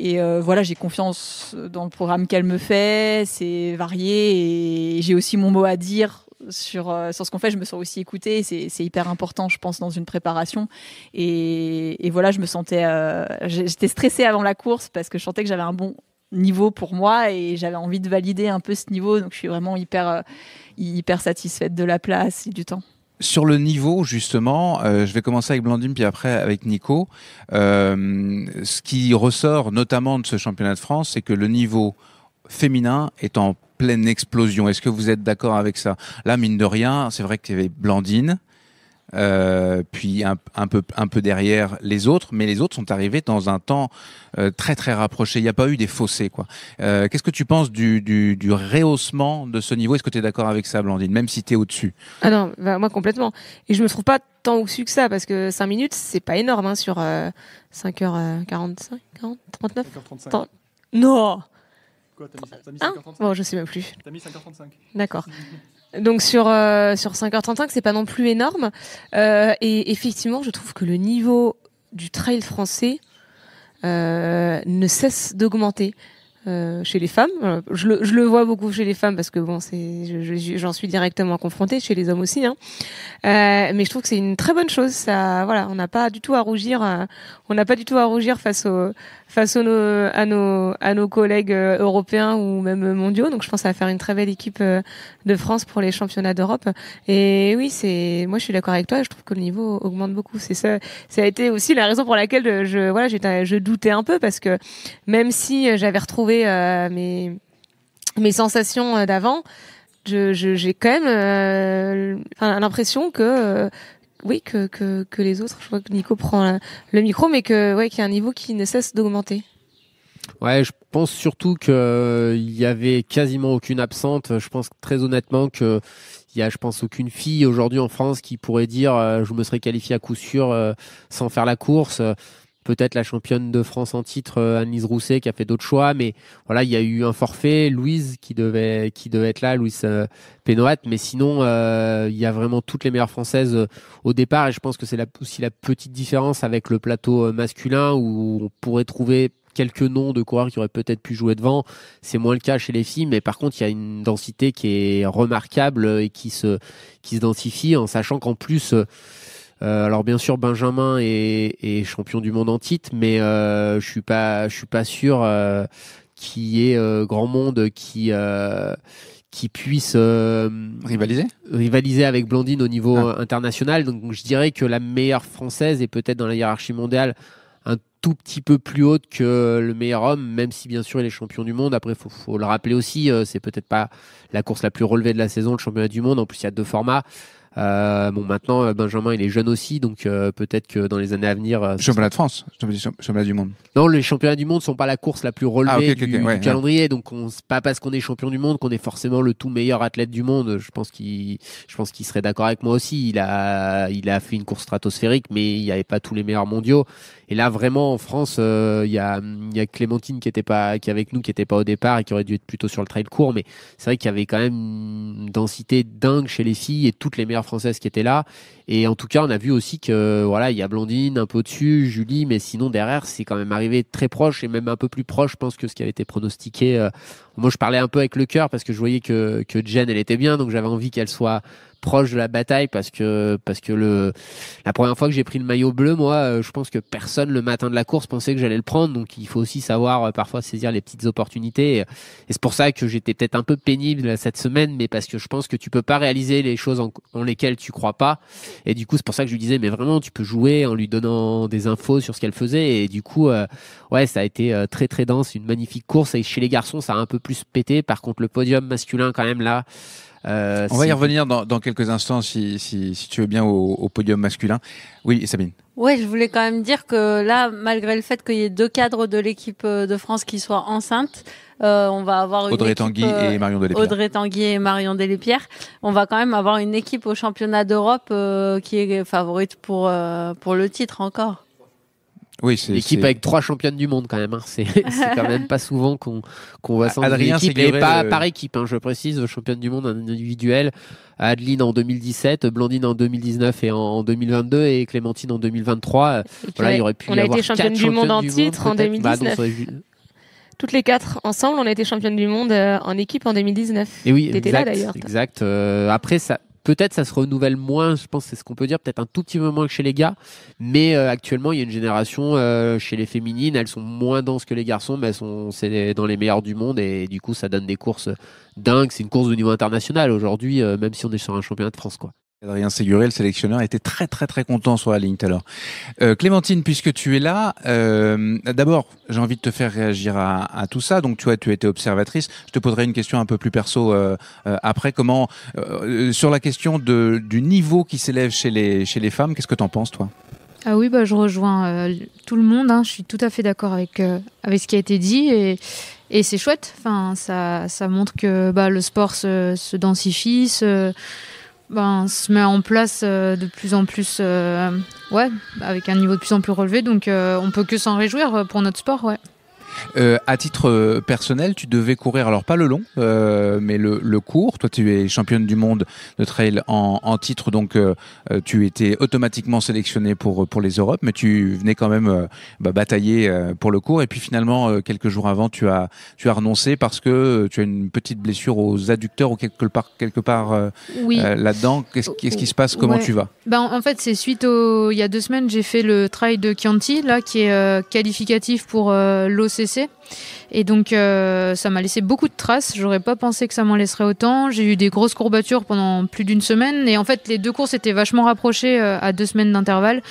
Speaker 13: et euh, voilà, j'ai confiance dans le programme qu'elle me fait, c'est varié et j'ai aussi mon mot à dire sur, euh, sur ce qu'on fait. Je me sens aussi écoutée, c'est hyper important, je pense, dans une préparation. Et, voilà, je me sentais, euh, j'étais stressée avant la course parce que je sentais que j'avais un bon niveau pour moi et j'avais envie de valider un peu ce niveau. Donc je suis vraiment hyper, hyper satisfaite de la place et du temps.
Speaker 1: Sur le niveau, justement, euh, je vais commencer avec Blandine, puis après avec Nico. Euh, ce qui ressort notamment de ce championnat de France, c'est que le niveau féminin est en pleine explosion. Est-ce que vous êtes d'accord avec ça Là, mine de rien, c'est vrai qu'il y avait Blandine, euh, puis un, un, peu, un peu derrière les autres, mais les autres sont arrivés dans un temps euh, très très rapproché. Il n'y a pas eu des fossés. Euh, Qu'est-ce que tu penses du, du, du, rehaussement de ce niveau Est-ce que tu es d'accord avec ça, Blandine, même si tu es au-dessus
Speaker 11: Ah non, bah, moi complètement. Et je ne me trouve pas tant au-dessus que ça, parce que 5 minutes, c'est pas énorme hein, sur 5h45, 39 5h35. Non
Speaker 12: Quoi, t'as mis, mis 5h35 hein? Bon, je sais même plus. T'as mis 5h35.
Speaker 11: D'accord. Donc sur euh, sur 5h35, c'est pas non plus énorme. Euh, et effectivement, je trouve que le niveau du trail français euh, ne cesse d'augmenter. Euh, chez les femmes, euh, je le, je le, vois beaucoup chez les femmes parce que bon, c'est j'en je, suis directement confrontée chez les hommes aussi, hein. Euh, mais je trouve que c'est une très bonne chose. Ça, voilà, on n'a pas du tout à rougir, on n'a pas du tout à rougir face au face à nos, à nos, à nos collègues euh, européens ou même mondiaux. Donc je pense à faire une très belle équipe euh, de France pour les championnats d'Europe. Et oui, c'est moi je suis d'accord avec toi. Je trouve que le niveau augmente beaucoup. C'est ça. Ça a été aussi la raison pour laquelle euh, je voilà, j'étais, je doutais un peu parce que même si j'avais retrouvé mes mes sensations d'avant, j'ai je, j'ai quand même l'impression que oui que, que, les autres. Je vois que Nico prend le micro, mais que ouais qu'il y a un niveau qui ne cesse d'augmenter.
Speaker 4: Ouais, je pense surtout que euh, il y avait quasiment aucune absente. Je pense très honnêtement que il y a, je pense, aucune fille aujourd'hui en France qui pourrait dire euh, je me serais qualifié à coup sûr euh, sans faire la course peut-être la championne de France en titre, euh, Anne-Lise Rousset, qui a fait d'autres choix. Mais voilà, il y a eu un forfait, Louise qui devait, qui devait être là, Louise euh, Pénoat. Mais sinon, euh, il y a vraiment toutes les meilleures françaises au départ. Et je pense que c'est aussi la petite différence avec le plateau masculin où on pourrait trouver quelques noms de coureurs qui auraient peut-être pu jouer devant. C'est moins le cas chez les filles, mais par contre, il y a une densité qui est remarquable et qui se, qui se densifie en sachant qu'en plus, euh, alors bien sûr, Benjamin est, champion du monde en titre, mais euh, je suis pas, je suis pas sûr euh, qu'il y ait grand monde qui qui puisse rivaliser rivaliser avec Blondine au niveau ah. international. Donc je dirais que la meilleure française est peut-être dans la hiérarchie mondiale un tout petit peu plus haute que le meilleur homme, même si bien sûr il est champion du monde. Après, il faut le rappeler aussi, c'est peut-être pas la course la plus relevée de la saison, le championnat du monde. En plus, il y a deux formats. Euh, bon, maintenant, euh, Benjamin, il est jeune aussi, donc euh, peut-être que dans les années à venir. championnat de
Speaker 1: France, championnat du monde.
Speaker 4: Non, les championnats du monde sont pas la course la plus relevée ah, du, calendrier, donc on, pas parce qu'on est champion du monde qu'on est forcément le tout meilleur athlète du monde. Je pense qu'il, je pense qu'il serait d'accord avec moi aussi. Il a, il a fait une course stratosphérique, mais il n'y avait pas tous les meilleurs mondiaux. Et là, vraiment, en France, il y a, y a Clémentine qui était pas, qui avec nous, qui était pas au départ et qui aurait dû être plutôt sur le trail court, mais c'est vrai qu'il y avait quand même une densité dingue chez les filles et toutes les meilleures française qui était là. Et en tout cas, on a vu aussi que voilà, il y a Blondine un peu au-dessus, Julie, mais sinon derrière, c'est quand même arrivé très proche et même un peu plus proche, je pense, que ce qui avait été pronostiqué. Euh. Moi, je parlais un peu avec le cœur parce que je voyais que, que Jen, elle était bien, donc j'avais envie qu'elle soit proche de la bataille parce que parce que le la première fois que j'ai pris le maillot bleu, moi, euh, je pense que personne le matin de la course pensait que j'allais le prendre. Donc il faut aussi savoir euh, parfois saisir les petites opportunités. Et, c'est pour ça que j'étais peut-être un peu pénible euh, cette semaine, mais parce que je pense que tu peux pas réaliser les choses en, lesquelles tu crois pas. Et du coup, c'est pour ça que je lui disais, mais vraiment, tu peux jouer en lui donnant des infos sur ce qu'elle faisait. Et du coup, ouais, ça a été très très dense, une magnifique course. Et chez les garçons, ça a un peu plus pété. Par contre, le podium masculin quand même là.
Speaker 1: Euh, on va y revenir dans, quelques instants, si, tu veux bien, au, podium masculin. Oui, Sabine.
Speaker 10: Ouais, je voulais quand même dire que là, malgré le fait qu'il y ait deux cadres de l'équipe euh, de France qui soient enceintes, euh, on va avoir Audrey Tanguy et Marion Delépierre. Audrey Tanguy et Marion Delépierre. On va quand même avoir une équipe au championnat d'Europe qui est favorite pour pour le titre encore.
Speaker 4: Oui, l'équipe avec trois championnes du monde quand même. Hein. C'est quand même pas souvent qu'on qu'on voit ça. Adrien équipe, pas euh, par équipe, hein, je précise, championne du monde individuel Adeline en 2017, Blandine en 2019 et en, 2022 et Clémentine en 2023. Euh, voilà, il aurait pu on y a avoir été championne du monde en titre en 2019. Bah,
Speaker 11: toutes les quatre ensemble, on a été championne du monde euh, en équipe en 2019. Et oui, exact, là,
Speaker 4: exact. après, ça, Peut-être ça se renouvelle moins, je pense, c'est ce qu'on peut dire, peut-être un tout petit peu moins que chez les gars. Mais euh, actuellement, il y a une génération euh, chez les féminines, elles sont moins denses que les garçons, mais sont c'est dans les meilleurs du monde. Et du coup, ça donne des courses dingues. C'est une course de niveau international aujourd'hui, euh, même si on est sur un championnat de France.
Speaker 1: quoi. Adrien Séguré, le sélectionneur, était très très très content sur la ligne tout à l'heure. Euh, Clémentine, puisque tu es là, euh, d'abord j'ai envie de te faire réagir à, tout ça. Donc tu as tu as été observatrice. Je te poserai une question un peu plus perso euh, après. Comment sur la question du niveau qui s'élève chez les chez les femmes, qu'est-ce que tu en penses toi
Speaker 14: ah oui, bah, je rejoins tout le monde. Hein. Je suis tout à fait d'accord avec, avec ce qui a été dit. Et, et c'est chouette. Enfin, ça, montre que bah, le sport se, densifie, ben, se met en place euh, de plus en plus, euh, ouais, avec un niveau de plus en plus relevé. Donc, euh, on peut que s'en réjouir pour notre sport, ouais.
Speaker 1: Euh, à titre euh, personnel, tu devais courir, alors pas le long, euh, mais le, le, court. Toi, tu es championne du monde de trail en, en titre, donc tu étais automatiquement sélectionnée pour, pour les Europes, mais tu venais quand même bah, batailler pour le court. Et puis finalement, quelques jours avant, tu as, tu as renoncé parce que tu as une petite blessure aux adducteurs ou quelque part, quelque part là-dedans. Qu'est-ce qui se passe Comment tu vas
Speaker 14: ben, En fait, c'est suite au. Il y a deux semaines, j'ai fait le trail de Chianti, là, qui est qualificatif pour l'OCC et donc, euh, ça m'a laissé beaucoup de traces. J'aurais pas pensé que ça m'en laisserait autant. J'ai eu des grosses courbatures pendant plus d'une semaine. Et en fait, les deux courses étaient vachement rapprochées euh, à deux semaines d'intervalle.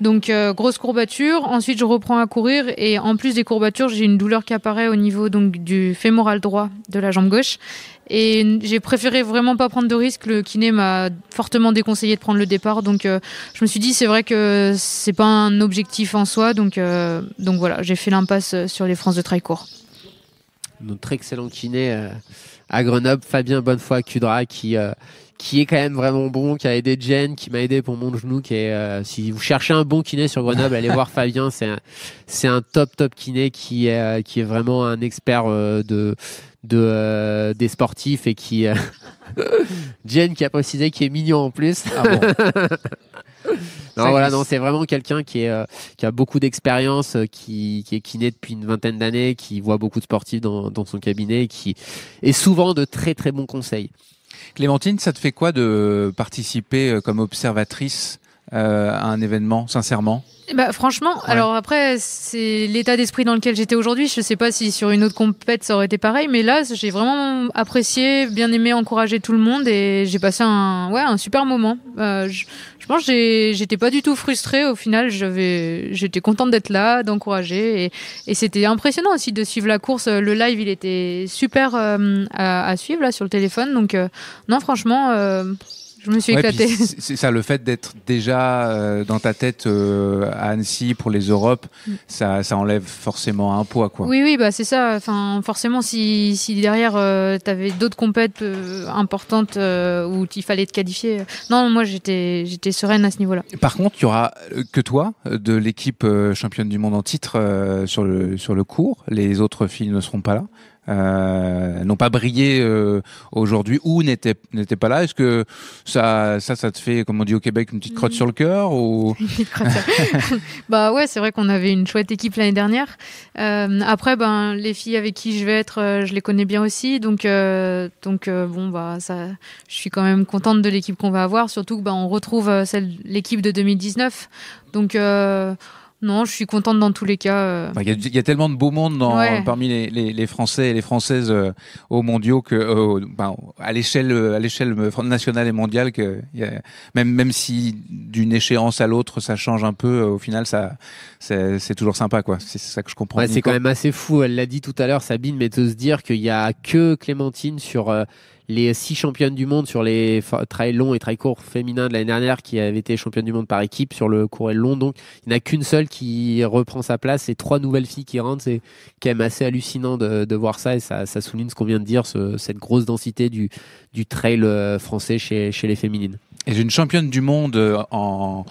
Speaker 14: Donc, euh, grosse courbature. Ensuite, je reprends à courir. Et en plus des courbatures, j'ai une douleur qui apparaît au niveau donc, du fémoral droit de la jambe gauche. Et j'ai préféré vraiment pas prendre de risque. Le kiné m'a fortement déconseillé de prendre le départ. Donc euh, je me suis dit, c'est vrai que c'est pas un objectif en soi. Donc, euh, donc voilà, j'ai fait l'impasse sur les France de trail court.
Speaker 4: Notre excellent kiné euh, à Grenoble, Fabien Bonnefoy-Cudra, qui qui est quand même vraiment bon, qui a aidé Jen, qui m'a aidé pour mon genou, qui est, euh, si vous cherchez un bon kiné sur Grenoble, allez voir Fabien, c'est un, c'est un top top kiné qui est, euh, qui est vraiment un expert euh, de, de des sportifs et qui Jen qui a précisé qui est mignon en plus. Ah bon. non voilà, non, c'est vraiment quelqu'un qui, est, qui a beaucoup d'expérience, qui, qui, est kiné depuis une vingtaine d'années, qui voit beaucoup de sportifs dans, dans son cabinet, qui est souvent de très très bons conseils.
Speaker 1: Clémentine, ça te fait quoi de participer euh, comme observatrice euh, à un événement, sincèrement
Speaker 14: eh ben, Franchement, alors après, c'est l'état d'esprit dans lequel j'étais aujourd'hui. Je ne sais pas si sur une autre compète ça aurait été pareil, mais là, j'ai vraiment apprécié, bien aimé, encouragé tout le monde et j'ai passé un, ouais, un super moment. Euh, je, pense que j'étais pas du tout frustrée. Au final, j'étais contente d'être là, d'encourager et, c'était impressionnant aussi de suivre la course. Le live, il était super euh, à, suivre là sur le téléphone. Donc, non, franchement je me suis éclaté. c'est
Speaker 1: ça, le fait d'être déjà euh, dans ta tête euh, à Annecy pour les Europes, mm. ça, ça, enlève forcément un poids. Quoi. Oui,
Speaker 14: oui, bah, c'est ça. Enfin, forcément, si, si derrière, euh, tu avais d'autres compètes importantes où il fallait te qualifier. Non, moi, j'étais sereine à ce niveau-là.
Speaker 1: Par contre, il y aura que toi de l'équipe championne du monde en titre sur, le, sur le cours. Les autres filles ne seront pas là. Euh, n'ont pas brillé euh, aujourd'hui ou n'étaient pas là Est-ce que ça, ça, te fait, comme on dit au Québec, une petite crotte sur le cœur ou...
Speaker 14: bah ouais, c'est vrai qu'on avait une chouette équipe l'année dernière. Euh, après, ben, les filles avec qui je vais être, je les connais bien aussi, donc donc bon bah ça, je suis quand même contente de l'équipe qu'on va avoir, surtout que ben, on retrouve celle l'équipe de 2019. Donc non, je suis contente dans tous les cas. Euh.
Speaker 1: Il y, a tellement de beau monde dans, parmi les, Français et les Françaises euh, aux mondiaux que, euh, ben, à l'échelle à l'échelle nationale et mondiale, que même même si d'une échéance à l'autre ça change un peu, au final ça c'est toujours sympa quoi. C'est ça que je comprends. c'est quand même
Speaker 4: assez fou. Elle l'a dit tout à l'heure, Sabine, mais de se dire qu'il y a que Clémentine sur les six championnes du monde sur les trails longs et trails courts féminins de l'année dernière qui avaient été championnes du monde par équipe sur le court et le long. Donc, il n'y en a qu'une seule qui reprend sa place. et trois nouvelles filles qui rentrent. C'est quand même assez hallucinant de, voir ça et ça, souligne ce qu'on vient de dire, cette grosse densité du,
Speaker 1: trail euh, français chez, les féminines. Et une championne du monde euh, en,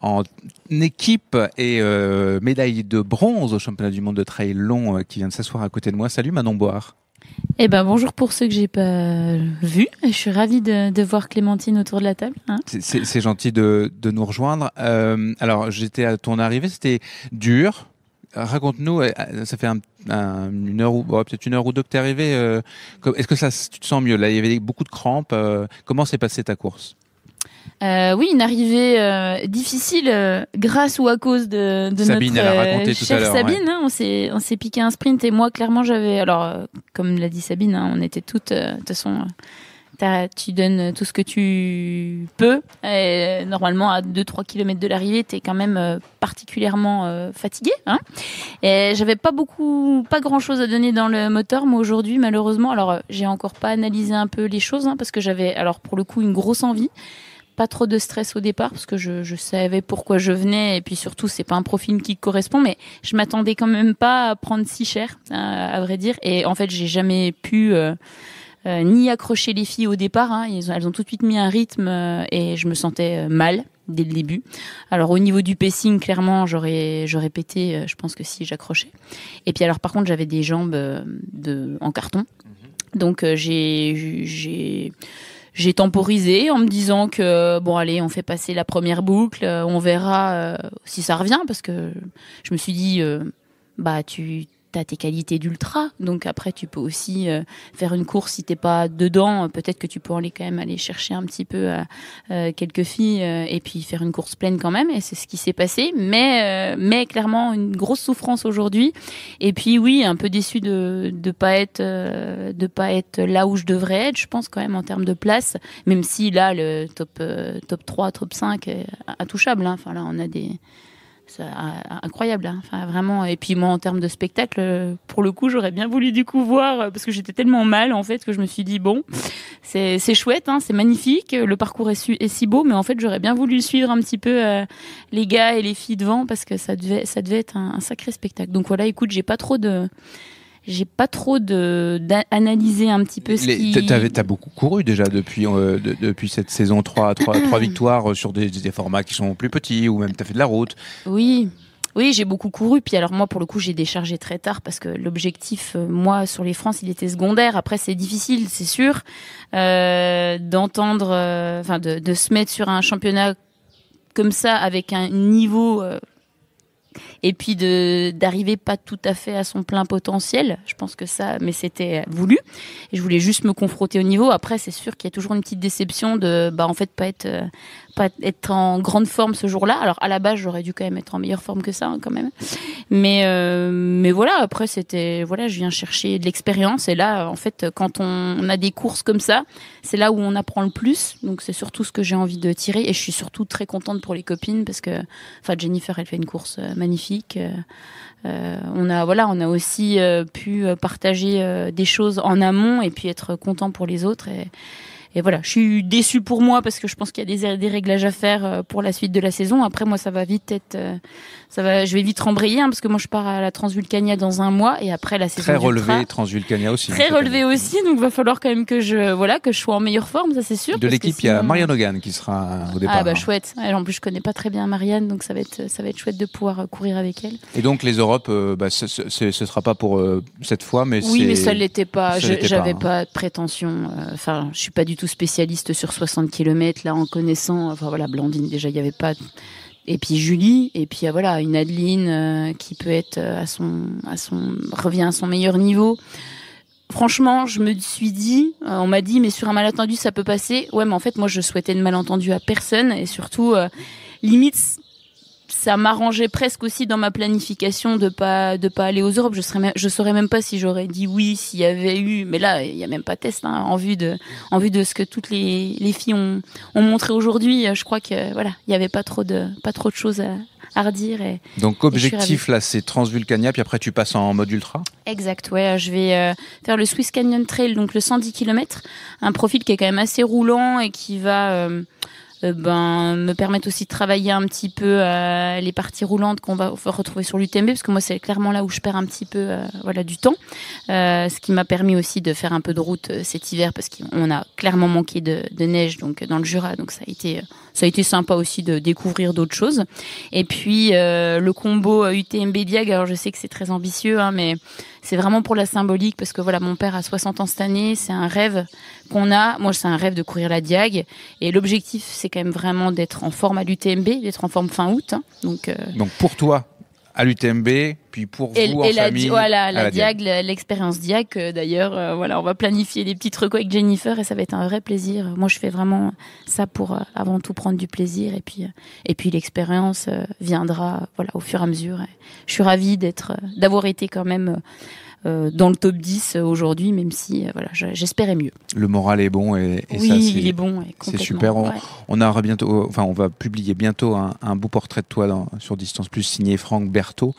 Speaker 1: en équipe et euh, médaille de bronze au championnat du monde de trail long qui vient de s'asseoir à côté de moi. Salut Manon Boire.
Speaker 15: Eh ben bonjour pour ceux que j'ai pas vus. Je suis ravie de, voir Clémentine autour de la table. Hein.
Speaker 1: c'est gentil de, nous rejoindre. Euh, alors j'étais à ton arrivée, c'était dur. Raconte-nous, euh, euh, ça fait une heure ou peut-être une heure ou deux que tu es arrivé. Est-ce que ça, tu te sens mieux Là, il y avait beaucoup de crampes. comment s'est passée ta course
Speaker 15: euh, oui, une arrivée euh, difficile euh, grâce ou à cause de, Sabine, Sabine. on s'est piqué un sprint et moi clairement j'avais alors comme l'a dit Sabine, hein, on était toutes de toute façon. tu donnes tout ce que tu peux. normalement, à 2-3 km de l'arrivée, tu es quand même particulièrement fatigué. Hein. et j'avais pas beaucoup, pas grand chose à donner dans le moteur, Mais aujourd'hui, malheureusement. Alors, j'ai encore pas analysé un peu les choses, hein, parce que j'avais, alors pour le coup, une grosse envie trop de stress au départ parce que je, savais pourquoi je venais et puis surtout c'est pas un profil qui correspond mais je m'attendais quand même pas à prendre si cher à, vrai dire et en fait j'ai jamais pu euh, euh, ni accrocher les filles au départ. Hein. Elles, ont, tout de suite mis un rythme euh, et je me sentais mal dès le début. Alors au niveau du pacing, clairement, j'aurais j'aurais pété. je pense que si j'accrochais. Et puis alors par contre, j'avais des jambes de en carton, mhm. donc j'ai j'ai j'ai temporisé en me disant que bon allez on fait passer la première boucle euh, on verra euh, si ça revient parce que je me suis dit euh, bah tu as tes qualités d'ultra. Donc après, tu peux aussi euh, faire une course si t'es pas dedans. Peut-être que tu peux aller quand même aller chercher un petit peu euh, euh, quelques filles et puis faire une course pleine quand même. Et c'est ce qui s'est passé. Mais mais clairement une grosse souffrance aujourd'hui. Et puis oui, un peu déçu de de pas être de pas être là où je devrais être. Je pense quand même en termes de place. Même si là le top top 3, top 5 est intouchable. Hein. Enfin là, on a des c'est euh, incroyable. Hein. Enfin, vraiment. Et puis moi, en termes de spectacle, euh, pour le coup, j'aurais bien voulu du coup voir euh, parce que j'étais tellement mal en fait que je me suis dit bon, c'est chouette, hein, c'est magnifique, le parcours est, si beau, mais en fait, j'aurais bien voulu suivre un petit peu les gars et les filles devant parce que ça devait être un sacré spectacle. Donc voilà, écoute, j'ai pas trop de j'ai pas trop de d'analyser un petit peu ce as
Speaker 1: T'as beaucoup couru déjà depuis euh, depuis cette saison 3, 3, 3 victoires euh, sur des, des, formats qui sont plus petits ou même t'as fait de la route.
Speaker 15: Oui. Oui, j'ai beaucoup couru. Puis alors moi, pour le coup, j'ai déchargé très tard parce que l'objectif, euh, moi, sur les France, il était secondaire. Après, c'est difficile, c'est sûr, euh, d'entendre, enfin, de, de se mettre sur un championnat comme ça avec un niveau et puis de d'arriver pas tout à fait à son plein potentiel. Je pense que ça, mais c'était voulu. Et je voulais juste me confronter au niveau. Après, c'est sûr qu'il y a toujours une petite déception de, bah en fait, pas être euh, pas être en grande forme ce jour-là. Alors à la base, j'aurais dû quand même être en meilleure forme que ça hein, quand même. Mais euh, mais voilà, après c'était voilà, je viens chercher de l'expérience et là en fait quand on, a des courses comme ça, c'est là où on apprend le plus. Donc c'est surtout ce que j'ai envie de tirer et je suis surtout très contente pour les copines parce que enfin Jennifer elle fait une course euh, magnifique. Euh, euh, on a voilà, on a aussi euh, pu partager des choses en amont et puis être content pour les autres et et voilà, je suis déçu pour moi parce que je pense qu'il y a des, des, réglages à faire euh, pour la suite de la saison. Après, moi, ça va vite être, euh, ça va, je vais vite rembrayer hein, parce que moi, je pars à la Transvulcania dans un mois et après la saison. Très relevé
Speaker 1: Transvulcania aussi. Très relevé
Speaker 15: euh, aussi, donc va falloir quand même que je, voilà, que je sois en meilleure forme, ça c'est sûr. De l'équipe,
Speaker 1: il y a Marianne Hogan qui sera au ah, départ. Ah bah
Speaker 15: chouette. en plus, je connais pas très bien Marianne, donc ça va être, ça va être chouette de pouvoir courir avec elle.
Speaker 1: Et donc les Europes, bah, ce, ce, sera pas pour cette fois, mais oui, mais ça l'était pas. J'avais hein. pas,
Speaker 15: de prétention. Enfin, je suis pas du tout spécialiste sur 60 km, là en connaissant, enfin voilà, Blandine déjà, il n'y avait pas. Et puis Julie, et puis voilà, une Adeline euh, qui peut être euh, à son, à son, revient à son meilleur niveau. Franchement, je me suis dit, euh, on m'a dit, mais sur un malentendu, ça peut passer. Ouais, mais en fait, moi, je souhaitais de malentendu à personne, et surtout, limite, ça m'arrangeait presque aussi dans ma planification de pas de pas aller aux Europes. Je serais je saurais même pas si j'aurais dit oui s'il y avait eu. Mais là, il y a même pas de test hein, en vue de en vue de ce que toutes les, les filles ont, ont montré aujourd'hui. Je crois que voilà, il y avait pas trop de pas trop de choses à, à redire. Donc objectif
Speaker 1: là, c'est Transvulcania, puis après tu passes en mode ultra.
Speaker 15: Exact, ouais, je vais euh, faire le Swiss Canyon Trail, donc le 110 km, un profil qui est quand même assez roulant et qui va euh, euh, ben, me permettent aussi de travailler un petit peu euh, les parties roulantes qu'on va retrouver sur l'UTMB, parce que moi, c'est clairement là où je perds un petit peu euh, voilà, du temps. ce qui m'a permis aussi de faire un peu de route cet hiver, parce qu'on a clairement manqué de, de, neige donc, dans le Jura, donc ça a été ça a été sympa aussi de découvrir d'autres choses. Et puis euh, le combo UTMB euh, Diag, alors je sais que c'est très ambitieux, hein, mais c'est vraiment pour la symbolique parce que voilà, mon père a 60 ans cette année, c'est un rêve qu'on a. Moi, c'est un rêve de courir la Diag et l'objectif, c'est quand même vraiment d'être en forme à l'UTMB, d'être en forme fin août. Hein. donc,
Speaker 1: euh, donc pour toi, à l'UTMB, puis pour vous en la, famille. Voilà, la, Diag,
Speaker 15: l'expérience Diag. Euh, d'ailleurs, euh, voilà, on va planifier des petits trucs avec Jennifer et ça va être un vrai plaisir. Moi, je fais vraiment ça pour euh, avant tout prendre du plaisir et puis et puis l'expérience viendra, voilà, au fur et à mesure. je suis ravie d'être, d'avoir été quand même euh, dans le top 10 euh, aujourd'hui, même si euh, voilà, j'espérais mieux.
Speaker 1: Le moral est bon et, oui, bon. C'est super. On, aura bientôt, enfin, on va publier bientôt un, beau portrait de toi sur Distance Plus signé Franck Berthaud.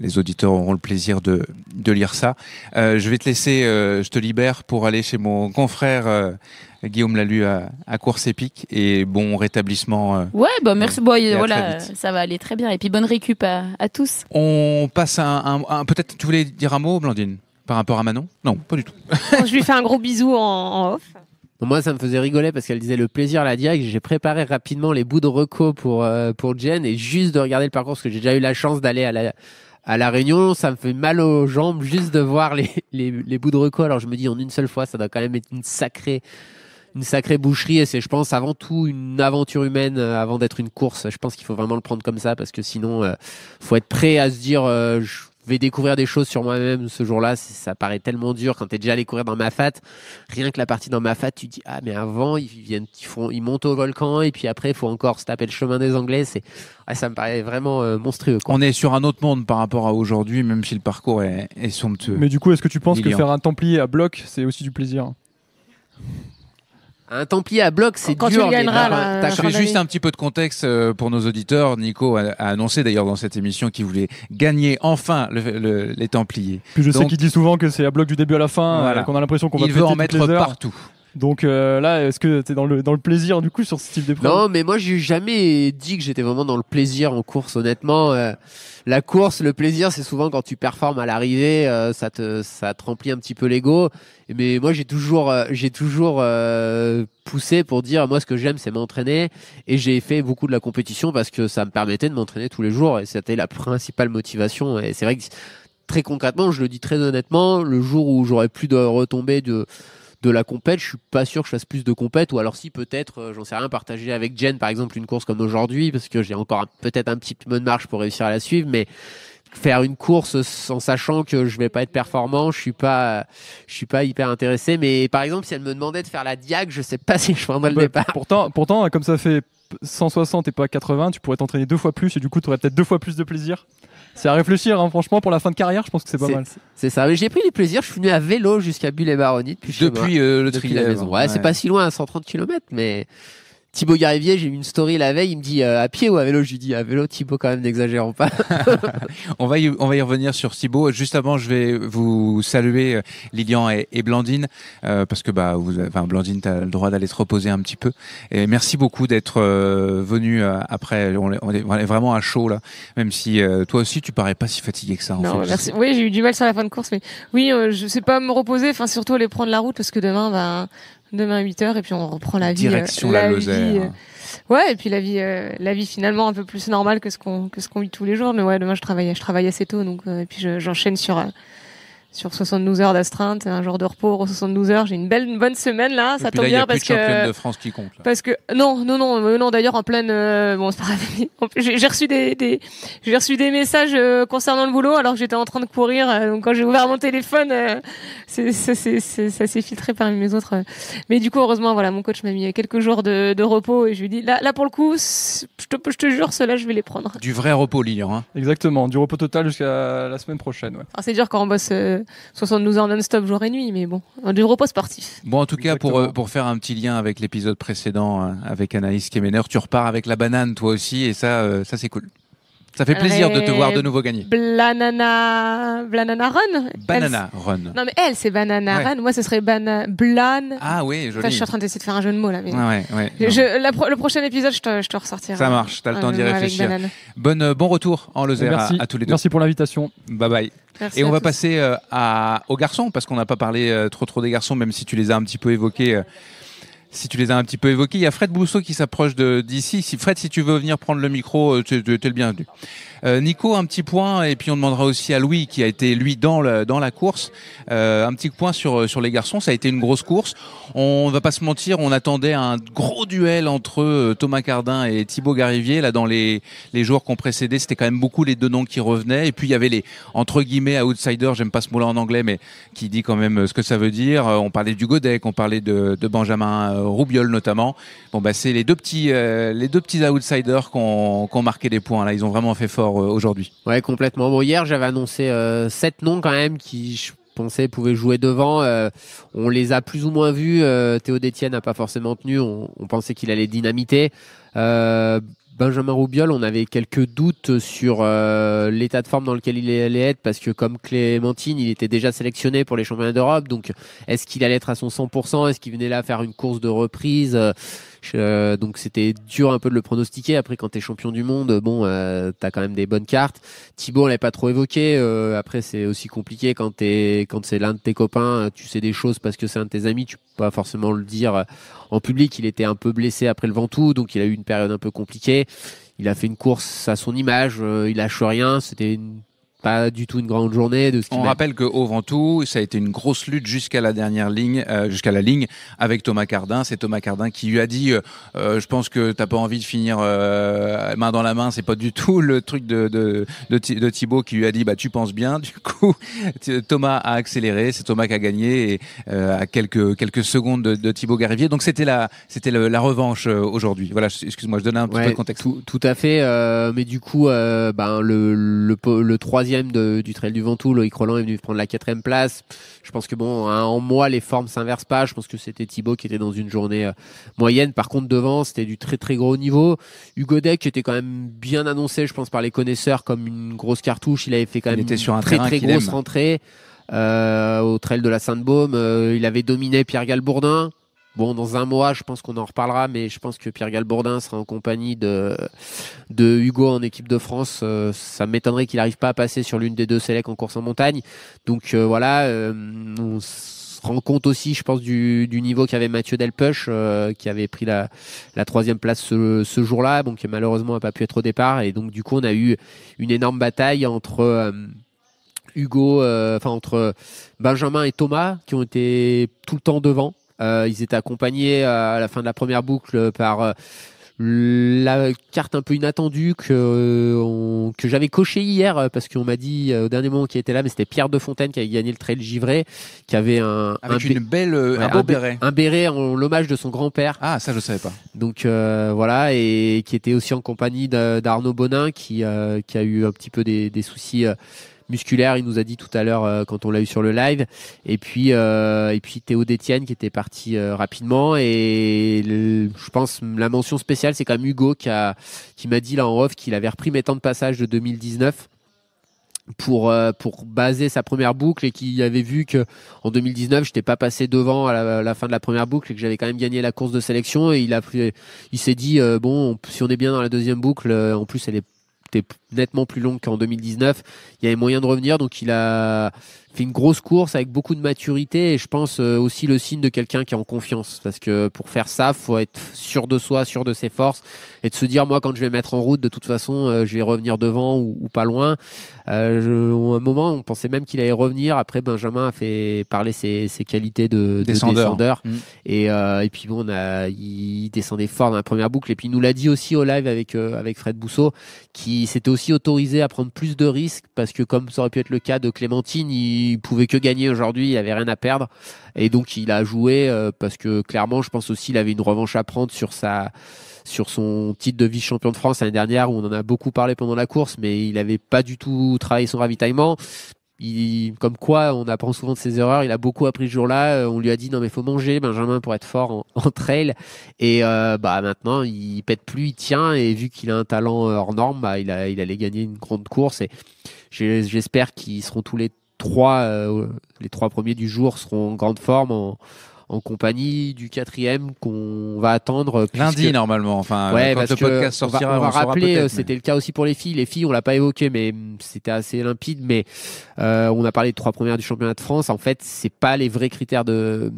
Speaker 1: Les, auditeurs auront le plaisir de, lire ça. je vais te laisser, je te libère pour aller chez mon confrère. Guillaume l'a lu à Course Épique et bon rétablissement. Euh,
Speaker 15: ouais, bah merci. voilà, ça va aller très bien. Et puis bonne récup à, tous.
Speaker 1: On passe à un. Peut-être tu voulais dire un mot, Blandine, par rapport à Manon Non, pas du tout.
Speaker 11: je lui fais un gros bisou en, off.
Speaker 1: Moi, ça
Speaker 4: me faisait rigoler parce qu'elle disait le plaisir la direct. J'ai préparé rapidement les bouts de reco pour, euh, pour Jen et juste de regarder le parcours parce que j'ai déjà eu la chance d'aller à la, à la réunion, ça me fait mal aux jambes juste de voir les, les, les bouts de reco. Alors je me dis en une seule fois, ça doit quand même être une sacrée une sacrée boucherie et c'est, je pense, avant tout une aventure humaine euh, avant d'être une course. Je pense qu'il faut vraiment le prendre comme ça parce que sinon, euh, faut être prêt à se dire, euh, je vais découvrir des choses sur moi-même ce jour-là. Ça paraît tellement dur quand t'es déjà allé courir dans Mafat. Rien que la partie dans Mafat, tu dis, ah, mais avant, ils viennent, ils font, ils montent au volcan et puis après, il faut encore se taper le chemin des Anglais. C'est, ah,
Speaker 1: ça me paraît vraiment monstrueux. On est sur un autre monde par rapport à aujourd'hui, même si le parcours est, somptueux. Mais du coup, est-ce que tu penses que faire
Speaker 12: un Templier à bloc, c'est aussi du plaisir?
Speaker 4: Un Templier à bloc, c'est dur. Tu gagneras, je fais juste
Speaker 1: un petit peu de contexte euh, pour nos auditeurs. Nico a, annoncé d'ailleurs dans cette émission qu'il voulait gagner enfin les Templiers. Puis je sais qu'il
Speaker 12: dit souvent que c'est à bloc du début à la fin, euh, qu'on a l'impression qu'on va. Il veut en mettre partout. Donc euh, là, est-ce que t'es dans le dans le plaisir du coup sur ce type d'épreuve Non,
Speaker 4: mais moi j'ai jamais dit que j'étais vraiment dans le plaisir en course. Honnêtement, euh, la course, le plaisir, c'est souvent quand tu performes à l'arrivée, euh, ça te ça te remplit un petit peu l'ego. Mais moi j'ai toujours j'ai toujours poussé pour dire moi ce que j'aime c'est m'entraîner et j'ai fait beaucoup de la compétition parce que ça me permettait de m'entraîner tous les jours et c'était la principale motivation. Et c'est vrai que très concrètement, je le dis très honnêtement, le jour où j'aurais plus de retomber de de la compète, je suis pas sûr que je fasse plus de compète, ou alors si peut-être, euh, j'en sais rien, partager avec Jen par exemple une course comme aujourd'hui, parce que j'ai encore peut-être un petit peu de marche pour réussir à la suivre, mais faire une course en sachant que je vais pas être performant, je suis pas, je suis pas hyper intéressé. Mais par exemple, si elle me demandait de faire la diag, je sais
Speaker 12: pas si je prendrais le bah, départ. Pourtant, pourtant, comme ça fait 160 et pas 80, tu pourrais t'entraîner deux fois plus et du coup, tu aurais peut-être deux fois plus de plaisir. C'est à réfléchir, hein. franchement, pour la fin de carrière, je pense que c'est pas mal. C'est ça. Mais j'ai pris du plaisir. Je suis venu à vélo jusqu'à Bulle et Baronnie. Depuis, euh, le de la maison. Hein. Ouais, c'est pas si loin,
Speaker 4: 130 km, mais Thibaut Garivier, j'ai eu une story la veille, il me dit euh, à pied ou à vélo Je lui dis à vélo, Thibaut, quand même, n'exagérons pas.
Speaker 1: on, va y, on va y revenir sur Thibaut. Juste avant, je vais vous saluer, euh, Lilian et, Blandine, euh, parce que bah, vous, enfin, Blandine, tu as le droit d'aller te reposer un petit peu. Et merci beaucoup d'être venu après. On est, vraiment à chaud, là, même si toi aussi, tu parais pas si fatigué que ça. non, Merci.
Speaker 11: Oui, j'ai eu du mal sur la fin de course, mais oui, je sais pas me reposer, enfin, surtout aller prendre la route, parce que demain, bah, demain 8h et puis on reprend la vie euh, direction la, Vie, euh, ouais, et puis la vie euh, la vie finalement un peu plus normale que ce qu'on que ce qu'on vit tous les jours, mais ouais, demain je travaille je travaille assez tôt donc et puis j'enchaîne sur sur 72 heures d'astreinte, un jour de repos, 72 heures, j'ai une belle, bonne semaine là, ça tombe bien a parce que de France qui compte. Parce que non, non, non, euh, non. D'ailleurs, en pleine, euh, bon, c'est pas J'ai reçu des, j'ai reçu des messages euh, concernant le boulot alors que j'étais en train de courir. donc quand j'ai ouvert mon téléphone, c'est, ça s'est filtré parmi mes autres. Mais du coup, heureusement, voilà, mon coach m'a mis quelques jours de, repos et je lui dis là, là pour le coup, je te, je te jure, ceux je vais les prendre.
Speaker 12: Du vrai repos, lire. Hein. Exactement, du repos total jusqu'à la semaine prochaine.
Speaker 11: c'est dur quand on bosse 72 heures non-stop jour et nuit, mais bon, du repos parti
Speaker 1: Bon, en tout cas, pour, euh, pour faire un petit lien avec l'épisode précédent, euh, avec Anaïs Kemener, tu repars avec la banane toi aussi, et ça, euh, ça c'est cool. Ça fait plaisir de te voir de nouveau gagner.
Speaker 11: Blanana, Blanana Run.
Speaker 1: Banana Run. Non
Speaker 11: mais elle, c'est Banana Run. Moi, ce serait Blan. Ah oui, joli. je suis en train d'essayer de faire un jeu de mots là. Mais... ouais, ouais, le prochain épisode, je te, je ressortirai. Ça marche. T'as le euh, temps d'y réfléchir.
Speaker 1: Bonne, euh, bon retour en Lozère à, à, tous les deux. Merci pour l'invitation. Bye bye. et on va passer euh, à, aux garçons parce qu'on n'a pas parlé trop trop des garçons, même si tu les as un petit peu évoqués si tu les as un petit peu évoqués. Il y a Fred Bousseau qui s'approche d'ici. Si Fred, si tu veux venir prendre le micro, euh, tu es, le bienvenu. Euh, Nico, un petit point, et puis on demandera aussi à Louis qui a été lui dans la, dans la course. Euh, un petit point sur sur les garçons, ça a été une grosse course. On va pas se mentir, on attendait un gros duel entre Thomas Cardin et Thibaut Garivier. Là, dans les les jours qu'on précédait, c'était quand même beaucoup les deux noms qui revenaient. Et puis il y avait les entre guillemets outsiders, j'aime pas ce mot-là en anglais, mais qui dit quand même ce que ça veut dire. On parlait du Godec, on parlait de, de Benjamin Roubiol notamment. Bon, bah, c'est les deux petits, euh, les deux petits outsiders qui ont, marqué des points. Là, ils ont vraiment fait fort euh, aujourd'hui. Ouais, complètement. hier, j'avais
Speaker 4: annoncé euh, sept noms quand même qui, je pensais pouvaient jouer devant. on les a plus ou moins vus. Théo Détienne n'a pas forcément tenu. On, pensait qu'il allait dynamiter. Euh, Benjamin Roubiol, on avait quelques doutes sur euh, l'état de forme dans lequel il allait être parce que comme Clémentine, il était déjà sélectionné pour les championnats d'Europe. Donc, est-ce qu'il allait être à son 100% Est-ce qu'il venait là faire une course de reprise euh, donc c'était dur un peu de le pronostiquer. Après, quand t'es champion du monde, bon, euh, t'as quand même des bonnes cartes. Thibaut, on l'avait pas trop évoqué. Euh, après, c'est aussi compliqué quand t'es, quand c'est l'un de tes copains, tu sais des choses parce que c'est un de tes amis. Tu peux pas forcément le dire en public. Il était un peu blessé après le Ventoux, donc il a eu une période un peu compliquée. Il a fait une course à
Speaker 1: son image. il lâche rien. C'était une pas du tout une grande journée. De on rappelle que au Ventoux, ça a été une grosse lutte jusqu'à la dernière ligne, euh, jusqu'à la ligne avec Thomas Cardin. C'est Thomas Cardin qui lui a dit, euh, euh je pense que t'as pas envie de finir euh, main dans la main. C'est pas du tout le truc de de, de, Thibaut qui lui a dit, bah tu penses bien. Du coup, Thomas a accéléré. C'est Thomas qui a gagné et, euh, à quelques quelques secondes de, de Thibaut Garivier. Donc c'était la c'était la revanche euh, aujourd'hui. Voilà, excuse-moi, je donne un petit peu de contexte.
Speaker 4: Tout, à fait. mais du coup, ben le, le, le troisième du Trail du Ventoux. Loïc Rolland est venu prendre la quatrième place. Je pense que bon, hein, en moi, les formes s'inversent pas. Je pense que c'était Thibaut qui était dans une journée euh, moyenne. Par contre, devant, c'était du très très gros niveau. Hugo Deck était quand même bien annoncé, je pense, par les connaisseurs comme une grosse cartouche. Il avait fait quand même sur une très très grosse rentrée. Euh, au trail de la Sainte-Baume, euh, il avait dominé Pierre Galbourdin. Bon, dans un mois, je pense qu'on en reparlera, mais je pense que Pierre Galbourdin sera en compagnie de, de Hugo en équipe de France. Euh, ça m'étonnerait qu'il n'arrive pas à passer sur l'une des deux sélects en course en montagne. Donc euh, voilà, euh, on se rend compte aussi, je pense, du, du niveau qu'avait Mathieu Delpech, qui avait pris la, troisième place ce, jour-là, bon, qui malheureusement n'a pas pu être au départ. Et donc du coup, on a eu une énorme bataille entre... Hugo, enfin entre Benjamin et Thomas qui ont été tout le temps devant, euh, ils étaient accompagnés euh, à la fin de la première boucle par euh, la carte un peu inattendue que, que j'avais coché hier parce qu'on m'a dit au dernier moment qu'il était là, mais c'était Pierre de Fontaine qui avait gagné le trail givré, qui avait un avec un une belle un béret, un béret en l'hommage de son grand-père.
Speaker 1: Ah ça je savais pas.
Speaker 4: Donc voilà et qui était aussi en compagnie d'Arnaud Bonin qui qui a eu un petit peu des, des soucis. Euh, musculaire, il nous a dit tout à l'heure euh, quand on l'a eu sur le live. Et puis, euh, et puis Théo Détienne qui était parti euh, rapidement. Et je pense la mention spéciale, c'est quand même Hugo qui m'a dit là en off qu'il avait repris mes temps de passage de 2019 pour pour baser sa première boucle et qu'il avait vu que en 2019 j'étais pas passé devant à la, fin de la première boucle et que j'avais quand même gagné la course de sélection et il a il s'est dit bon si on est bien dans la deuxième boucle en plus elle est nettement plus long qu'en 2019. Il y avait moyen de revenir, donc il a fait une grosse course avec beaucoup de maturité et je pense euh, aussi le signe de quelqu'un qui est en confiance parce que pour faire ça, faut être sûr de soi, sûr de ses forces et de se dire moi quand je vais mettre en route de toute façon, euh, je vais revenir devant ou, pas loin. Euh, un moment, on pensait même qu'il allait revenir. Après, Benjamin a fait parler ses, ses qualités de, descendeur, mm. et, euh, et puis bon, on a, il descendait fort dans la première boucle et puis il nous l'a dit aussi au live avec avec Fred Bousseau qui s'était aussi autorisé à prendre plus de risques parce que comme ça aurait pu être le cas de Clémentine, il il pouvait que gagner aujourd'hui, il avait rien à perdre. Et donc il a joué euh, parce que clairement, je pense aussi il avait une revanche à prendre sur sa sur son titre de vice-champion de France l'année dernière où on en a beaucoup parlé pendant la course, mais il n'avait pas du tout travaillé son ravitaillement. Il, comme quoi, on apprend souvent de ses erreurs. Il a beaucoup appris ce jour-là. Euh, on lui a dit non mais faut manger, Benjamin, pour être fort en, trail. Et euh, bah maintenant, il pète plus, il tient. Et vu qu'il a un talent hors norme, bah, il, a, il allait gagner une grande course. Et j'espère qu'ils seront tous les trois, euh, les trois premiers du jour seront en grande forme en, compagnie du quatrième qu'on va attendre. Lundi, normalement. Enfin, ouais, parce podcast on va, rappeler, euh, c'était le cas aussi pour les filles. Les filles, on l'a pas évoqué, mais mm, c'était assez limpide. Mais euh, on a parlé de trois premières du championnat de France. En fait, c'est pas les vrais critères de,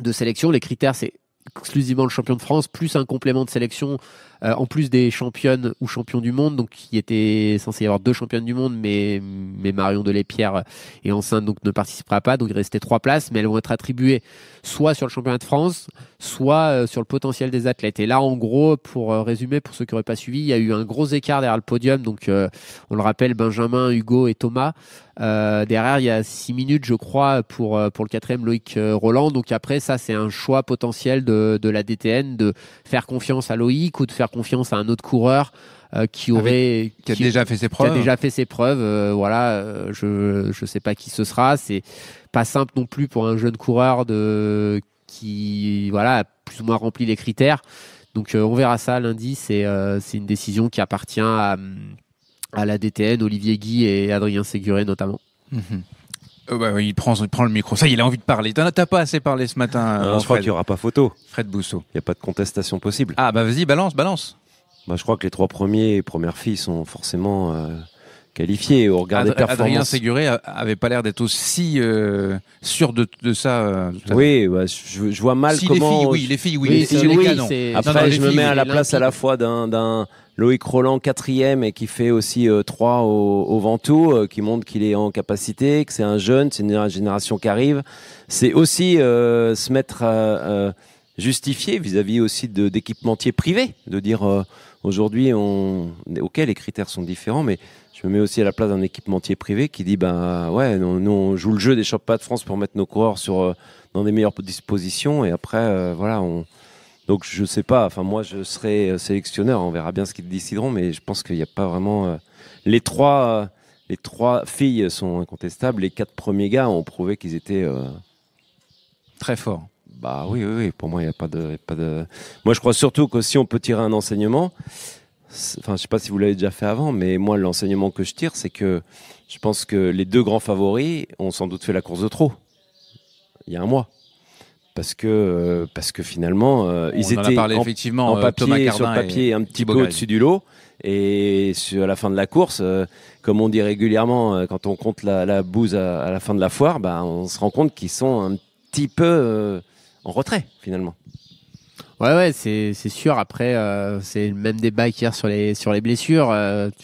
Speaker 4: de sélection. Les critères, c'est exclusivement le champion de France, plus un complément de sélection euh, en plus des championnes ou champions du monde. Donc, il était censé y avoir deux championnes du monde, mais, mais Marion Delépierre est enceinte, donc ne participera pas. Donc, il restait trois places, mais elles vont être attribuées soit sur le championnat de France, soit euh, sur le potentiel des athlètes. Et là, en gros, pour euh, résumer, pour ceux qui n'auraient pas suivi, il y a eu un gros écart derrière le podium. Donc, on le rappelle, Benjamin, Hugo et Thomas. derrière, il y a six minutes, je crois, pour, pour le quatrième Loïc Roland. Donc après, ça, c'est un choix potentiel de la DTN de faire confiance à Loïc ou de faire confiance à un autre coureur euh, qui ah aurait qui, a déjà fait ses preuves. a déjà fait ses preuves. voilà, euh, je je sais pas qui ce sera. C'est pas simple non plus pour un jeune coureur de qui voilà a plus ou moins rempli les critères. Donc euh, on verra ça lundi. C'est c'est une décision qui appartient à, à la DTN, Olivier Guy et Adrien Séguré notamment.
Speaker 1: Mhm. Euh, il prend, prend le micro. Ça, il a envie de parler. T'as pas assez parlé ce matin. je euh, crois qu'il n'y
Speaker 7: aura pas photo. Fred Bousseau. Il n'y a pas de contestation possible. Ah bah vas-y, balance, balance. Bah, je crois que les trois premiers et premières filles sont forcément euh, qualifiées qualifiés au regard performances. Adrien
Speaker 1: Séguré avait pas l'air d'être aussi sûr de, de ça. oui,
Speaker 7: bah, je, vois mal comment. Les filles, oui, les filles, oui. les filles, oui Après, je me mets à la place à la fois d'un Loïc Roland quatrième et qui fait aussi euh, trois au, Ventoux, euh, qui montre qu'il est en capacité, que c'est un jeune, c'est une génération qui arrive. C'est aussi euh, se mettre à, justifier vis-à-vis aussi d'équipementiers privés, de dire aujourd'hui on, ok les critères sont différents, mais je me mets aussi à la place d'un équipementier privé qui dit ben ouais nous, on joue le jeu des championnats de France pour mettre nos coureurs sur dans des meilleures dispositions et après voilà on donc je sais pas, enfin moi je serai euh, sélectionneur, on verra bien ce qu'ils décideront, mais je pense qu'il n'y a pas vraiment... Euh, les trois... Euh, les trois filles sont incontestables, les quatre premiers gars ont prouvé qu'ils étaient... Très forts. Bah oui, oui, oui, pour moi il n'y a pas de, pas de... Moi je crois surtout que si on peut tirer un enseignement, enfin je sais pas si vous l'avez déjà fait avant, mais moi l'enseignement que je tire c'est que je pense que les deux grands favoris ont sans doute fait la course de trop, il y a un mois parce que euh, parce que finalement euh, ils étaient en, effectivement, en euh, papier sur papier un petit peu au-dessus du lot et à la fin de la course comme on dit régulièrement quand on compte la, la bouse à, la fin de la foire bah, on se rend compte qu'ils sont un petit peu en retrait finalement
Speaker 4: Ouais, ouais, c'est sûr. Après, c'est le même débat qu'hier sur les, sur les blessures.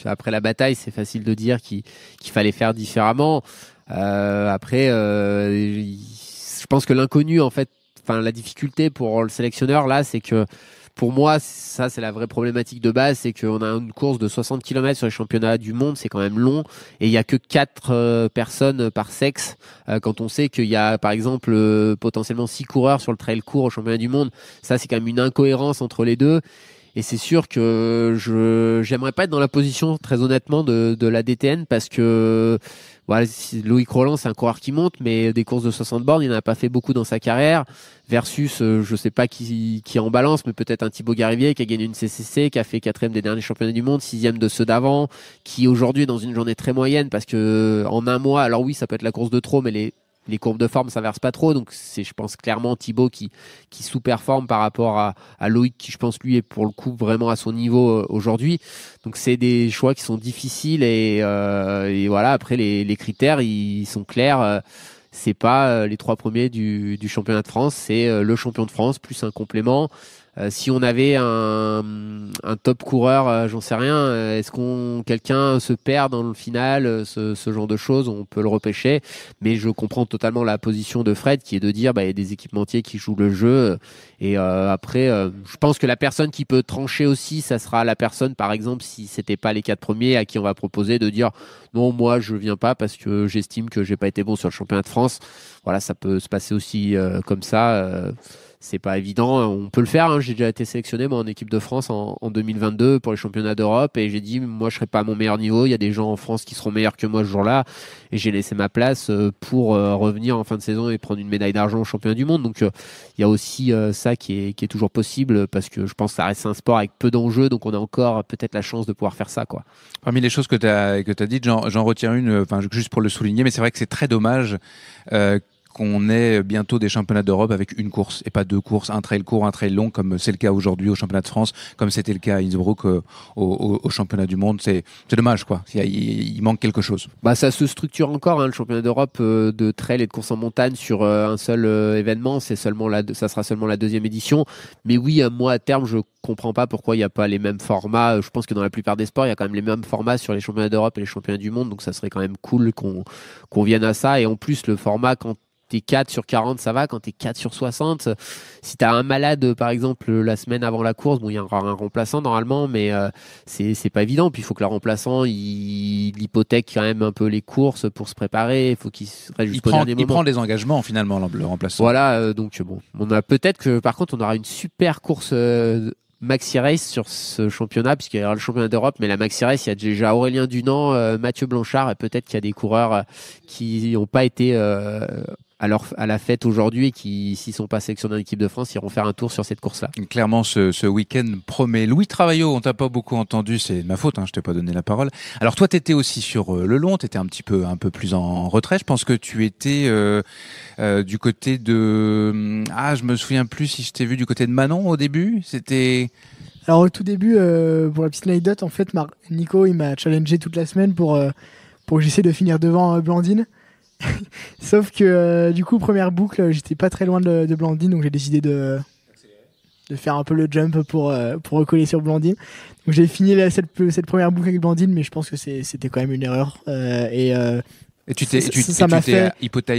Speaker 4: après la bataille, c'est facile de dire qu'il fallait faire différemment. après, je pense que l'inconnu, en fait, la difficulté pour le sélectionneur là, c'est que pour moi, ça, c'est la vraie problématique de base, c'est qu'on a une course de 60 km sur les championnats du monde, c'est quand même long, et il n'y a que 4 euh, personnes par sexe, euh, quand on sait qu'il y a, par exemple, euh, potentiellement 6 coureurs sur le trail court au championnat du monde, ça, c'est quand même une incohérence entre les deux. Et c'est sûr que je j'aimerais pas être dans la position, très honnêtement, de, de la DTN, parce que voilà, Loïc Roland, c'est un coureur qui monte, mais des courses de 60 bornes, il n'a pas fait beaucoup dans sa carrière. Versus, je euh, je sais pas qui, qui en balance, mais peut-être un Thibaut Garivier qui a gagné une CCC, qui a fait quatrième des derniers championnats du monde, sixième de ceux d'avant, qui aujourd'hui est dans une journée très moyenne parce que euh, en un mois, alors oui, ça peut être la course de trop, mais les les courbes de forme s'inversent pas trop. Donc, c'est, je pense, clairement Thibaut qui, qui sous-performe par rapport à, à, Loïc, qui, je pense, lui est pour le coup vraiment à son niveau euh, aujourd'hui. Donc, c'est des choix qui sont difficiles et, euh, voilà, après, les, critères, ils sont clairs. Euh, c'est pas les trois premiers du, du championnat de France, c'est le champion de France plus un complément euh, si on avait un, top coureur, euh, j'en sais rien, euh, est-ce qu'on quelqu'un se perd dans le final, ce, genre de choses, on peut le repêcher. Mais je comprends totalement la position de Fred qui est de dire, bah, il y a des équipementiers qui jouent le jeu. Et après, je pense que la personne qui peut trancher aussi, ça sera la personne, par exemple, si ce c'était pas les quatre premiers à qui on va proposer de dire, non, moi je viens pas parce que j'estime que j'ai pas été bon sur le championnat de France. Voilà, ça peut se passer aussi comme ça c'est pas évident. Hein. On peut le faire. Hein. J'ai déjà été sélectionné moi, en équipe de France en, en 2022 pour les championnats d'Europe et j'ai dit moi je serai pas à mon meilleur niveau. Il y a des gens en France qui seront meilleurs que moi ce jour-là et j'ai laissé ma place euh, pour euh, revenir en fin de saison et prendre une médaille d'argent au championnat du monde. Donc euh, il y a aussi ça qui est, qui est, toujours
Speaker 1: possible parce que je pense que ça reste un sport avec peu d'enjeux donc on a encore peut-être la chance de pouvoir faire ça quoi. Parmi les choses que tu as que tu as dites, j'en retiens une enfin juste pour le souligner mais c'est vrai que c'est très dommage qu'on ait bientôt des championnats d'Europe avec une course et pas deux courses, un trail court, un trail long, comme c'est le cas aujourd'hui au championnat de France, comme c'était le cas à Innsbruck euh, au, championnat du monde. C'est dommage, quoi. Il, manque quelque chose. Bah,
Speaker 4: ça se structure encore, hein, le championnat d'Europe euh, de trail et de course en montagne sur euh, un seul événement. C'est seulement la, ça sera seulement la deuxième édition. Mais oui, moi, à terme, je comprends pas pourquoi il n'y a pas les mêmes formats. Je pense que dans la plupart des sports, il y a quand même les mêmes formats sur les championnats d'Europe et les championnats du monde. Donc ça serait quand même cool qu'on vienne à ça. Et en plus, le format, quand t'es 4 sur 40, ça va. Quand t'es 4 sur 60, si t'as un malade, par exemple, la semaine avant la course, bon, il y aura un remplaçant normalement, mais euh, c'est pas évident. Puis il faut que le remplaçant, il, hypothèque quand même un peu les courses pour se préparer. il faut qu'il se jusqu'au Il prend des
Speaker 1: engagements finalement, le
Speaker 4: remplaçant. Voilà, euh, donc bon, on a peut-être que par contre, on aura une super course. Euh, Maxi Race sur ce championnat, puisqu'il y aura le championnat d'Europe, mais la Maxi Race, il y a déjà Aurélien Dunant, Mathieu Blanchard, et peut-être qu'il y a des coureurs qui n'ont pas été
Speaker 1: à, à la fête aujourd'hui et qui, s'ils sont pas sélectionnés en équipe de France, iront faire un tour sur cette course-là. Clairement, ce, week-end promet. Louis Travaillot, on t'a pas beaucoup entendu, c'est ma faute, hein, je ne t'ai pas donné la parole. Alors toi, tu étais aussi sur euh, le long, tu étais un petit peu, un peu plus en, retrait. Je pense que tu étais euh, euh, du côté de... Hum, ah, je me souviens plus si je t'ai vu du côté de Manon au début. C'était...
Speaker 16: Alors au tout début, pour la petite anecdote, en fait, Nico, il m'a challengé toute la semaine pour, pour que j'essaie de finir devant Blandine. Sauf que euh, du coup, première boucle, j'étais pas très loin de, Blandine, donc j'ai décidé de, faire un peu le jump pour, euh, pour recoller sur Blandine. Donc j'ai fini cette, première boucle avec Blandine, mais je pense que c'était quand même une erreur. Euh, et tu t'es, t'es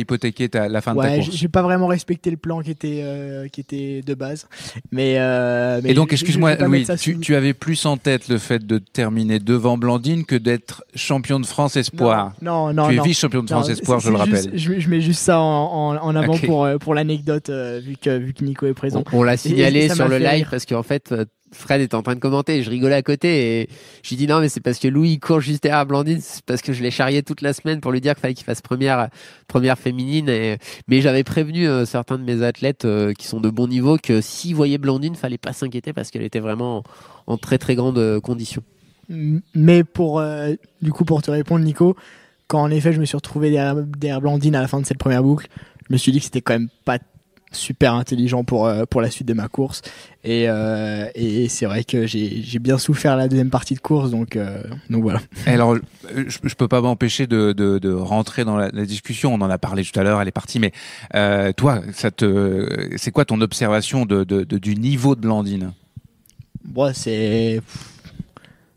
Speaker 1: hypothéqué ta, la fin de ta course. J'ai
Speaker 16: pas vraiment respecté le plan qui était euh, qui était de base, mais. Euh, mais et donc, excuse-moi, Louis, tu,
Speaker 1: tu, avais plus en tête le fait de terminer devant Blandine que d'être champion de France espoir. Non, non, non Tu es vice champion de France espoir, je le rappelle.
Speaker 16: je, je, mets juste ça en, en, avant pour euh, pour l'anecdote vu que vu que Nico est présent. On, l'a signalé sur le live
Speaker 4: parce qu'en fait Fred est en train de commenter je rigolais à côté et j'ai dit non mais c'est parce que Louis court juste derrière Blandine, c'est parce que je l'ai charrié toute la semaine pour lui dire qu'il fallait qu'il fasse première première féminine mais j'avais prévenu euh, certains de mes athlètes euh, qui sont de bon niveau que s'ils voyaient Blandine, fallait pas s'inquiéter parce qu'elle était vraiment en, très très grande euh, condition.
Speaker 16: Mais pour du coup pour te répondre Nico, quand en effet je me suis retrouvé derrière, derrière Blandine à la fin de cette première boucle, je me suis dit que c'était quand même pas super intelligent pour, euh, pour la suite de ma course. Et, euh, et c'est vrai que j'ai bien souffert la deuxième partie de course, donc, euh, donc voilà.
Speaker 1: alors, je, ne peux pas m'empêcher de, de, rentrer dans la, discussion. On en a parlé tout à l'heure, elle est partie, mais toi, ça te, c'est quoi ton observation de, de, du niveau de Blandine
Speaker 16: bon, c'est.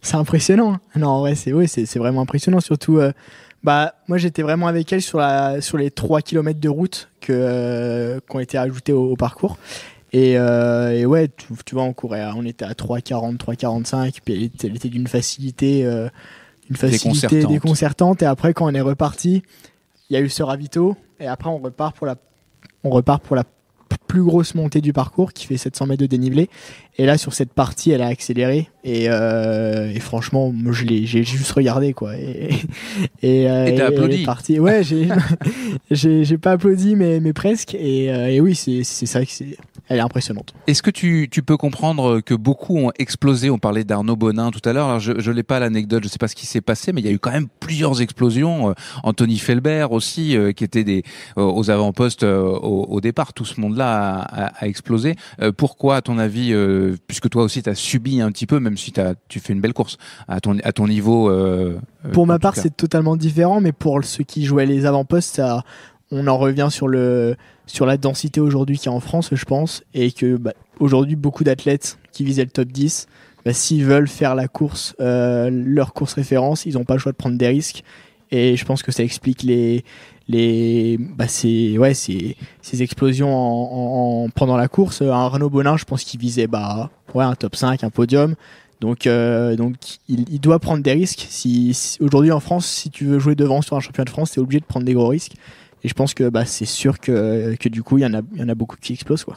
Speaker 16: C'est impressionnant. Hein. Non, c'est c'est vraiment impressionnant, surtout bah, moi, j'étais vraiment avec elle sur, la, sur les 3 km de route que, euh, qui ont été ajoutés au, parcours. Et, euh, ouais, tu, vois, on courait, on était à 3,40, 3,45, puis elle était, d'une facilité, euh, une facilité déconcertante. Et après, quand on est reparti, il y a eu ce ravito, et après, on repart pour la, on repart pour la plus grosse montée du parcours qui fait 700 mètres de dénivelé. Et là, sur cette partie, elle a accéléré. Euh, et, franchement, moi, je l'ai, j'ai juste regardé, quoi. Et, et, euh, applaudi. Partie. Ouais, j'ai, pas applaudi, mais, mais presque. Et, euh, oui, c'est, vrai ça que c'est. Elle est impressionnante.
Speaker 1: Est-ce que tu, tu peux comprendre que beaucoup ont explosé On parlait d'Arnaud Bonin tout à l'heure. Alors, je n'ai l'ai pas l'anecdote, je sais pas ce qui s'est passé, mais il y a eu quand même plusieurs explosions. Anthony Felbert aussi, qui était des, aux avant-postes au, départ. Tout ce monde-là a, a explosé. pourquoi, à ton avis, puisque toi aussi, tu as subi un petit peu, même si as, tu fais une belle course à ton, à ton niveau.
Speaker 6: Euh, euh, pour ma part, c'est
Speaker 16: totalement différent, mais pour ceux qui jouaient les avant-postes, on en revient sur, le, sur la densité aujourd'hui qu'il y a en France, je pense, et que bah, aujourd'hui, beaucoup d'athlètes qui visaient le top 10, bah, s'ils veulent faire la course, euh, leur course référence, ils n'ont pas le choix de prendre des risques. Et je pense que ça explique les, les, bah, c'est ouais, c'est ces explosions en, en, pendant la course. Euh, un Renault Bonin, je pense qu'il visait bah, ouais, un top 5, un podium. Donc, euh, donc il, doit prendre des risques. Si, Aujourd'hui en France, si tu veux jouer devant sur un championnat de France, tu es obligé de prendre des gros risques. Et je pense que bah, c'est sûr que, que, du coup, il y, en a, y en a beaucoup qui explosent. Quoi.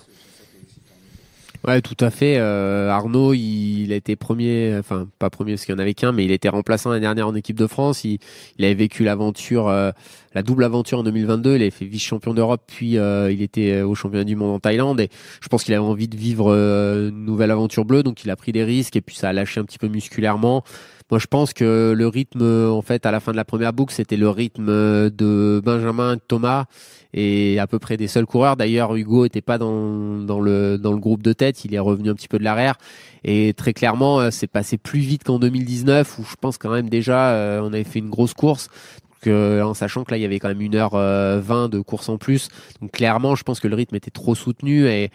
Speaker 4: Ouais, tout à fait. Euh, Arnaud, il, il, a été premier, enfin pas premier parce qu'il n'y en avait qu'un, mais il était remplaçant l'année dernière en équipe de France. Il, il avait vécu l'aventure, euh, la double aventure en 2022. Il avait fait vice-champion d'Europe, puis euh, il était au championnat du monde en Thaïlande. Et je pense qu'il avait envie de vivre une nouvelle aventure bleue, donc il a pris des risques et puis ça a lâché un petit peu musculairement. Moi, je pense que le rythme, en fait, à la fin de la première boucle, c'était le rythme de Benjamin Thomas et à peu près des seuls coureurs. D'ailleurs, Hugo n'était pas dans, dans, le, dans le groupe de tête, il est revenu un petit peu de l'arrière. Et très clairement, euh, c'est passé plus vite qu'en 2019, où je pense quand même déjà, euh, on avait fait une grosse course. Euh, en sachant que là, il y avait quand même 1h20 de course en plus. Donc clairement, je pense que le rythme était trop soutenu et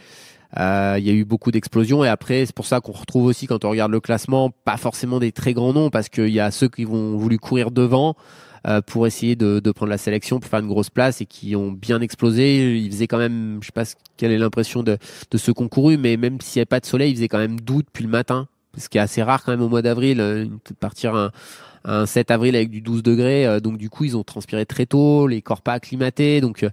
Speaker 4: il y a eu beaucoup d'explosions et après c'est pour ça qu'on retrouve aussi quand on regarde le classement pas forcément des très grands noms parce qu'il y a ceux qui vont voulu courir devant euh, pour essayer de, prendre la sélection, pour faire une grosse place et qui ont bien explosé. Ils faisaient quand même, je sais pas quelle est l'impression de, de ce concouru, mais même s'il n'y avait pas de soleil, ils faisaient quand même doux depuis le matin, ce qui est assez rare quand même au mois d'avril, euh, partir un, un 7 avril avec du 12 degrés. Euh, donc du coup, ils ont transpiré très tôt, les corps pas acclimatés, donc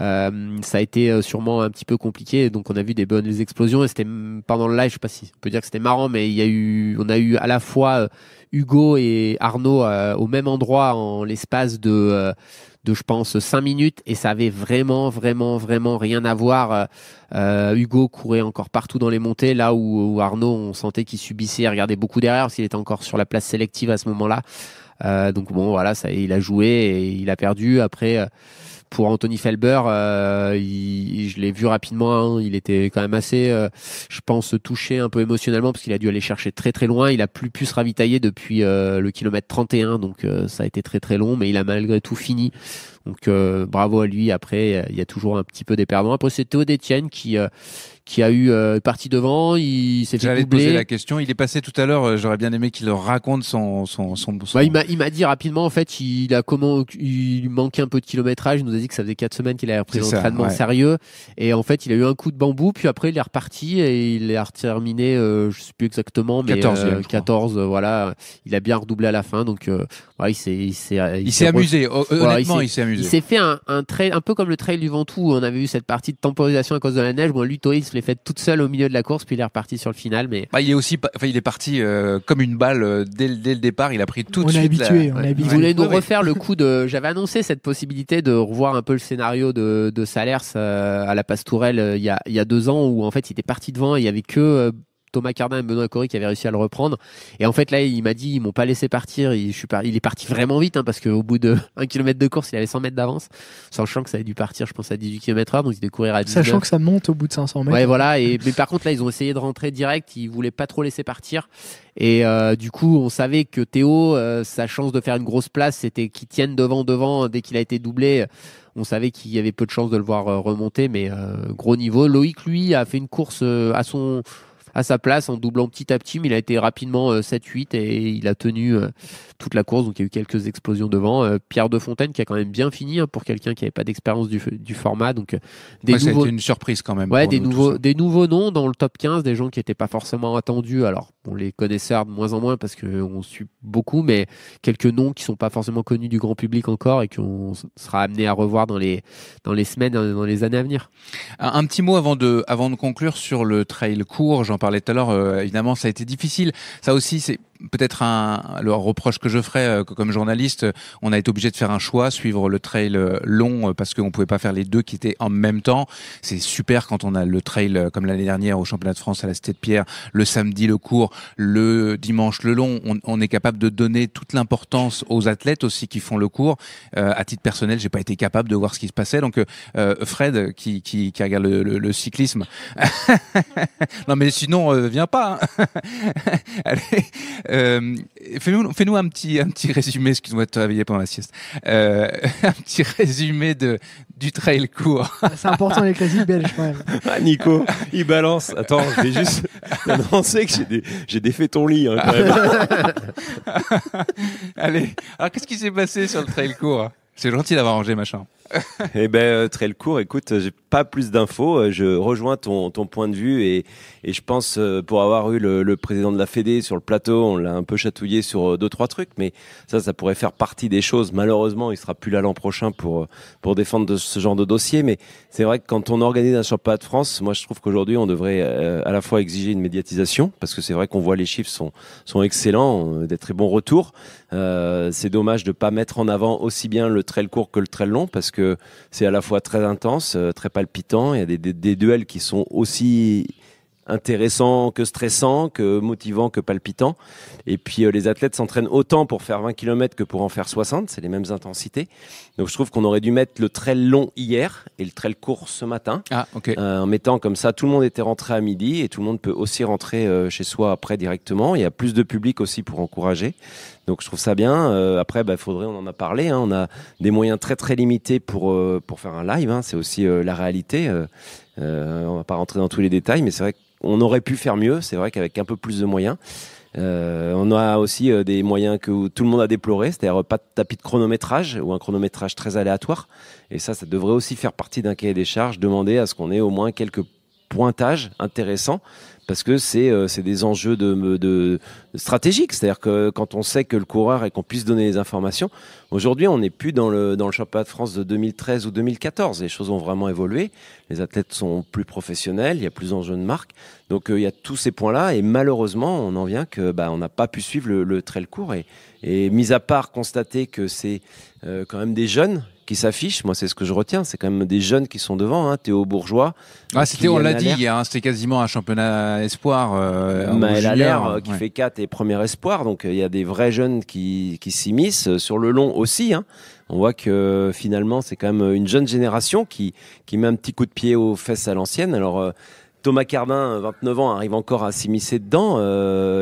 Speaker 4: euh, ça a été euh, sûrement un petit peu compliqué, donc on a vu des bonnes explosions. Et c'était pendant le live, je sais pas si on peut dire que c'était marrant, mais il y a eu, on a eu à la fois euh, Hugo et Arnaud au même endroit en l'espace de, de je pense 5 minutes et ça avait vraiment vraiment vraiment rien à voir. Hugo courait encore partout dans les montées là où, Arnaud on sentait qu'il subissait, il regardait beaucoup derrière parce qu'il était encore sur la place sélective à ce moment-là. donc bon voilà, ça, il a joué et il a perdu après pour Anthony Felber, euh, je l'ai vu rapidement. Hein. il était quand même assez, euh, je pense, touché un peu émotionnellement parce qu'il a dû aller chercher très très loin. Il a plus pu se ravitailler depuis euh, le kilomètre 31, donc euh, ça a été très très long, mais il a malgré tout fini. Donc euh, bravo à lui. Après, il y a toujours un petit peu perdants. Après, c'est Théo Détienne qui, euh, qui a eu euh, parti devant. Il s'est fait poser la
Speaker 1: question. Il est passé tout à l'heure. J'aurais bien aimé qu'il raconte son son, son,
Speaker 4: bah, il m'a dit rapidement en fait. Il a comment il manquait un peu de kilométrage. Il nous a dit que ça faisait 4 semaines qu'il avait repris l'entraînement sérieux. Et en fait, il a eu un coup de bambou. Puis après, il est reparti et il est terminé. je je sais plus exactement, mais 14, 14 voilà. Il a bien redoublé à la fin. Donc il s'est il s'est amusé. Honnêtement, il s'est il s'est fait un, un trail, un peu comme le trail du Ventoux où on avait eu cette partie de temporisation à cause de la neige. Bon, Lutois l'est fait toute seule au milieu de la course, puis il est reparti sur le final. Mais
Speaker 1: bah, il est aussi, enfin, il est parti euh, comme une balle euh, dès, dès, le départ. Il a pris tout de suite.
Speaker 4: Habitué, la... on Vous voulez nous refaire le coup de. J'avais annoncé cette possibilité de revoir un peu le scénario de, de Salers euh, à la Pastourelle il y, a, il y a deux ans où en fait il était parti devant et il y avait que Thomas Cardin et Benoît Cory qui avaient réussi à le reprendre. Et en fait, là, il m'a dit, ils m'ont pas laissé partir. Il, il est parti vraiment vite, hein, parce qu'au bout de 1 km de course, il avait 100 mètres d'avance, sachant que ça avait dû partir, je pense, à 18 km heure, donc il devait courir à 19. Sachant que ça
Speaker 16: monte au bout de 500 mètres. Ouais,
Speaker 4: voilà. Et, mais par contre, là, ils ont essayé de rentrer direct. Ils voulaient pas trop laisser partir. Et euh, du coup, on savait que Théo, euh, sa chance de faire une grosse place, c'était qu'il tienne devant, devant, euh, dès qu'il a été doublé. On savait qu'il y avait peu de chances de le voir remonter, mais gros niveau. Loïc, lui, a fait une course à son à sa place en doublant petit à petit, mais il a été rapidement 7-8 euh, et il a tenu euh, toute la course. Donc il y a eu quelques explosions devant. Euh, Pierre de Fontaine qui a quand même bien fini hein, pour quelqu'un qui n'avait pas d'expérience du, du, format. Donc des une
Speaker 1: surprise quand même. Ouais, des, nouveaux, hein.
Speaker 4: des nouveaux noms dans le top 15, des gens qui n'étaient pas forcément attendus. Alors on les connaisseurs de moins en moins parce qu'on suit beaucoup, mais quelques noms qui sont pas forcément connus du grand public encore et qu'on sera amené à revoir dans les, dans les
Speaker 1: semaines, dans les années à venir. Un, petit mot avant de, avant de conclure sur le trail court. Jean parlait tout à l'heure, euh, évidemment, ça a été difficile. Ça aussi, c'est peut-être un, le reproche que je ferais euh, comme journaliste, euh, on a été obligé de faire un choix, suivre le trail euh, long parce qu'on pouvait pas faire les deux qui étaient en même temps. C'est super quand on a le trail comme l'année dernière au championnat de France à la Cité de Pierre, le samedi le court, le dimanche le long. On, on est capable de donner toute l'importance aux athlètes aussi qui font le cours. à titre personnel, j'ai pas été capable de voir ce qui se passait. Donc Fred qui, qui, qui, regarde le, le, cyclisme, non mais sinon viens pas. Hein. Allez. Euh, fais-nous, un petit, un petit résumé, excuse-moi de te réveiller pendant la sieste, euh, un petit résumé de, du trail court.
Speaker 16: C'est important les classiques belges quand même.
Speaker 1: Ah, Nico, il balance. Attends, je vais juste annoncer que j'ai, défait ton lit hein, quand même. Allez, alors qu'est-ce qui s'est passé sur le trail court C'est gentil d'avoir rangé machin. eh ben, euh,
Speaker 7: trail court, écoute, j'ai pas plus d'infos. Euh, je rejoins ton, ton, point de vue et, et je pense, euh, pour avoir eu le, président de la Fédé sur le plateau, on l'a un peu chatouillé sur euh, deux, trois trucs, mais ça, ça pourrait faire partie des choses. Malheureusement, il sera plus là l'an prochain pour, pour défendre de ce genre de dossier, mais c'est vrai que quand on organise un championnat de France, moi, je trouve qu'aujourd'hui, on devrait à la fois exiger une médiatisation, parce que c'est vrai qu'on voit les chiffres sont, sont excellents, des très bons retours. c'est dommage de ne pas mettre en avant aussi bien le trail court que le trail long, parce que c'est à la fois très intense, très il y a des duels qui sont aussi intéressant que stressant, que motivant que palpitant. Et puis euh, les athlètes s'entraînent autant pour faire 20 km que pour en faire 60, c'est les mêmes intensités. Donc je trouve qu'on aurait dû mettre le trail long hier et le trail court ce matin. Ah, euh, en mettant comme ça, tout le monde était rentré à midi et tout le monde peut aussi rentrer euh, chez soi après directement. Il y a plus de public aussi pour encourager. Donc je trouve ça bien. après, il bah, faudrait, on en a parlé, hein. on a des moyens très très limités pour, pour faire un live. Hein. c'est aussi la réalité. On on va pas rentrer dans tous les détails, mais c'est vrai que on aurait pu faire mieux, c'est vrai qu'avec un peu plus de moyens. Euh, on a aussi euh, des moyens que tout le monde a déploré, c'est-à-dire euh, pas de tapis de chronométrage ou un chronométrage très aléatoire. Et ça, ça devrait aussi faire partie d'un cahier des charges, demander à ce qu'on ait au moins quelques pointages intéressants parce que euh, c'est des enjeux de, de stratégiques. C'est-à-dire que quand on sait que le coureur et qu'on puisse donner les informations, aujourd'hui on n'est plus dans le, dans le championnat de France de 2013 ou 2014. Les choses ont vraiment évolué. Les athlètes sont plus professionnels, il y a plus d'enjeux de marque. Donc euh, il y a tous ces points-là et malheureusement on en vient que bah, on n'a pas pu suivre le, trail court et, mis à part constater que c'est euh, quand même des jeunes qui s'affiche, Moi, c'est ce que je retiens. C'est quand même des jeunes qui sont devant. Hein. Théo Bourgeois. Ah, c'était, on l'a dit,
Speaker 1: hein. c'était quasiment un championnat espoir. Euh, a l'air euh, qui fait
Speaker 7: 4 et premier espoir. Donc, euh, il y a des vrais jeunes qui, qui s'immiscent euh, sur le long aussi. Hein. On voit que finalement, c'est quand même une jeune génération qui, qui met un petit coup de pied aux fesses à l'ancienne. Alors, Thomas Cardin, 29 ans, arrive encore à s'immiscer dedans.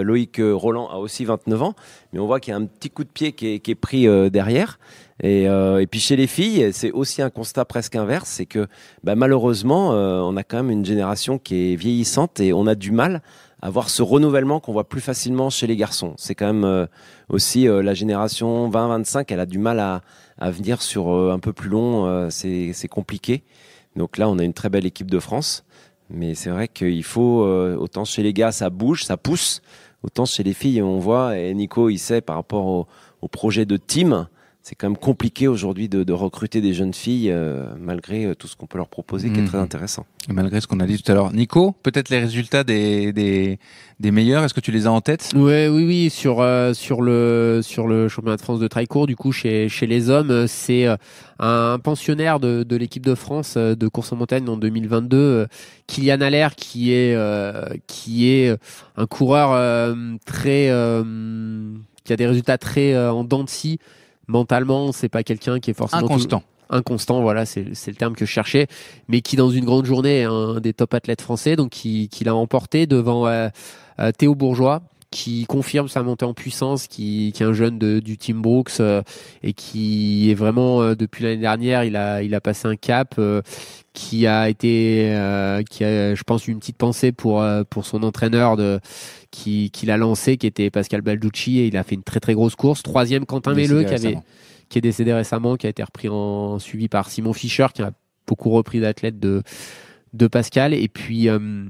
Speaker 7: Loïc Roland a aussi 29 ans. Mais on voit qu'il y a un petit coup de pied qui est, pris derrière. Euh, et, puis chez les filles, c'est aussi un constat presque inverse, c'est que bah, malheureusement, euh, on a quand même une génération qui est vieillissante et on a du mal à voir ce renouvellement qu'on voit plus facilement chez les garçons. C'est quand même euh, aussi la génération 20-25, elle a du mal à, venir sur un peu plus long, c'est compliqué. Donc là, on a une très belle équipe de France, mais c'est vrai qu'il faut, autant chez les gars, ça bouge, ça pousse, autant chez les filles, on voit, et Nico, il sait par rapport au projet de team, c'est quand même compliqué aujourd'hui de, recruter des jeunes filles euh, malgré euh,
Speaker 1: tout ce qu'on peut leur proposer, qui est très mhm. intéressant. Et malgré ce qu'on a dit tout à l'heure, Nico, peut-être les résultats des, des, meilleurs, est-ce que tu les as en tête ouais, Oui, oui, sur euh, sur le sur le championnat
Speaker 4: de France de trail du coup chez chez les hommes, c'est un pensionnaire de, de l'équipe de France de course en montagne en 2022, Kylian Allaire, qui est qui est un coureur très qui a des résultats très en dents de scie, mentalement, c'est pas quelqu'un qui est forcément inconstant. inconstant, voilà, c'est le terme que je cherchais, mais qui dans une grande journée est un des top athlètes français, donc qui, qui l'a emporté devant euh, euh, Théo Bourgeois, qui confirme sa montée en puissance, qui, qui est un jeune du Team Brooks euh, et qui est vraiment depuis l'année dernière, il a, il a passé un cap, qui a été, qui a, je pense, une petite pensée pour pour son entraîneur de qui, l'a lancé, qui était Pascal Balducci, et il a fait une très très grosse course. Troisième, Quentin Melleux, qui, avait, qui est décédé récemment, qui a été repris en suivi par Simon Fischer, qui a beaucoup repris d'athlètes de, de Pascal. Et puis. Euh,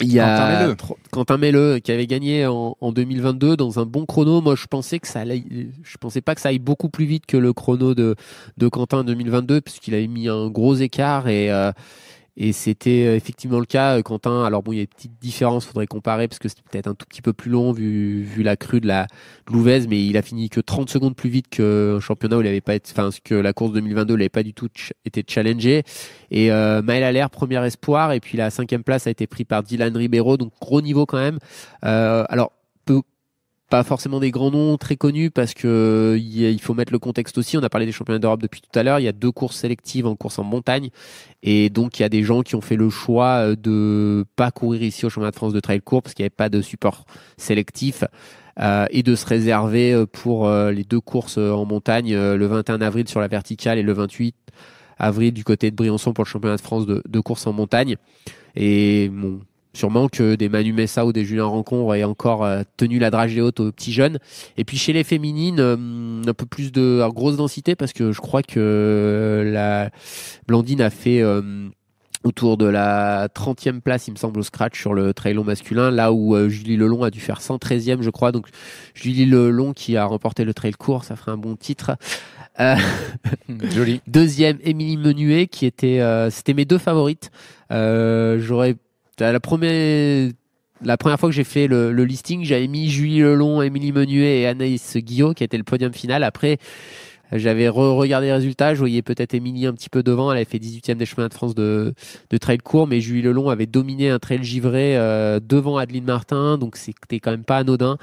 Speaker 4: il y a Quentin, Melleux qui avait gagné en, 2022 dans un bon chrono. Moi, je pensais que ça allait, je pensais pas que ça aille beaucoup plus vite que le chrono de, de Quentin 2022 puisqu'il avait mis un gros écart et, euh, et c'était euh, effectivement le cas, euh, Quentin. Alors bon, il y a des petites différences, faudrait comparer parce que c'était peut-être un tout petit peu plus long vu, vu la crue de la mais il a fini que 30 secondes plus vite que euh, championnat où il avait pas été, enfin que la course 2022 n'avait pas du tout été challengée Et euh, Maël Allaire, premier espoir, et puis la cinquième place a été prise par Dylan Ribeiro, donc gros niveau quand même. alors peu, pas forcément des grands noms très connus parce que euh, il faut mettre le contexte aussi. On a parlé des championnats d'Europe depuis tout à l'heure. Il y a deux courses sélectives en course en montagne et donc il y a des gens qui ont fait le choix euh, de pas courir ici au championnat de France de trail court parce qu'il n'y avait pas de support sélectif. Euh, et de se réserver pour les deux courses en montagne le 21 avril sur la verticale et le 28 avril du côté de Briançon pour le championnat de France de, de course en montagne. Et bon, Sûrement que des Manu Messa ou des Julien Rencontre auraient encore euh, tenu la dragée haute aux petits jeunes. Et puis chez les féminines, euh, un peu plus de grosse densité parce que je crois que euh, la Blandine a fait autour de la 30e place, il me semble, au scratch sur le trail long masculin, là où Julie Lelon a dû faire 113e, je crois. Donc Julie Lelon qui a remporté le trail court, ça ferait un bon titre. Joli. Deuxième, Émilie Menuet, qui était, c'était mes deux favorites. J'aurais la première, fois que j'ai fait le, listing, j'avais mis Julie Lelon, Émilie Menuet et Anaïs Guillot qui était le podium final. Après, j'avais regardé les résultats. Je voyais peut-être Émilie un petit peu devant. Elle avait fait 18e des chemins de France de, trail court, mais Julie Lelon avait dominé un trail givré euh, devant Adeline Martin. Donc, c'était quand même pas anodin.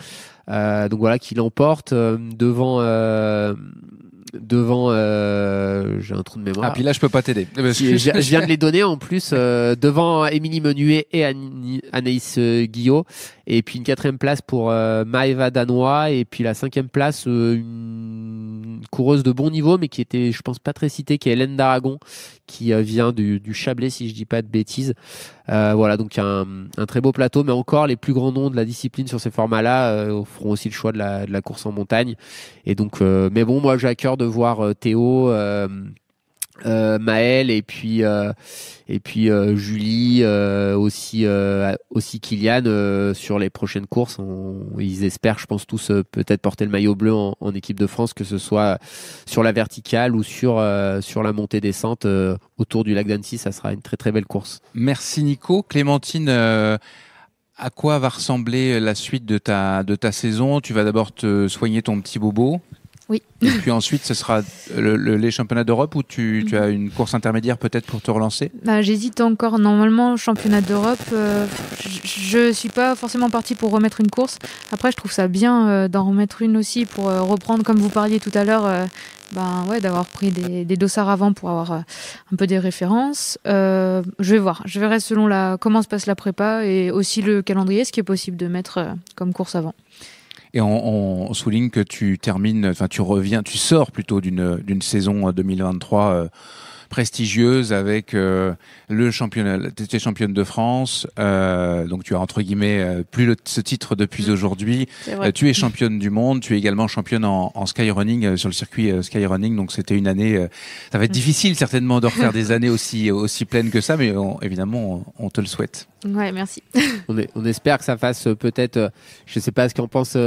Speaker 4: Euh, donc voilà, qui l'emporte euh, devant devant. Euh, j'ai un trou de mémoire. Ah, puis là, je peux pas t'aider. Je, viens de les donner en plus euh, devant Émilie Menuet et Anaïs euh, Guillot. Et puis une quatrième place pour Maeva Danois. Et puis la cinquième place, une coureuse de bon niveau, mais qui était, je pense, pas très citée, qui est Hélène d'Aragon, qui euh, vient du, Chablais, si je dis pas de bêtises. Euh, voilà, donc un, très beau plateau, mais encore les plus grands noms de la discipline sur ces formats-là euh, feront aussi le choix de la, course en montagne. Et donc, mais bon, moi j'ai à cœur de voir Théo. Euh, Maël et puis euh, et puis euh, Julie aussi aussi Kylian sur les prochaines courses ils espèrent je pense tous peut-être porter le maillot bleu en, équipe de France que ce soit sur la verticale ou sur la montée descente autour du lac
Speaker 1: d'Annecy ça sera une très très belle course merci Nico Clémentine à quoi va ressembler la suite de ta saison Tu vas d'abord te soigner ton petit bobo et puis ensuite, ce sera les championnats d'Europe ou tu, as mhm. une course intermédiaire peut-être pour te relancer
Speaker 14: bah, J'hésite encore. Normalement, championnat d'Europe, euh, je ne suis pas forcément partie pour remettre une course. Après, je trouve ça bien euh, d'en remettre une aussi pour euh, reprendre, comme vous parliez tout à l'heure, ben ouais, d'avoir pris des, des, dossards avant pour avoir un peu des références. je vais voir. Je verrai selon la, comment se passe la prépa et aussi le calendrier, ce qui est possible de mettre comme course avant.
Speaker 1: Et on, on, souligne que tu termines, enfin tu reviens, tu sors plutôt d'une saison 2023 euh, prestigieuse avec euh, le championnat, tu championne de France, euh, donc tu as entre guillemets euh, plus ce titre depuis mm. aujourd'hui. tu es championne du monde, tu es également championne en, en skyrunning sur le circuit skyrunning, donc c'était une année, ça va être mm. difficile certainement de refaire des années aussi aussi pleines que ça, mais évidemment on, te le souhaite. Ouais, merci. on, espère que ça
Speaker 4: fasse peut-être, je sais pas ce qu'en pense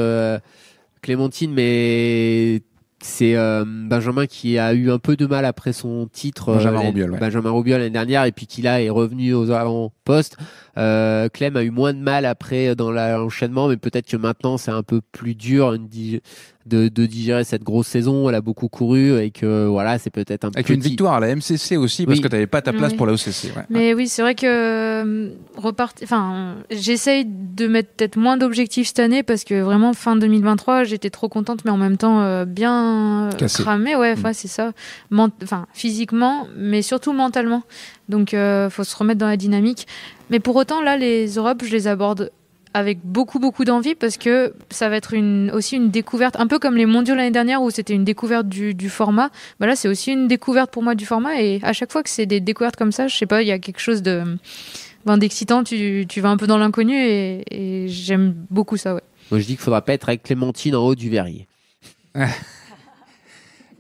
Speaker 4: Clémentine, mais c'est euh, Benjamin qui a eu un peu de mal après son titre. Euh, Benjamin Roubiol. l'année dernière et puis qui là est revenu aux avant-postes. Euh, Clem a eu moins de mal après euh, dans l'enchaînement, mais peut-être que maintenant c'est un peu plus dur de, digérer cette grosse saison. Elle a beaucoup couru et que voilà, c'est peut-être un peu. Avec une victoire à la MCC aussi, parce que tu n'avais pas ta place
Speaker 14: pour la
Speaker 1: OCC. Mais
Speaker 14: oui, c'est vrai que euh, repart... enfin, j'essaye de mettre peut-être moins d'objectifs cette année parce que vraiment fin 2023, j'étais trop contente, mais en même temps euh, bien cramée. Ouais, enfin mm. c'est ça. Enfin, physiquement, mais surtout mentalement. Donc, faut se remettre dans la dynamique. Mais pour autant, là, les Europes, je les aborde avec beaucoup beaucoup d'envie parce que ça va être une, aussi une découverte, un peu comme les mondiaux l'année dernière où c'était une découverte du, format. Bah là, c'est aussi une découverte pour moi du format et à chaque fois que c'est des découvertes comme ça, je sais pas, il y a quelque chose de d'excitant, tu, vas un peu dans l'inconnu et, j'aime beaucoup ça. Ouais.
Speaker 1: Moi, je dis qu'il faudra pas être avec Clémentine en haut du verrier.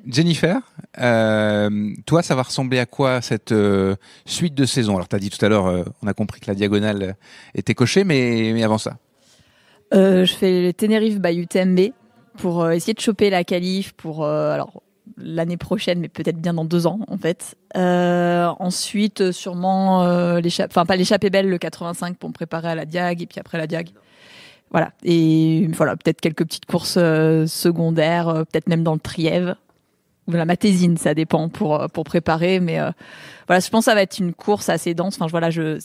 Speaker 1: Jennifer, euh, toi, ça va ressembler à quoi cette euh, suite de saison Alors, tu as dit tout à l'heure, euh, on a compris que la diagonale était cochée, mais, avant ça
Speaker 13: Je fais le Tenerife by UTMB pour essayer de choper la qualif pour alors l'année prochaine, mais peut-être bien dans deux ans en fait. ensuite, sûrement l'échappée, enfin pas l'échappée belle le 85 pour me préparer à la diag et puis après la diag voilà. Et voilà, peut-être quelques petites courses secondaires, peut-être même dans le Trièvre ou la matésine, ça dépend pour euh, pour préparer. Mais euh, voilà, je pense que ça va être une course assez dense. Enfin, voilà, je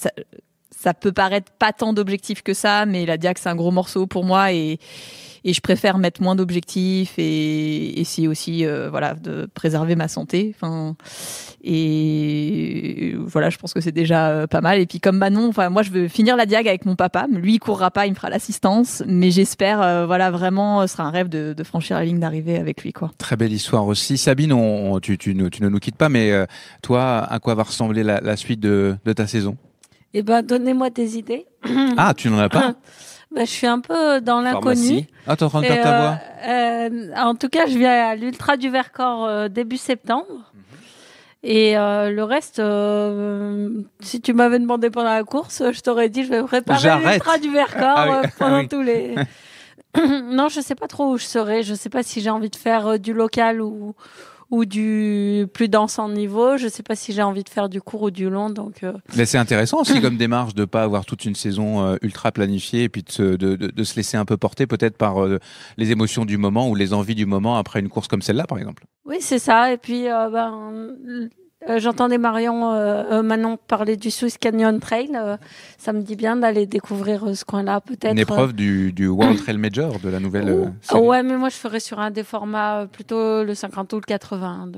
Speaker 13: ça, peut paraître pas tant d'objectifs que ça, mais la Diac c'est un gros morceau pour moi et et je préfère mettre moins d'objectifs et essayer aussi euh, voilà de préserver ma santé enfin et voilà je pense que c'est déjà euh, pas mal et puis comme Manon enfin moi je veux finir la diag avec mon papa lui il courra pas il me fera l'assistance mais j'espère euh, voilà vraiment ce sera un rêve de, franchir la ligne d'arrivée avec lui quoi
Speaker 1: très belle histoire aussi Sabine on, tu, tu, tu, ne nous quittes pas mais toi à quoi va ressembler la, suite de, de ta saison
Speaker 10: eh ben donnez-moi tes idées ah tu n'en as pas Bah, je suis un peu dans l'inconnu. Ah, en ta euh, euh, En tout cas, je viens à l'Ultra du Vercors euh, début septembre. Mhm. Et le reste, si tu m'avais demandé pendant la course, je t'aurais dit je vais préparer l'ultra du Vercors ah ah pendant tous les. non, je ne sais pas trop où je serai. Je ne sais pas si j'ai envie de faire du local ou ou du plus dense en niveau. Je ne sais pas si j'ai envie de faire du court ou du long. Donc, euh.
Speaker 1: c'est intéressant aussi comme démarche de pas avoir toute une saison euh, ultra planifiée et puis de se, de, de, se laisser un peu porter peut-être par euh, les émotions du moment ou les envies du moment après une course comme celle-là, par exemple.
Speaker 10: Oui, c'est ça. Et puis, ben, euh, j'entendais Marion euh, euh, Manon parler du Swiss Canyon Trail. ça me dit bien d'aller découvrir ce coin-là, peut-être. Une épreuve
Speaker 1: du, du, World Trail Major, de la nouvelle. Série.
Speaker 10: Ouais, mais moi je ferais sur un des formats plutôt le 50 ou le 80.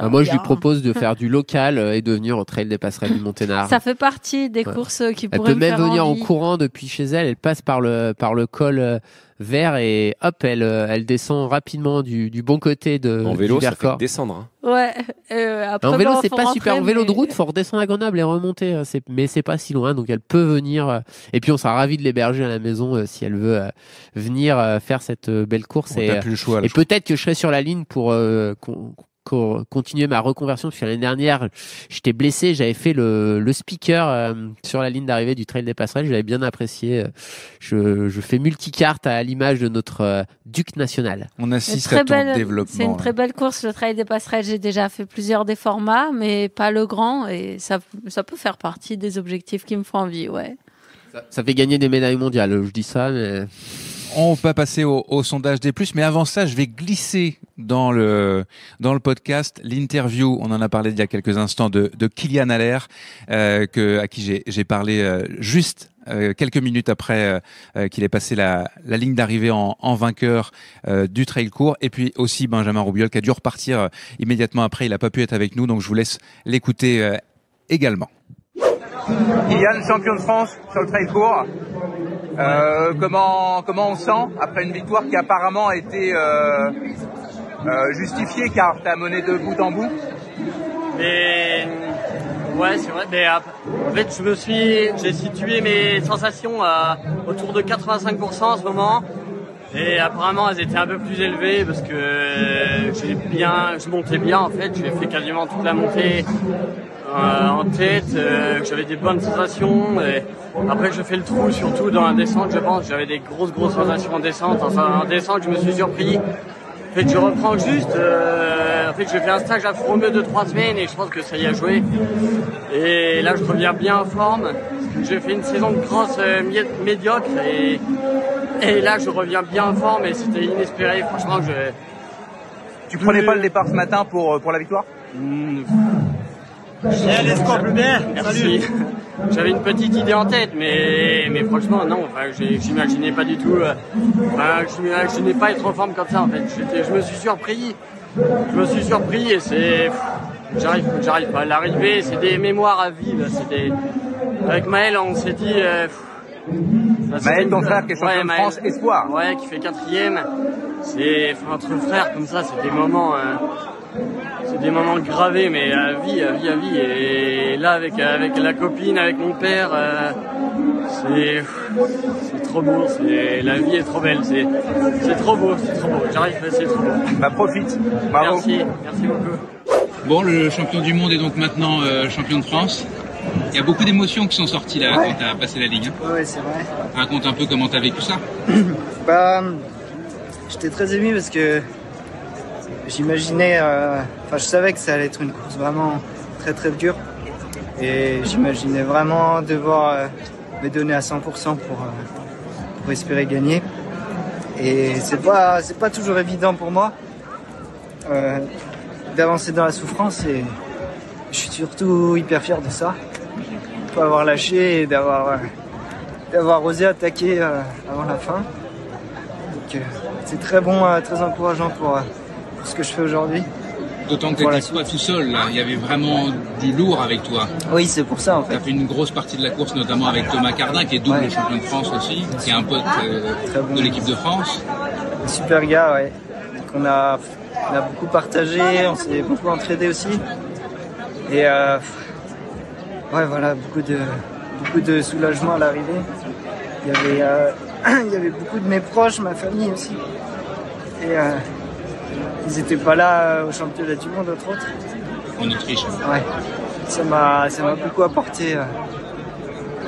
Speaker 10: Ah, moi, je lui propose de faire
Speaker 1: du local et de venir
Speaker 4: au trail des passerelles du Monténard. Ça
Speaker 10: fait partie des courses qui elle pourraient. Elle peut même venir en courant
Speaker 4: depuis chez elle. Elle passe par le par le col vert et hop, elle, euh, elle descend rapidement du, du bon côté de En vélo, ça descendre.
Speaker 10: Hein. Euh, en vélo, c'est pas super. vélo de route, faut
Speaker 4: redescendre à Grenoble et remonter. Euh, mais c'est pas si loin, donc elle peut venir. Et puis on sera ravis de l'héberger à la maison si elle veut venir faire cette belle course. et, et peut-être que je serai sur la ligne pour qu'on continuer ma reconversion parce l'année dernière j'étais blessé j'avais fait le, speaker euh, sur la ligne d'arrivée du trail des passerelles j'avais bien apprécié euh, je, fais multicarte à l'image de notre euh, duc national on assiste à développement c'est une hein. très
Speaker 10: belle course le trail des passerelles j'ai déjà fait plusieurs des formats mais pas le grand et ça, ça peut faire partie des objectifs qui me font envie ouais
Speaker 1: ça, ça fait gagner des médailles mondiales je dis ça mais on va passer au, sondage des plus, mais avant ça, je vais glisser dans le, dans le podcast l'interview, on en a parlé il y a quelques instants, de, de Kylian Aller, euh, à qui j'ai parlé euh, juste euh, quelques minutes après qu'il ait passé la, ligne d'arrivée en, vainqueur du trail court. Et puis aussi Benjamin Roubiol qui a dû repartir immédiatement après. Il n'a pas pu être avec nous, donc je vous laisse l'écouter également. Kylian, champion de France sur le trail court. Euh, comment comment on sent après une victoire qui apparemment a été euh, euh, justifiée car tu as mené de bout en bout
Speaker 9: Mais ouais, c'est vrai. en fait, je me suis j'ai situé mes sensations à autour de 85% en ce moment. Et apparemment, elles étaient un peu plus élevées parce que j'ai bien, je montais bien en fait. J'ai fait quasiment toute la montée euh, en tête, euh, j'avais des bonnes sensations. après, je fais le trou surtout dans la descente, je pense. J'avais des grosses, grosses sensations en descente. en descente, je me suis surpris. En fait, je reprends juste. Euh, en fait, j'ai fait un stage à Fromeux de trois semaines et je pense que ça y a joué. Et là, je reviens bien en forme. J'ai fait une saison de grosses médiocre et, et là, je reviens bien en forme et c'était inespéré. Franchement, je. Tu prenais pas le départ ce matin pour, pour la victoire hmm. Eh, eh, J'avais une petite idée en tête, mais, mais franchement, non, enfin, j'imaginais pas du tout. Euh, je n'ai pas être en forme comme ça, en fait. Je me suis surpris. Je me suis surpris et c'est. J'arrive, j'arrive pas. L'arrivée, c'est des mémoires à vivre. C'était. Avec Maël, on s'est dit. Euh, bah, Maël, ton frère qui est champion France espoir. Ouais, qui fait quatrième. C'est entre frères comme ça, c'est des moments. Euh, c'est des moments gravés, mais à vie, à vie, à vie. Et là, avec, avec la copine, avec mon père, euh, c'est, trop beau. la vie est trop belle. C'est, trop beau, c'est trop beau. J'arrive, c'est trop beau. Bah, profite. Merci,
Speaker 1: merci beaucoup. Bon, le champion du monde est donc maintenant euh, champion de France. Il y a beaucoup d'émotions qui sont sorties là quand tu as passé la ligne. Hein. c'est vrai. Raconte un peu comment tu as vécu ça.
Speaker 17: bah, j'étais très ému parce que J'imaginais, euh, enfin, je savais que ça allait être une course vraiment très très dure. Et j'imaginais vraiment devoir euh, me donner à 100% euh, pour, espérer gagner. Et c'est pas, pas toujours évident pour moi d'avancer dans la souffrance. Et je suis surtout hyper fier de ça. De pas avoir lâché et d'avoir, osé attaquer avant la fin. Donc, c'est très bon, très encourageant pour ce que je fais aujourd'hui.
Speaker 1: D'autant que tu n'étais pas tout seul, il y avait vraiment du lourd avec toi. Oui, c'est pour ça en fait. Tu as fait une grosse partie de la course, notamment avec Thomas Cardin, qui est double champion de France aussi, qui est un pote euh, de l'équipe de France. Super
Speaker 17: gars, ouais. Qu'on a, on a beaucoup partagé, on s'est beaucoup entraîné aussi. Et euh, ouais, voilà, beaucoup de, soulagement à l'arrivée. Il, y avait, euh, il y avait beaucoup de mes proches, ma famille aussi. Et ils n'étaient pas là euh, au championnat du monde, entre autres. En Autriche. Ouais. Ça m'a, ça m'a beaucoup apporté euh,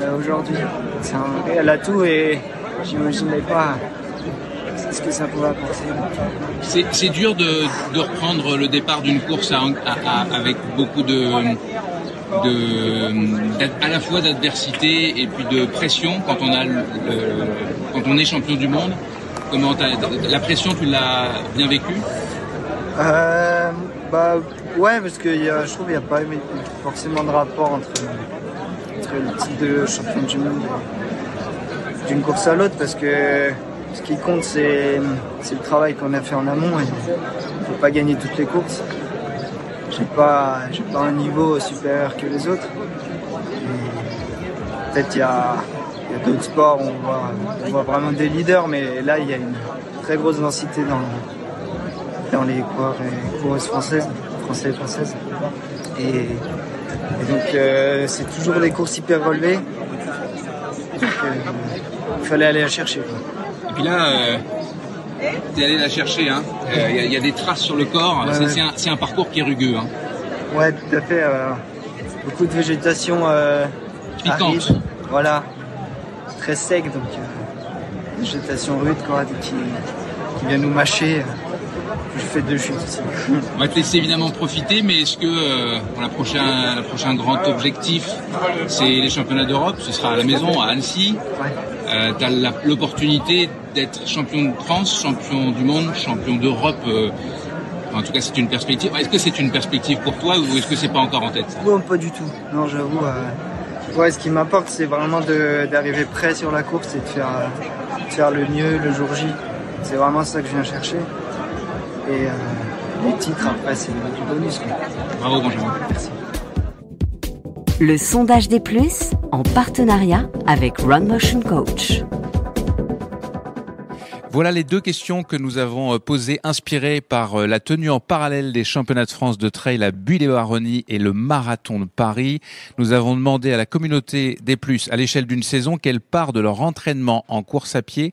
Speaker 17: euh, aujourd'hui. C'est un réel atout et j'imaginais pas ce que ça pouvait apporter.
Speaker 1: C'est, dur de, reprendre le départ d'une course avec beaucoup de, à la fois d'adversité et puis de pression quand on a le, quand on est champion du monde. Comment la pression, tu l'as bien vécue
Speaker 17: euh, Bah ouais, parce que je trouve qu'il n'y a pas forcément de rapport entre, les le type de champion du monde d'une course à l'autre, parce que ce qui compte, c'est le travail qu'on a fait en amont. Il ne faut pas gagner toutes les courses. j'ai n'ai pas, pas un niveau supérieur que les autres. Peut-être il y a, d'autres sports où on voit, vraiment des leaders, mais là, il y a une très grosse densité dans le dans les coureurs et coureuses françaises, français et françaises. Et, donc euh, c'est toujours des courses hyper relevées. Euh, il fallait aller
Speaker 1: la chercher. Et puis là, euh, t'es allé la chercher. Hein. Il y, a des traces sur le corps. c'est un, parcours qui est rugueux. Hein. Ouais, tout à fait. beaucoup de
Speaker 17: végétation Piquante. Voilà. Très sec, donc végétation rude, qui vient nous mâcher. Je fais deux
Speaker 1: chutes On va te laisser évidemment profiter, mais est-ce que euh, pour la le prochain grand objectif, c'est les championnats d'Europe Ce sera à la maison, à Annecy. Euh, tu l'opportunité d'être champion de France, champion du monde, champion d'Europe. Euh, en tout cas, c'est une perspective. Est-ce que c'est une perspective pour toi ou est-ce que c'est pas encore en tête Non, pas du tout.
Speaker 17: Non, j'avoue. ce qui m'importe, c'est vraiment d'arriver prêt sur la course et de faire, de faire le mieux le jour J. C'est vraiment ça que je viens chercher. Et euh, les titres, après, c'est le bonus.
Speaker 7: Bravo, Benjamin. Merci.
Speaker 2: Le sondage des plus en partenariat avec Run Motion Coach.
Speaker 1: Voilà les deux questions que nous avons euh, posées, inspirées par euh, la tenue en parallèle des championnats de France de trail à Buis-les-Baronnies et le marathon de Paris. Nous avons demandé à la communauté des plus, à l'échelle d'une saison, quelle part de leur entraînement en course à pied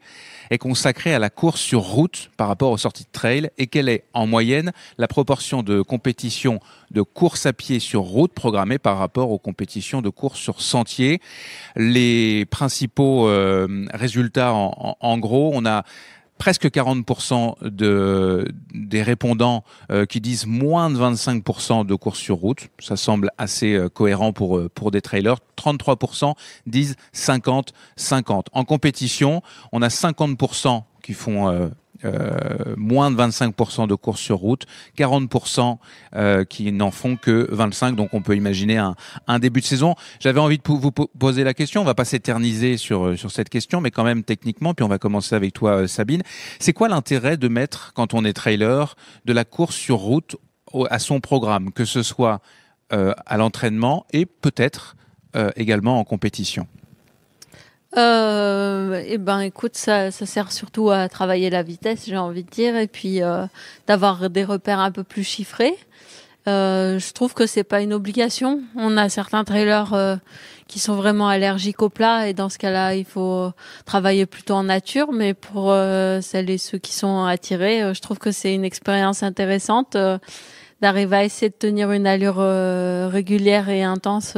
Speaker 1: est consacrée à la course sur route par rapport aux sorties de trail et quelle est, en moyenne, la proportion de compétition de course à pied sur route programmée par rapport aux compétitions de course sur sentier. Les principaux euh, résultats, en gros, on a presque 40% de, des répondants euh, qui disent moins de 25% de courses sur route. Ça semble assez euh, cohérent pour, euh, pour des trailers. 33% disent 50-50. En compétition, on a 50% qui font euh, moins de 25% de courses sur route, 40% euh, qui n'en font que 25. Donc on peut imaginer un, début de saison. J'avais envie de vous poser la question. On va pas s'éterniser euh, sur cette question, mais quand même techniquement. Puis on va commencer avec toi, Sabine. C'est quoi l'intérêt de mettre quand on est trailer de la course sur route à son programme, que ce soit à l'entraînement et peut-être également en compétition?
Speaker 10: Euh, eh ben, écoute, ça, ça, sert surtout à travailler la vitesse, j'ai envie de dire, et puis euh, d'avoir des repères un peu plus chiffrés. Euh, je trouve que c'est pas une obligation. On a certains trailers qui sont vraiment allergiques au plat et dans ce cas-là, il faut travailler plutôt en nature. Mais pour celles et ceux qui sont attirés, je trouve que c'est une expérience intéressante d'arriver à essayer de tenir une allure régulière et intense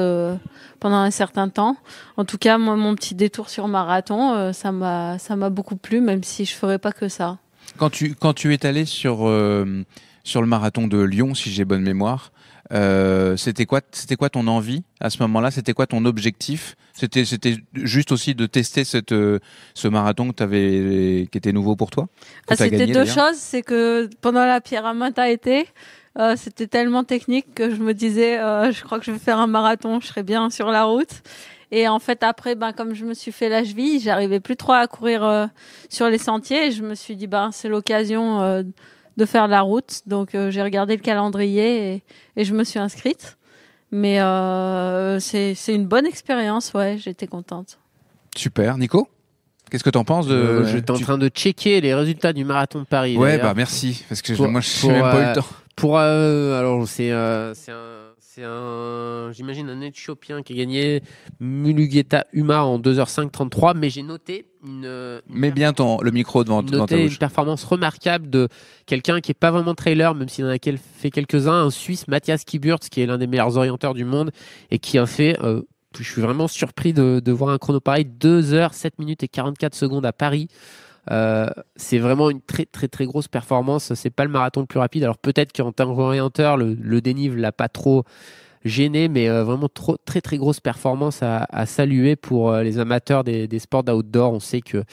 Speaker 10: pendant un certain temps. En tout cas, moi, mon petit détour sur marathon, euh, ça m'a ça m'a beaucoup plu, même si je ferais pas que ça.
Speaker 1: Quand tu quand tu es allé sur euh, sur le marathon de Lyon, si j'ai bonne mémoire, euh, c'était quoi c'était quoi ton envie à ce moment-là C'était quoi ton objectif C'était c'était juste aussi de tester cette ce marathon que avais, qui était nouveau pour toi. Ah, c'était deux choses,
Speaker 10: c'est que pendant la t'as été euh, c'était tellement technique que je me disais, euh, je crois que je vais faire un marathon, je serai bien sur la route. Et en fait, après, ben, comme je me suis fait la cheville, j'arrivais plus trop à courir euh, sur les sentiers. je me suis dit, ben, c'est l'occasion de faire la route. Donc, j'ai regardé le calendrier et, je me suis inscrite. Mais c'est une bonne expérience, ouais, j'étais contente.
Speaker 1: Super. Nico Qu'est-ce que tu en penses de suis en
Speaker 4: train de checker les résultats du marathon de Paris. Ouais, bah merci, parce que moi je suis même pas eu le temps. Pour euh, alors euh, c'est un j'imagine un Éthiopien qui a gagné Mulugeta Uma en 2h5:33 mais j'ai noté une,
Speaker 1: mais bien le micro devant, une
Speaker 4: performance remarquable de quelqu'un qui est pas vraiment trailer même s'il en a fait quelques-uns un Suisse Mathias Kiburtz qui est l'un des meilleurs orienteurs du monde et qui a fait euh, je suis vraiment surpris de, voir un chrono pareil 2 h 7 minutes et 44 secondes à Paris euh, c'est vraiment une très très très grosse performance. C'est pas le marathon le plus rapide. Alors peut-être qu'en tant qu'orienteur, le, le dénive l'a pas trop gêné, mais euh, vraiment très très grosse performance à, saluer pour euh, les amateurs des, sports d'outdoor. On sait que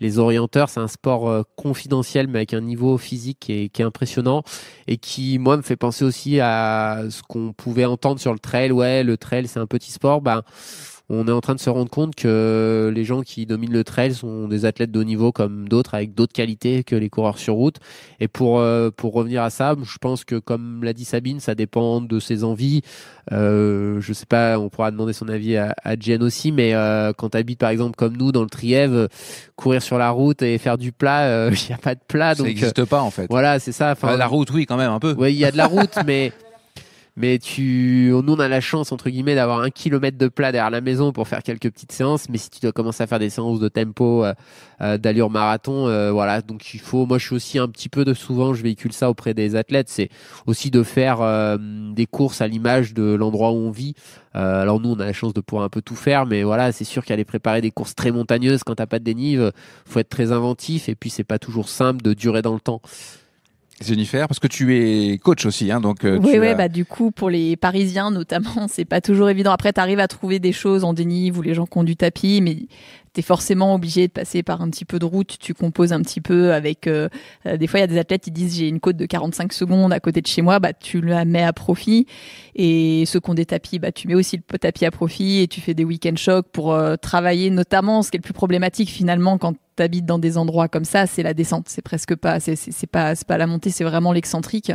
Speaker 4: les orienteurs, c'est un sport confidentiel, mais avec un niveau physique qui est, impressionnant et qui, moi, me fait penser aussi à ce qu'on pouvait entendre sur le trail. Ouais, le trail, c'est un petit sport. Ben, on est en train de se rendre compte que les gens qui dominent le trail sont des athlètes de haut niveau comme d'autres, avec d'autres qualités que les coureurs sur route. Et pour, euh, pour revenir à ça, je pense que comme l'a dit Sabine, ça dépend de ses envies. Euh, je sais pas, on pourra demander son avis à, à Jen aussi, mais euh, quand tu habites par exemple comme nous dans le Trièvre, courir sur la route et faire du plat, euh, il n'y a pas de plat. Ça n'existe pas en fait. Voilà, c'est ça. Ah, la route, oui, quand même, un peu. Oui, il y a de la route, mais mais tu, nous on a la chance entre guillemets d'avoir un kilomètre de plat derrière la maison pour faire quelques petites séances. Mais si tu dois commencer à faire des séances de tempo, euh, euh, d'allure marathon, euh, voilà. Donc il faut, moi je suis aussi un petit peu de souvent, je véhicule ça auprès des athlètes, c'est aussi de faire des courses à l'image de l'endroit où on vit. alors nous on a la chance de pouvoir un peu tout faire, mais voilà, c'est sûr qu'aller préparer des courses très montagneuses quand t'as pas de dénive, faut être très inventif et puis c'est pas toujours simple de durer dans le temps. Jennifer, parce que tu
Speaker 1: es coach aussi, hein, donc. Euh, oui, oui, bah du
Speaker 13: coup pour les Parisiens notamment, c'est pas toujours évident. Après, tu arrives à trouver des choses en déni. où les gens ont du tapis, mais tu es forcément obligé de passer par un petit peu de route, tu composes un petit peu avec euh, euh, des fois il y a des athlètes qui disent j'ai une côte de 45 secondes à côté de chez moi, bah tu la mets à profit et ceux qui ont des tapis, bah tu mets aussi le tapis à profit et tu fais des week-end chocs pour travailler notamment ce qui est le plus problématique finalement quand habite dans des endroits comme ça, c'est la descente. C'est presque pas, c'est pas, pas la montée, c'est vraiment l'excentrique.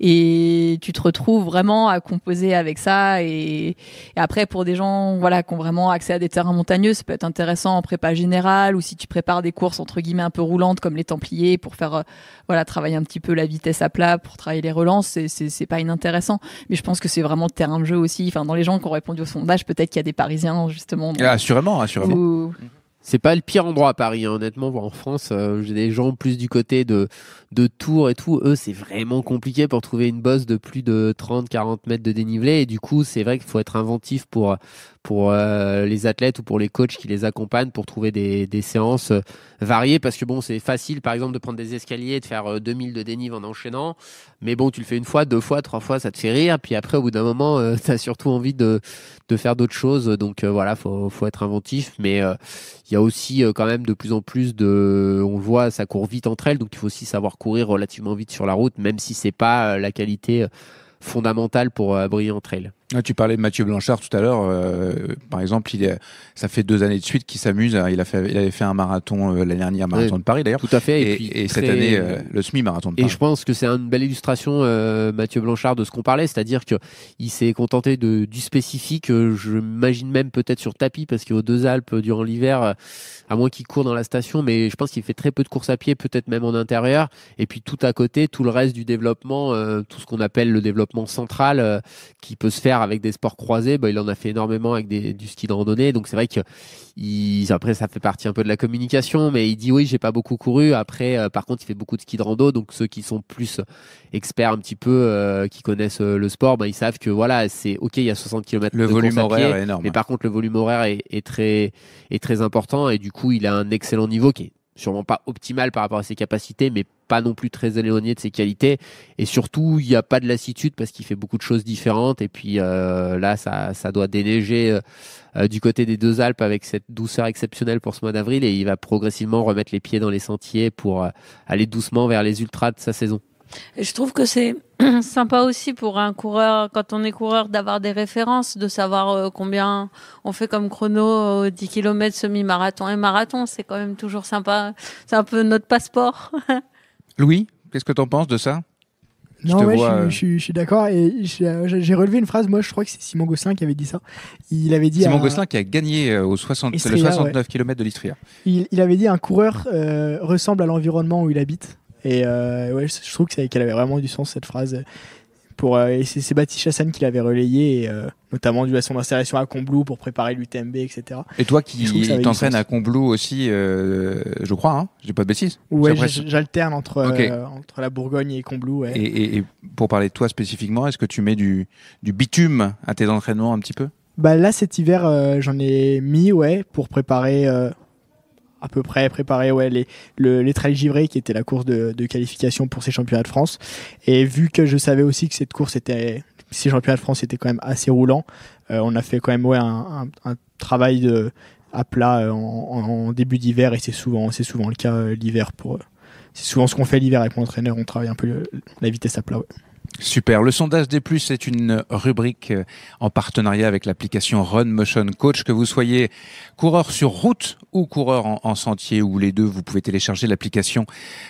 Speaker 13: Et tu te retrouves vraiment à composer avec ça. Et, après, pour des gens, voilà, qui ont vraiment accès à des terrains montagneux, ça peut être intéressant en prépa générale ou si tu prépares des courses entre guillemets un peu roulantes comme les Templiers pour faire, euh, voilà, travailler un petit peu la vitesse à plat pour travailler les relances, c'est pas inintéressant. Mais je pense que c'est vraiment le terrain de jeu aussi. Enfin, dans les gens qui ont répondu au sondage, peut-être qu'il y a des Parisiens justement. Ah,
Speaker 4: assurément, assurément. C'est pas le pire endroit à Paris, honnêtement. Hein. honnêtement. En France, euh, j'ai des gens plus du côté de, de Tours et tout. Eux, c'est vraiment compliqué pour trouver une bosse de plus de 30-40 mètres de dénivelé. Et du coup, c'est vrai qu'il faut être inventif pour, pour euh, les athlètes ou pour les coachs qui les accompagnent pour trouver des, des séances euh, variées. Parce que bon, c'est facile, par exemple, de prendre des escaliers et de faire 2000 de dénivelé en enchaînant. Mais bon, tu le fais une fois, deux fois, trois fois, ça te fait rire. Puis après, au bout d'un moment, tu as surtout envie de, de faire d'autres choses. Donc voilà, faut, faut être inventif. Mais il y a aussi euh, quand même de plus en plus de, on voit, ça court vite entre elles, donc il faut aussi savoir courir relativement vite sur la route, même si c'est pas euh, la qualité euh, fondamentale pour briller entre elles.
Speaker 1: Ah, tu parlais de Mathieu Blanchard tout à l'heure. Euh, par exemple, ça fait deux années de suite qu'il s'amuse. Hein. Il, avait fait un marathon euh, l'année dernière, marathon de Paris d'ailleurs. Tout à fait. Et, cette année, euh, le semi-marathon de Paris. Et je pense que c'est une belle
Speaker 4: illustration, Mathieu Blanchard, de ce qu'on parlait. C'est-à-dire qu'il s'est contenté de, du spécifique. je m'imagine même peut-être sur tapis, parce qu'il aux deux Alpes, durant l'hiver, à moins qu'il court dans la station, mais je pense qu'il fait très peu de courses à pied, peut-être même en intérieur. Et puis tout à côté, tout le reste du développement, tout ce qu'on appelle le développement central, qui peut se faire avec des sports croisés, bah, il en a fait énormément avec du ski de randonnée. Donc c'est vrai que après ça fait partie un peu de la communication, mais il dit oui j'ai pas beaucoup couru. Après euh, par contre il fait beaucoup de ski de rando, donc ceux qui sont plus experts un petit peu, euh, qui connaissent euh, le sport, bah, ils savent que voilà c'est ok il y a 60 km le volume horaire est énorme. Mais par contre le volume horaire est, très est très important et du coup il a un excellent niveau qui est sûrement pas optimal par rapport à ses capacités, mais pas non plus très éloigné de ses qualités. Et surtout, il n'y a pas de lassitude parce qu'il fait beaucoup de choses différentes. Et puis euh, là, ça, doit déneiger euh, euh, du côté des deux Alpes avec cette douceur exceptionnelle pour ce mois d'avril. Et il va progressivement remettre les pieds dans les sentiers pour aller doucement vers les ultras de sa saison.
Speaker 10: Je trouve que c'est sympa aussi pour un coureur, quand on est coureur, d'avoir des références, de savoir euh, combien on fait comme chrono 10 euh, km, semi-marathon et marathon. C'est quand même toujours sympa. C'est un peu notre passeport.
Speaker 1: Louis, qu'est-ce que tu en penses de ça
Speaker 16: je non, euh, je, suis d'accord. Et j'ai relevé une phrase, moi, je crois que c'est Simon Gosselin qui avait dit ça. Il avait dit Simon Gosselin qui
Speaker 1: a gagné au le 69 km de l'Istria.
Speaker 16: Il, avait dit un coureur ressemble à l'environnement où il habite. Et euh, ouais, je trouve qu'elle avait vraiment du sens cette phrase. Pour, euh, et c'est Baptiste Chassane qui l'avait relayé, euh, notamment dû à son installation à Combloux pour préparer l'UTMB, etc. Et toi qui t'entraînes à
Speaker 1: Combloux aussi, je crois, hein j'ai pas de bêtises Ouais,
Speaker 16: j'alterne entre, entre la Bourgogne et Combloux. Ouais.
Speaker 1: Et, pour parler de toi spécifiquement, est-ce que tu mets du, du bitume à tes entraînements un petit peu
Speaker 16: bah là cet hiver j'en ai mis ouais pour préparer à peu près préparé ouais, les, le, les trails givrés qui était la course de, qualification pour ces championnats de France. Et vu que je savais aussi que cette course était, ces championnats de France étaient quand même assez roulants, euh, on a fait quand même ouais, un, travail de, à plat euh, en, début d'hiver et c'est souvent, c'est souvent le cas euh, l'hiver pour. c'est souvent ce qu'on fait l'hiver avec mon entraîneur, on travaille un peu la vitesse à plat.
Speaker 1: Super. Le sondage des plus est une rubrique euh, en partenariat avec l'application Run Motion Coach. Que vous soyez coureur sur route ou coureur en, sentier ou les deux, vous pouvez télécharger l'application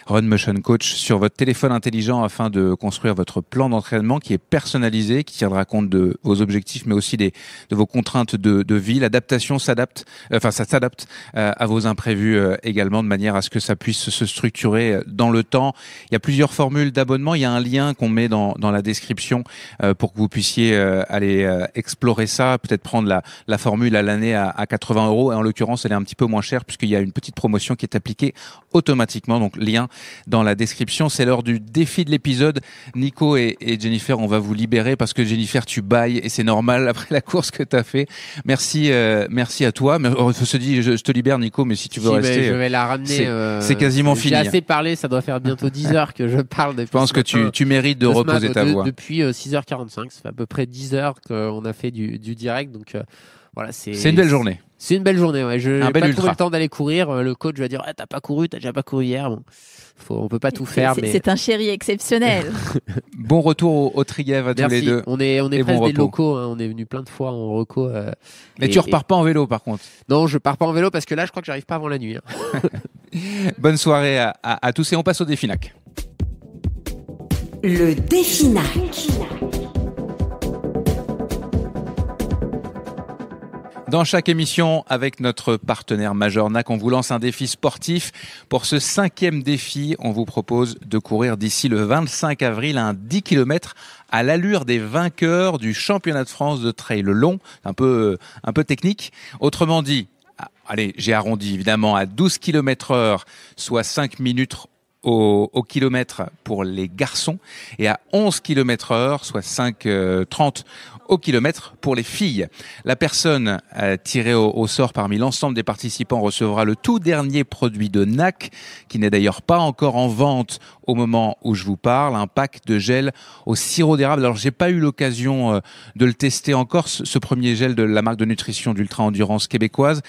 Speaker 1: Run Motion Coach sur votre téléphone intelligent afin de construire votre plan d'entraînement qui est personnalisé, qui tiendra compte de vos objectifs, mais aussi des, de vos contraintes de, de vie. L'adaptation s'adapte, euh, enfin, ça s'adapte euh, à vos imprévus également de manière à ce que ça puisse se structurer dans le temps. Il y a plusieurs formules d'abonnement. Il y a un lien qu'on met dans dans, la description euh, pour que vous puissiez euh, aller euh, explorer ça, peut-être prendre la, formule à l'année à, 80 euros. Et en l'occurrence, elle est un petit peu moins chère puisqu'il y a une petite promotion qui est appliquée automatiquement. Donc lien dans la description. C'est l'heure du défi de l'épisode. Nico et, Jennifer, on va vous libérer parce que Jennifer, tu bailles et c'est normal après la course que tu as fait. Merci, merci à toi. Mais on oh, se dit, je, te libère, Nico, mais si tu veux rester, je vais la ramener. C'est quasiment fini. J'ai assez
Speaker 4: hein. parlé. Ça doit faire bientôt 10 heures que je parle. Je pense que tu, tu mérites de reposer depuis 6h45, euh, ça fait à peu près 10h qu'on a fait du, direct. Donc euh, voilà, c'est une belle journée. C'est une belle journée. Ouais. Je n'ai pas ultra. le temps d'aller courir. Euh, le coach va dire ah, T'as pas couru, t'as déjà pas couru hier. Bon, on peut pas tout faire. C'est
Speaker 13: un chéri exceptionnel.
Speaker 4: bon retour au, au à tous les deux. On est, on est presque des locaux. Hein. On est venu plein de fois en reco. mais tu repars pas en vélo par contre Non, je pars pas en vélo parce que là, je crois que j'arrive pas avant la nuit. Hein.
Speaker 1: Bonne soirée à, à, tous et on passe au définac.
Speaker 2: Le défi
Speaker 1: Dans chaque émission, avec notre partenaire Major NAC, on vous lance un défi sportif. Pour ce cinquième défi, on vous propose de courir d'ici le 25 avril un 10 km à l'allure des vainqueurs du championnat de France de trail long, un peu, un peu technique. Autrement dit, ah, allez, j'ai arrondi évidemment à 12 km heure, soit 5 minutes au, kilomètre pour les garçons et à 11 km heure, soit 5,30 au kilomètre pour les filles. La personne euh, tirée au, sort parmi l'ensemble des participants recevra le tout dernier produit de NAC, qui n'est d'ailleurs pas encore en vente au moment où je vous parle, un pack de gel au sirop d'érable. Alors j'ai pas eu l'occasion euh, de le tester encore, ce premier gel de la marque de nutrition d'Ultra Endurance québécoise,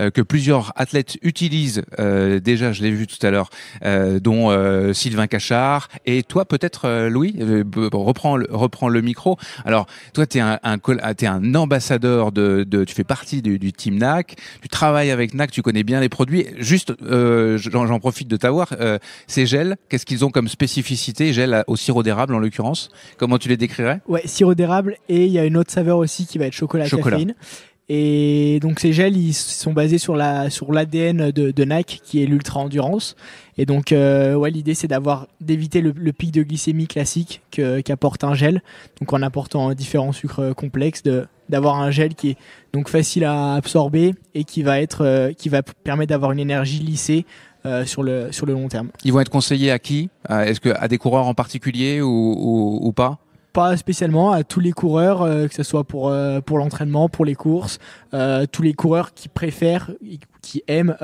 Speaker 1: euh, que plusieurs athlètes utilisent déjà, je l'ai vu tout à l'heure, dont Sylvain Cachard et toi peut-être Louis, reprends, reprends le micro. Alors toi tu es un un, un, es un ambassadeur de, tu fais partie du, du, team NAC, tu travailles avec NAC, tu connais bien les produits. Juste, euh, j'en profite de t'avoir. Euh, ces gels, qu'est-ce qu'ils ont comme spécificité Gel au sirop d'érable en l'occurrence. Comment tu les décrirais
Speaker 16: Ouais, sirop d'érable et il y a une autre saveur aussi qui va être chocolat, chocolat. caféine. Et donc ces gels, ils sont basés sur la sur l'ADN de, de, Nike qui est l'ultra endurance. Et donc euh, ouais, l'idée c'est d'avoir d'éviter le, pic de glycémie classique qu'apporte un gel. Donc en apportant différents sucres euh, complexes, d'avoir un gel qui est donc facile à absorber et qui va être euh, qui va permettre d'avoir une énergie lissée sur le sur le long terme.
Speaker 1: Ils vont être conseillés à qui Est-ce que à des coureurs en particulier ou, ou pas
Speaker 16: pas spécialement à tous les coureurs, euh, que ce soit pour, euh, pour l'entraînement, pour les courses, euh, tous les coureurs qui préfèrent, qui aiment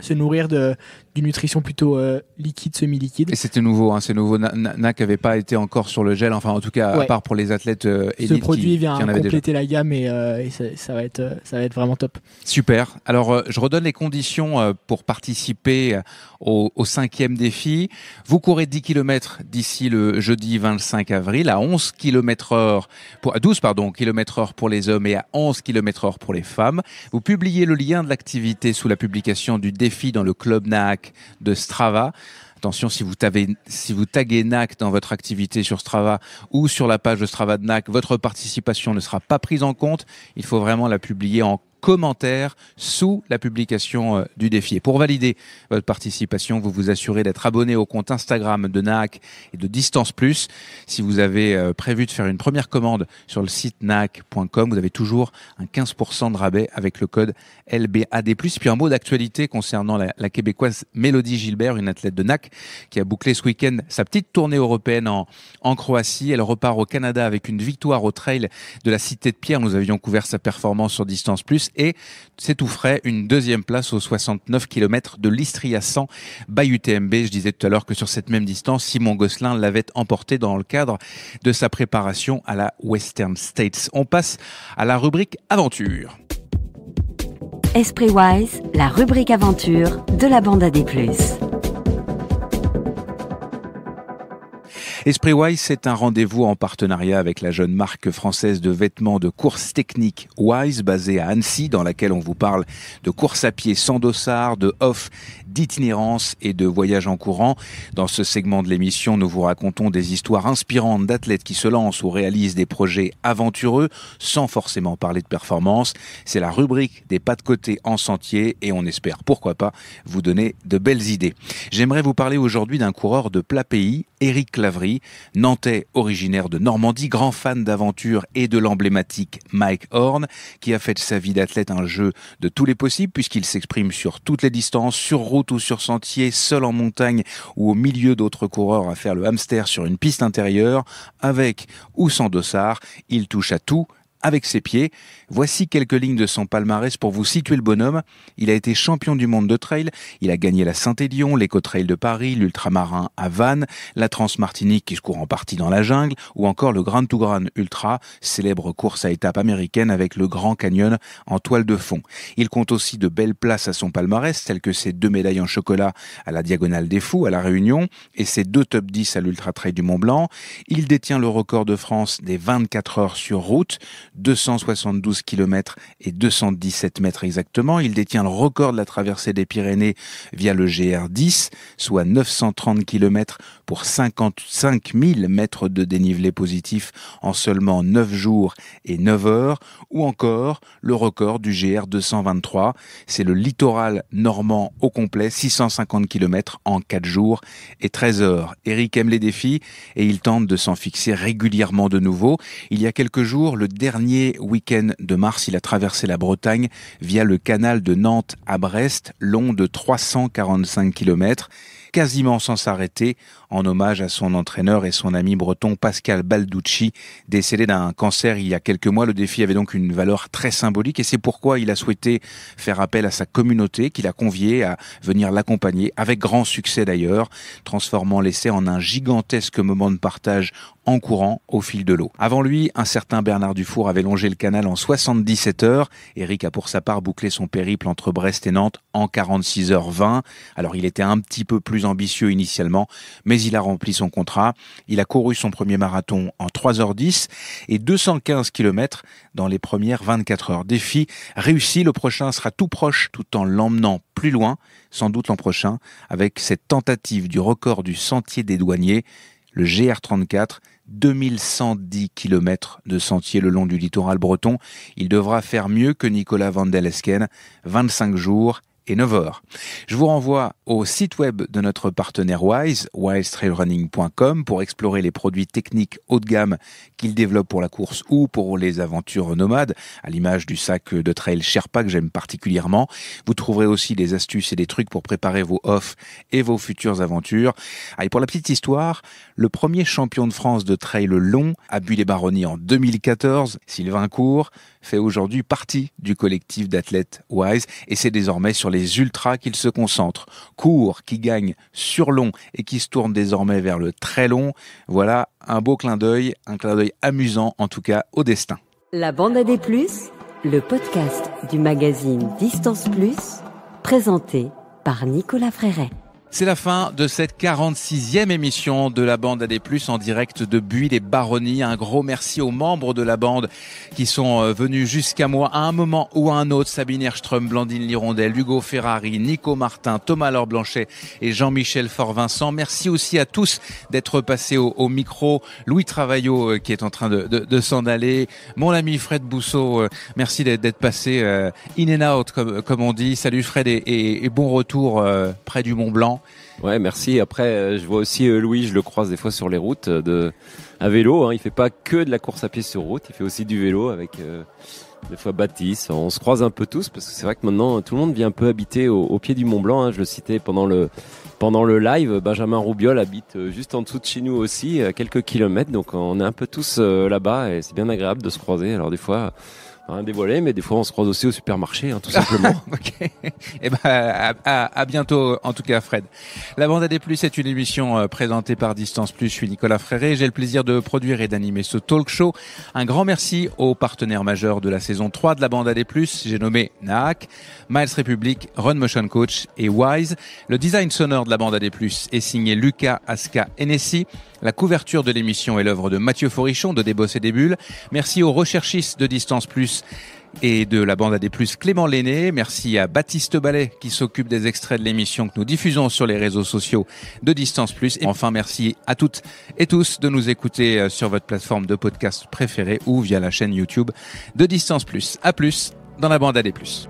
Speaker 16: se nourrir de, d'une nutrition plutôt euh, liquide, semi-liquide. Et
Speaker 1: c'était nouveau, hein, c'est nouveau. NAC n'avait pas été encore sur le gel, enfin en tout cas, à part pour les athlètes euh, Ce produit vient compléter
Speaker 16: la gamme et, euh, ça, va être, euh, ça va être vraiment top.
Speaker 1: Super. Alors, je redonne les conditions pour participer au, cinquième défi. Vous courez 10 km d'ici le jeudi 25 avril à 11 km heure, pour, à 12 pardon, km heure pour les hommes et à 11 km heure pour les femmes. Vous publiez le lien de l'activité sous la publication du défi dans le club NAC de Strava. Attention, si vous, avez si vous taguez NAC dans votre activité sur Strava ou sur la page de Strava de NAC, votre participation ne sera pas prise en compte. Il faut vraiment la publier en commentaire sous la publication euh, du défi. Et pour valider votre participation, vous vous assurez d'être abonné au compte Instagram de NAC et de Distance Plus. Si vous avez euh, prévu de faire une première commande sur le site nac.com, vous avez toujours un 15% de rabais avec le code LBAD+. Puis un mot d'actualité concernant la, québécoise Mélodie Gilbert, une athlète de NAC qui a bouclé ce week-end sa petite tournée européenne en, en Croatie. Elle repart au Canada avec une victoire au trail de la Cité de Pierre. Nous avions couvert sa performance sur Distance Plus et c'est tout frais, une deuxième place aux 69 km de l'Istria 100 by UTMB. Je disais tout à l'heure que sur cette même distance, Simon Gosselin l'avait emporté dans le cadre de sa préparation à la Western States. On passe à la rubrique aventure.
Speaker 2: Esprit Wise, la rubrique aventure de la bande à des plus.
Speaker 1: Esprit Wise, c'est un rendez-vous en partenariat avec la jeune marque française de vêtements de course technique Wise, basée à Annecy, dans laquelle on vous parle de course à pied sans dossard, de off d'itinérance et de voyage en courant. Dans ce segment de l'émission, nous vous racontons des histoires inspirantes d'athlètes qui se lancent ou réalisent des projets aventureux sans forcément parler de performance. C'est la rubrique des pas de côté en sentier et on espère, pourquoi pas, vous donner de belles idées. J'aimerais vous parler aujourd'hui d'un coureur de plat pays, Éric Clavry, nantais originaire de Normandie, grand fan d'aventure et de l'emblématique Mike Horn, qui a fait de sa vie d'athlète un jeu de tous les possibles puisqu'il s'exprime sur toutes les distances, sur route, ou sur sentier, seul en montagne ou au milieu d'autres coureurs à faire le hamster sur une piste intérieure, avec ou sans dossard, il touche à tout avec ses pieds. Voici quelques lignes de son palmarès pour vous situer le bonhomme. Il a été champion du monde de trail, il a gagné la Saint-Élion, l'éco-trail de Paris, l'ultramarin à Vannes, la Trans-Martinique qui se court en partie dans la jungle, ou encore le Grand tougran Ultra, célèbre course à étapes américaine avec le Grand Canyon en toile de fond. Il compte aussi de belles places à son palmarès, telles que ses deux médailles en chocolat à la Diagonale des Fous à La Réunion et ses deux top 10 à l'Ultra Trail du Mont Blanc. Il détient le record de France des 24 heures sur route, 272 km et 217 m exactement. Il détient le record de la traversée des Pyrénées via le GR10, soit 930 km pour 55 000 mètres de dénivelé positif en seulement 9 jours et 9 heures, ou encore le record du GR223. C'est le littoral normand au complet, 650 km en 4 jours et 13 heures. Eric aime les défis et il tente de s'en fixer régulièrement de nouveau. Il y a quelques jours, le dernier dernier week-end de mars, il a traversé la Bretagne via le canal de Nantes à Brest, long de 345 km, quasiment sans s'arrêter, en hommage à son entraîneur et son ami breton Pascal Balducci, décédé d'un cancer il y a quelques mois. Le défi avait donc une valeur très symbolique et c'est pourquoi il a souhaité faire appel à sa communauté qu'il a conviée à venir l'accompagner, avec grand succès d'ailleurs, transformant l'essai en un gigantesque moment de partage en courant au fil de l'eau. Avant lui, un certain Bernard Dufour avait longé le canal en 77 heures. Eric a pour sa part bouclé son périple entre Brest et Nantes en 46h20. Alors il était un petit peu plus ambitieux initialement, mais il a rempli son contrat. Il a couru son premier marathon en 3h10 et 215 km dans les premières 24 heures. Défi réussi, le prochain sera tout proche tout en l'emmenant plus loin, sans doute l'an prochain, avec cette tentative du record du sentier des douaniers, le GR34, 2110 km de sentier le long du littoral breton. Il devra faire mieux que Nicolas Van 25 jours 9h. Je vous renvoie au site web de notre partenaire Wise, wisetrailrunning.com, pour explorer les produits techniques haut de gamme qu'il développe pour la course ou pour les aventures nomades, à l'image du sac de trail Sherpa que j'aime particulièrement. Vous trouverez aussi des astuces et des trucs pour préparer vos offs et vos futures aventures. et pour la petite histoire, le premier champion de France de trail long à bu les baronnies en 2014, Sylvain Cour, fait aujourd'hui partie du collectif d'athlètes Wise et c'est désormais sur les ultras qu'ils se concentrent. Court qui gagnent sur long et qui se tourne désormais vers le très long. Voilà un beau clin d'œil, un clin d'œil amusant en tout cas au destin.
Speaker 2: La bande à des plus, le podcast du magazine Distance Plus, présenté par Nicolas Fréret.
Speaker 1: C'est la fin de cette 46e émission de la bande AD+, en direct de Buis les Baronnies. Un gros merci aux membres de la bande qui sont euh, venus jusqu'à moi à un moment ou à un autre. Sabine Erström, Blandine Lirondel, Hugo Ferrari, Nico Martin, Thomas Laure Blanchet et Jean-Michel Fort-Vincent. Merci aussi à tous d'être passés au, micro. Louis Travaillot euh, qui est en train de, s'en aller. Mon ami Fred Bousseau, euh, merci d'être passé in and out comme, on dit. Salut Fred et bon retour près du Mont Blanc. Ouais, merci. Après, euh, je vois aussi euh, Louis, je le croise des fois sur les routes euh, de
Speaker 7: à vélo. Hein. Il fait pas que de la course à pied sur route, il fait aussi du vélo avec des fois Baptiste. On se croise un peu tous parce que c'est vrai que maintenant tout le monde vient un peu habiter au, pied du Mont Blanc. Hein. Je le citais pendant le pendant le live. Benjamin Roubiol habite juste en dessous de chez nous aussi, à quelques kilomètres. Donc on est un peu tous là-bas et c'est bien agréable de se croiser. Alors des fois rien hein, dévoilé, mais
Speaker 1: des fois on se croise aussi au supermarché, hein, tout simplement. ok. Et eh ben à, bientôt en tout cas, Fred. La bande à des plus est une émission euh, présentée par Distance Plus. Je suis Nicolas Fréré. J'ai le plaisir de produire et d'animer ce talk show. Un grand merci aux partenaires majeurs de la saison 3 de la bande à des plus. J'ai nommé Naak, Miles Republic, Run Motion Coach et Wise. Le design sonore de la bande à des plus est signé Lucas Aska Enessi. La couverture de l'émission est l'œuvre de Mathieu Forichon de et des Bulles. Merci aux recherchistes de Distance Plus et de la bande à des plus Clément Lenné. Merci à Baptiste Ballet qui s'occupe des extraits de l'émission que nous diffusons sur les réseaux sociaux de Distance Plus. Et enfin, merci à toutes et tous de nous écouter euh, sur votre plateforme de podcast préférée ou via la chaîne YouTube de Distance Plus. À plus dans la bande à des plus.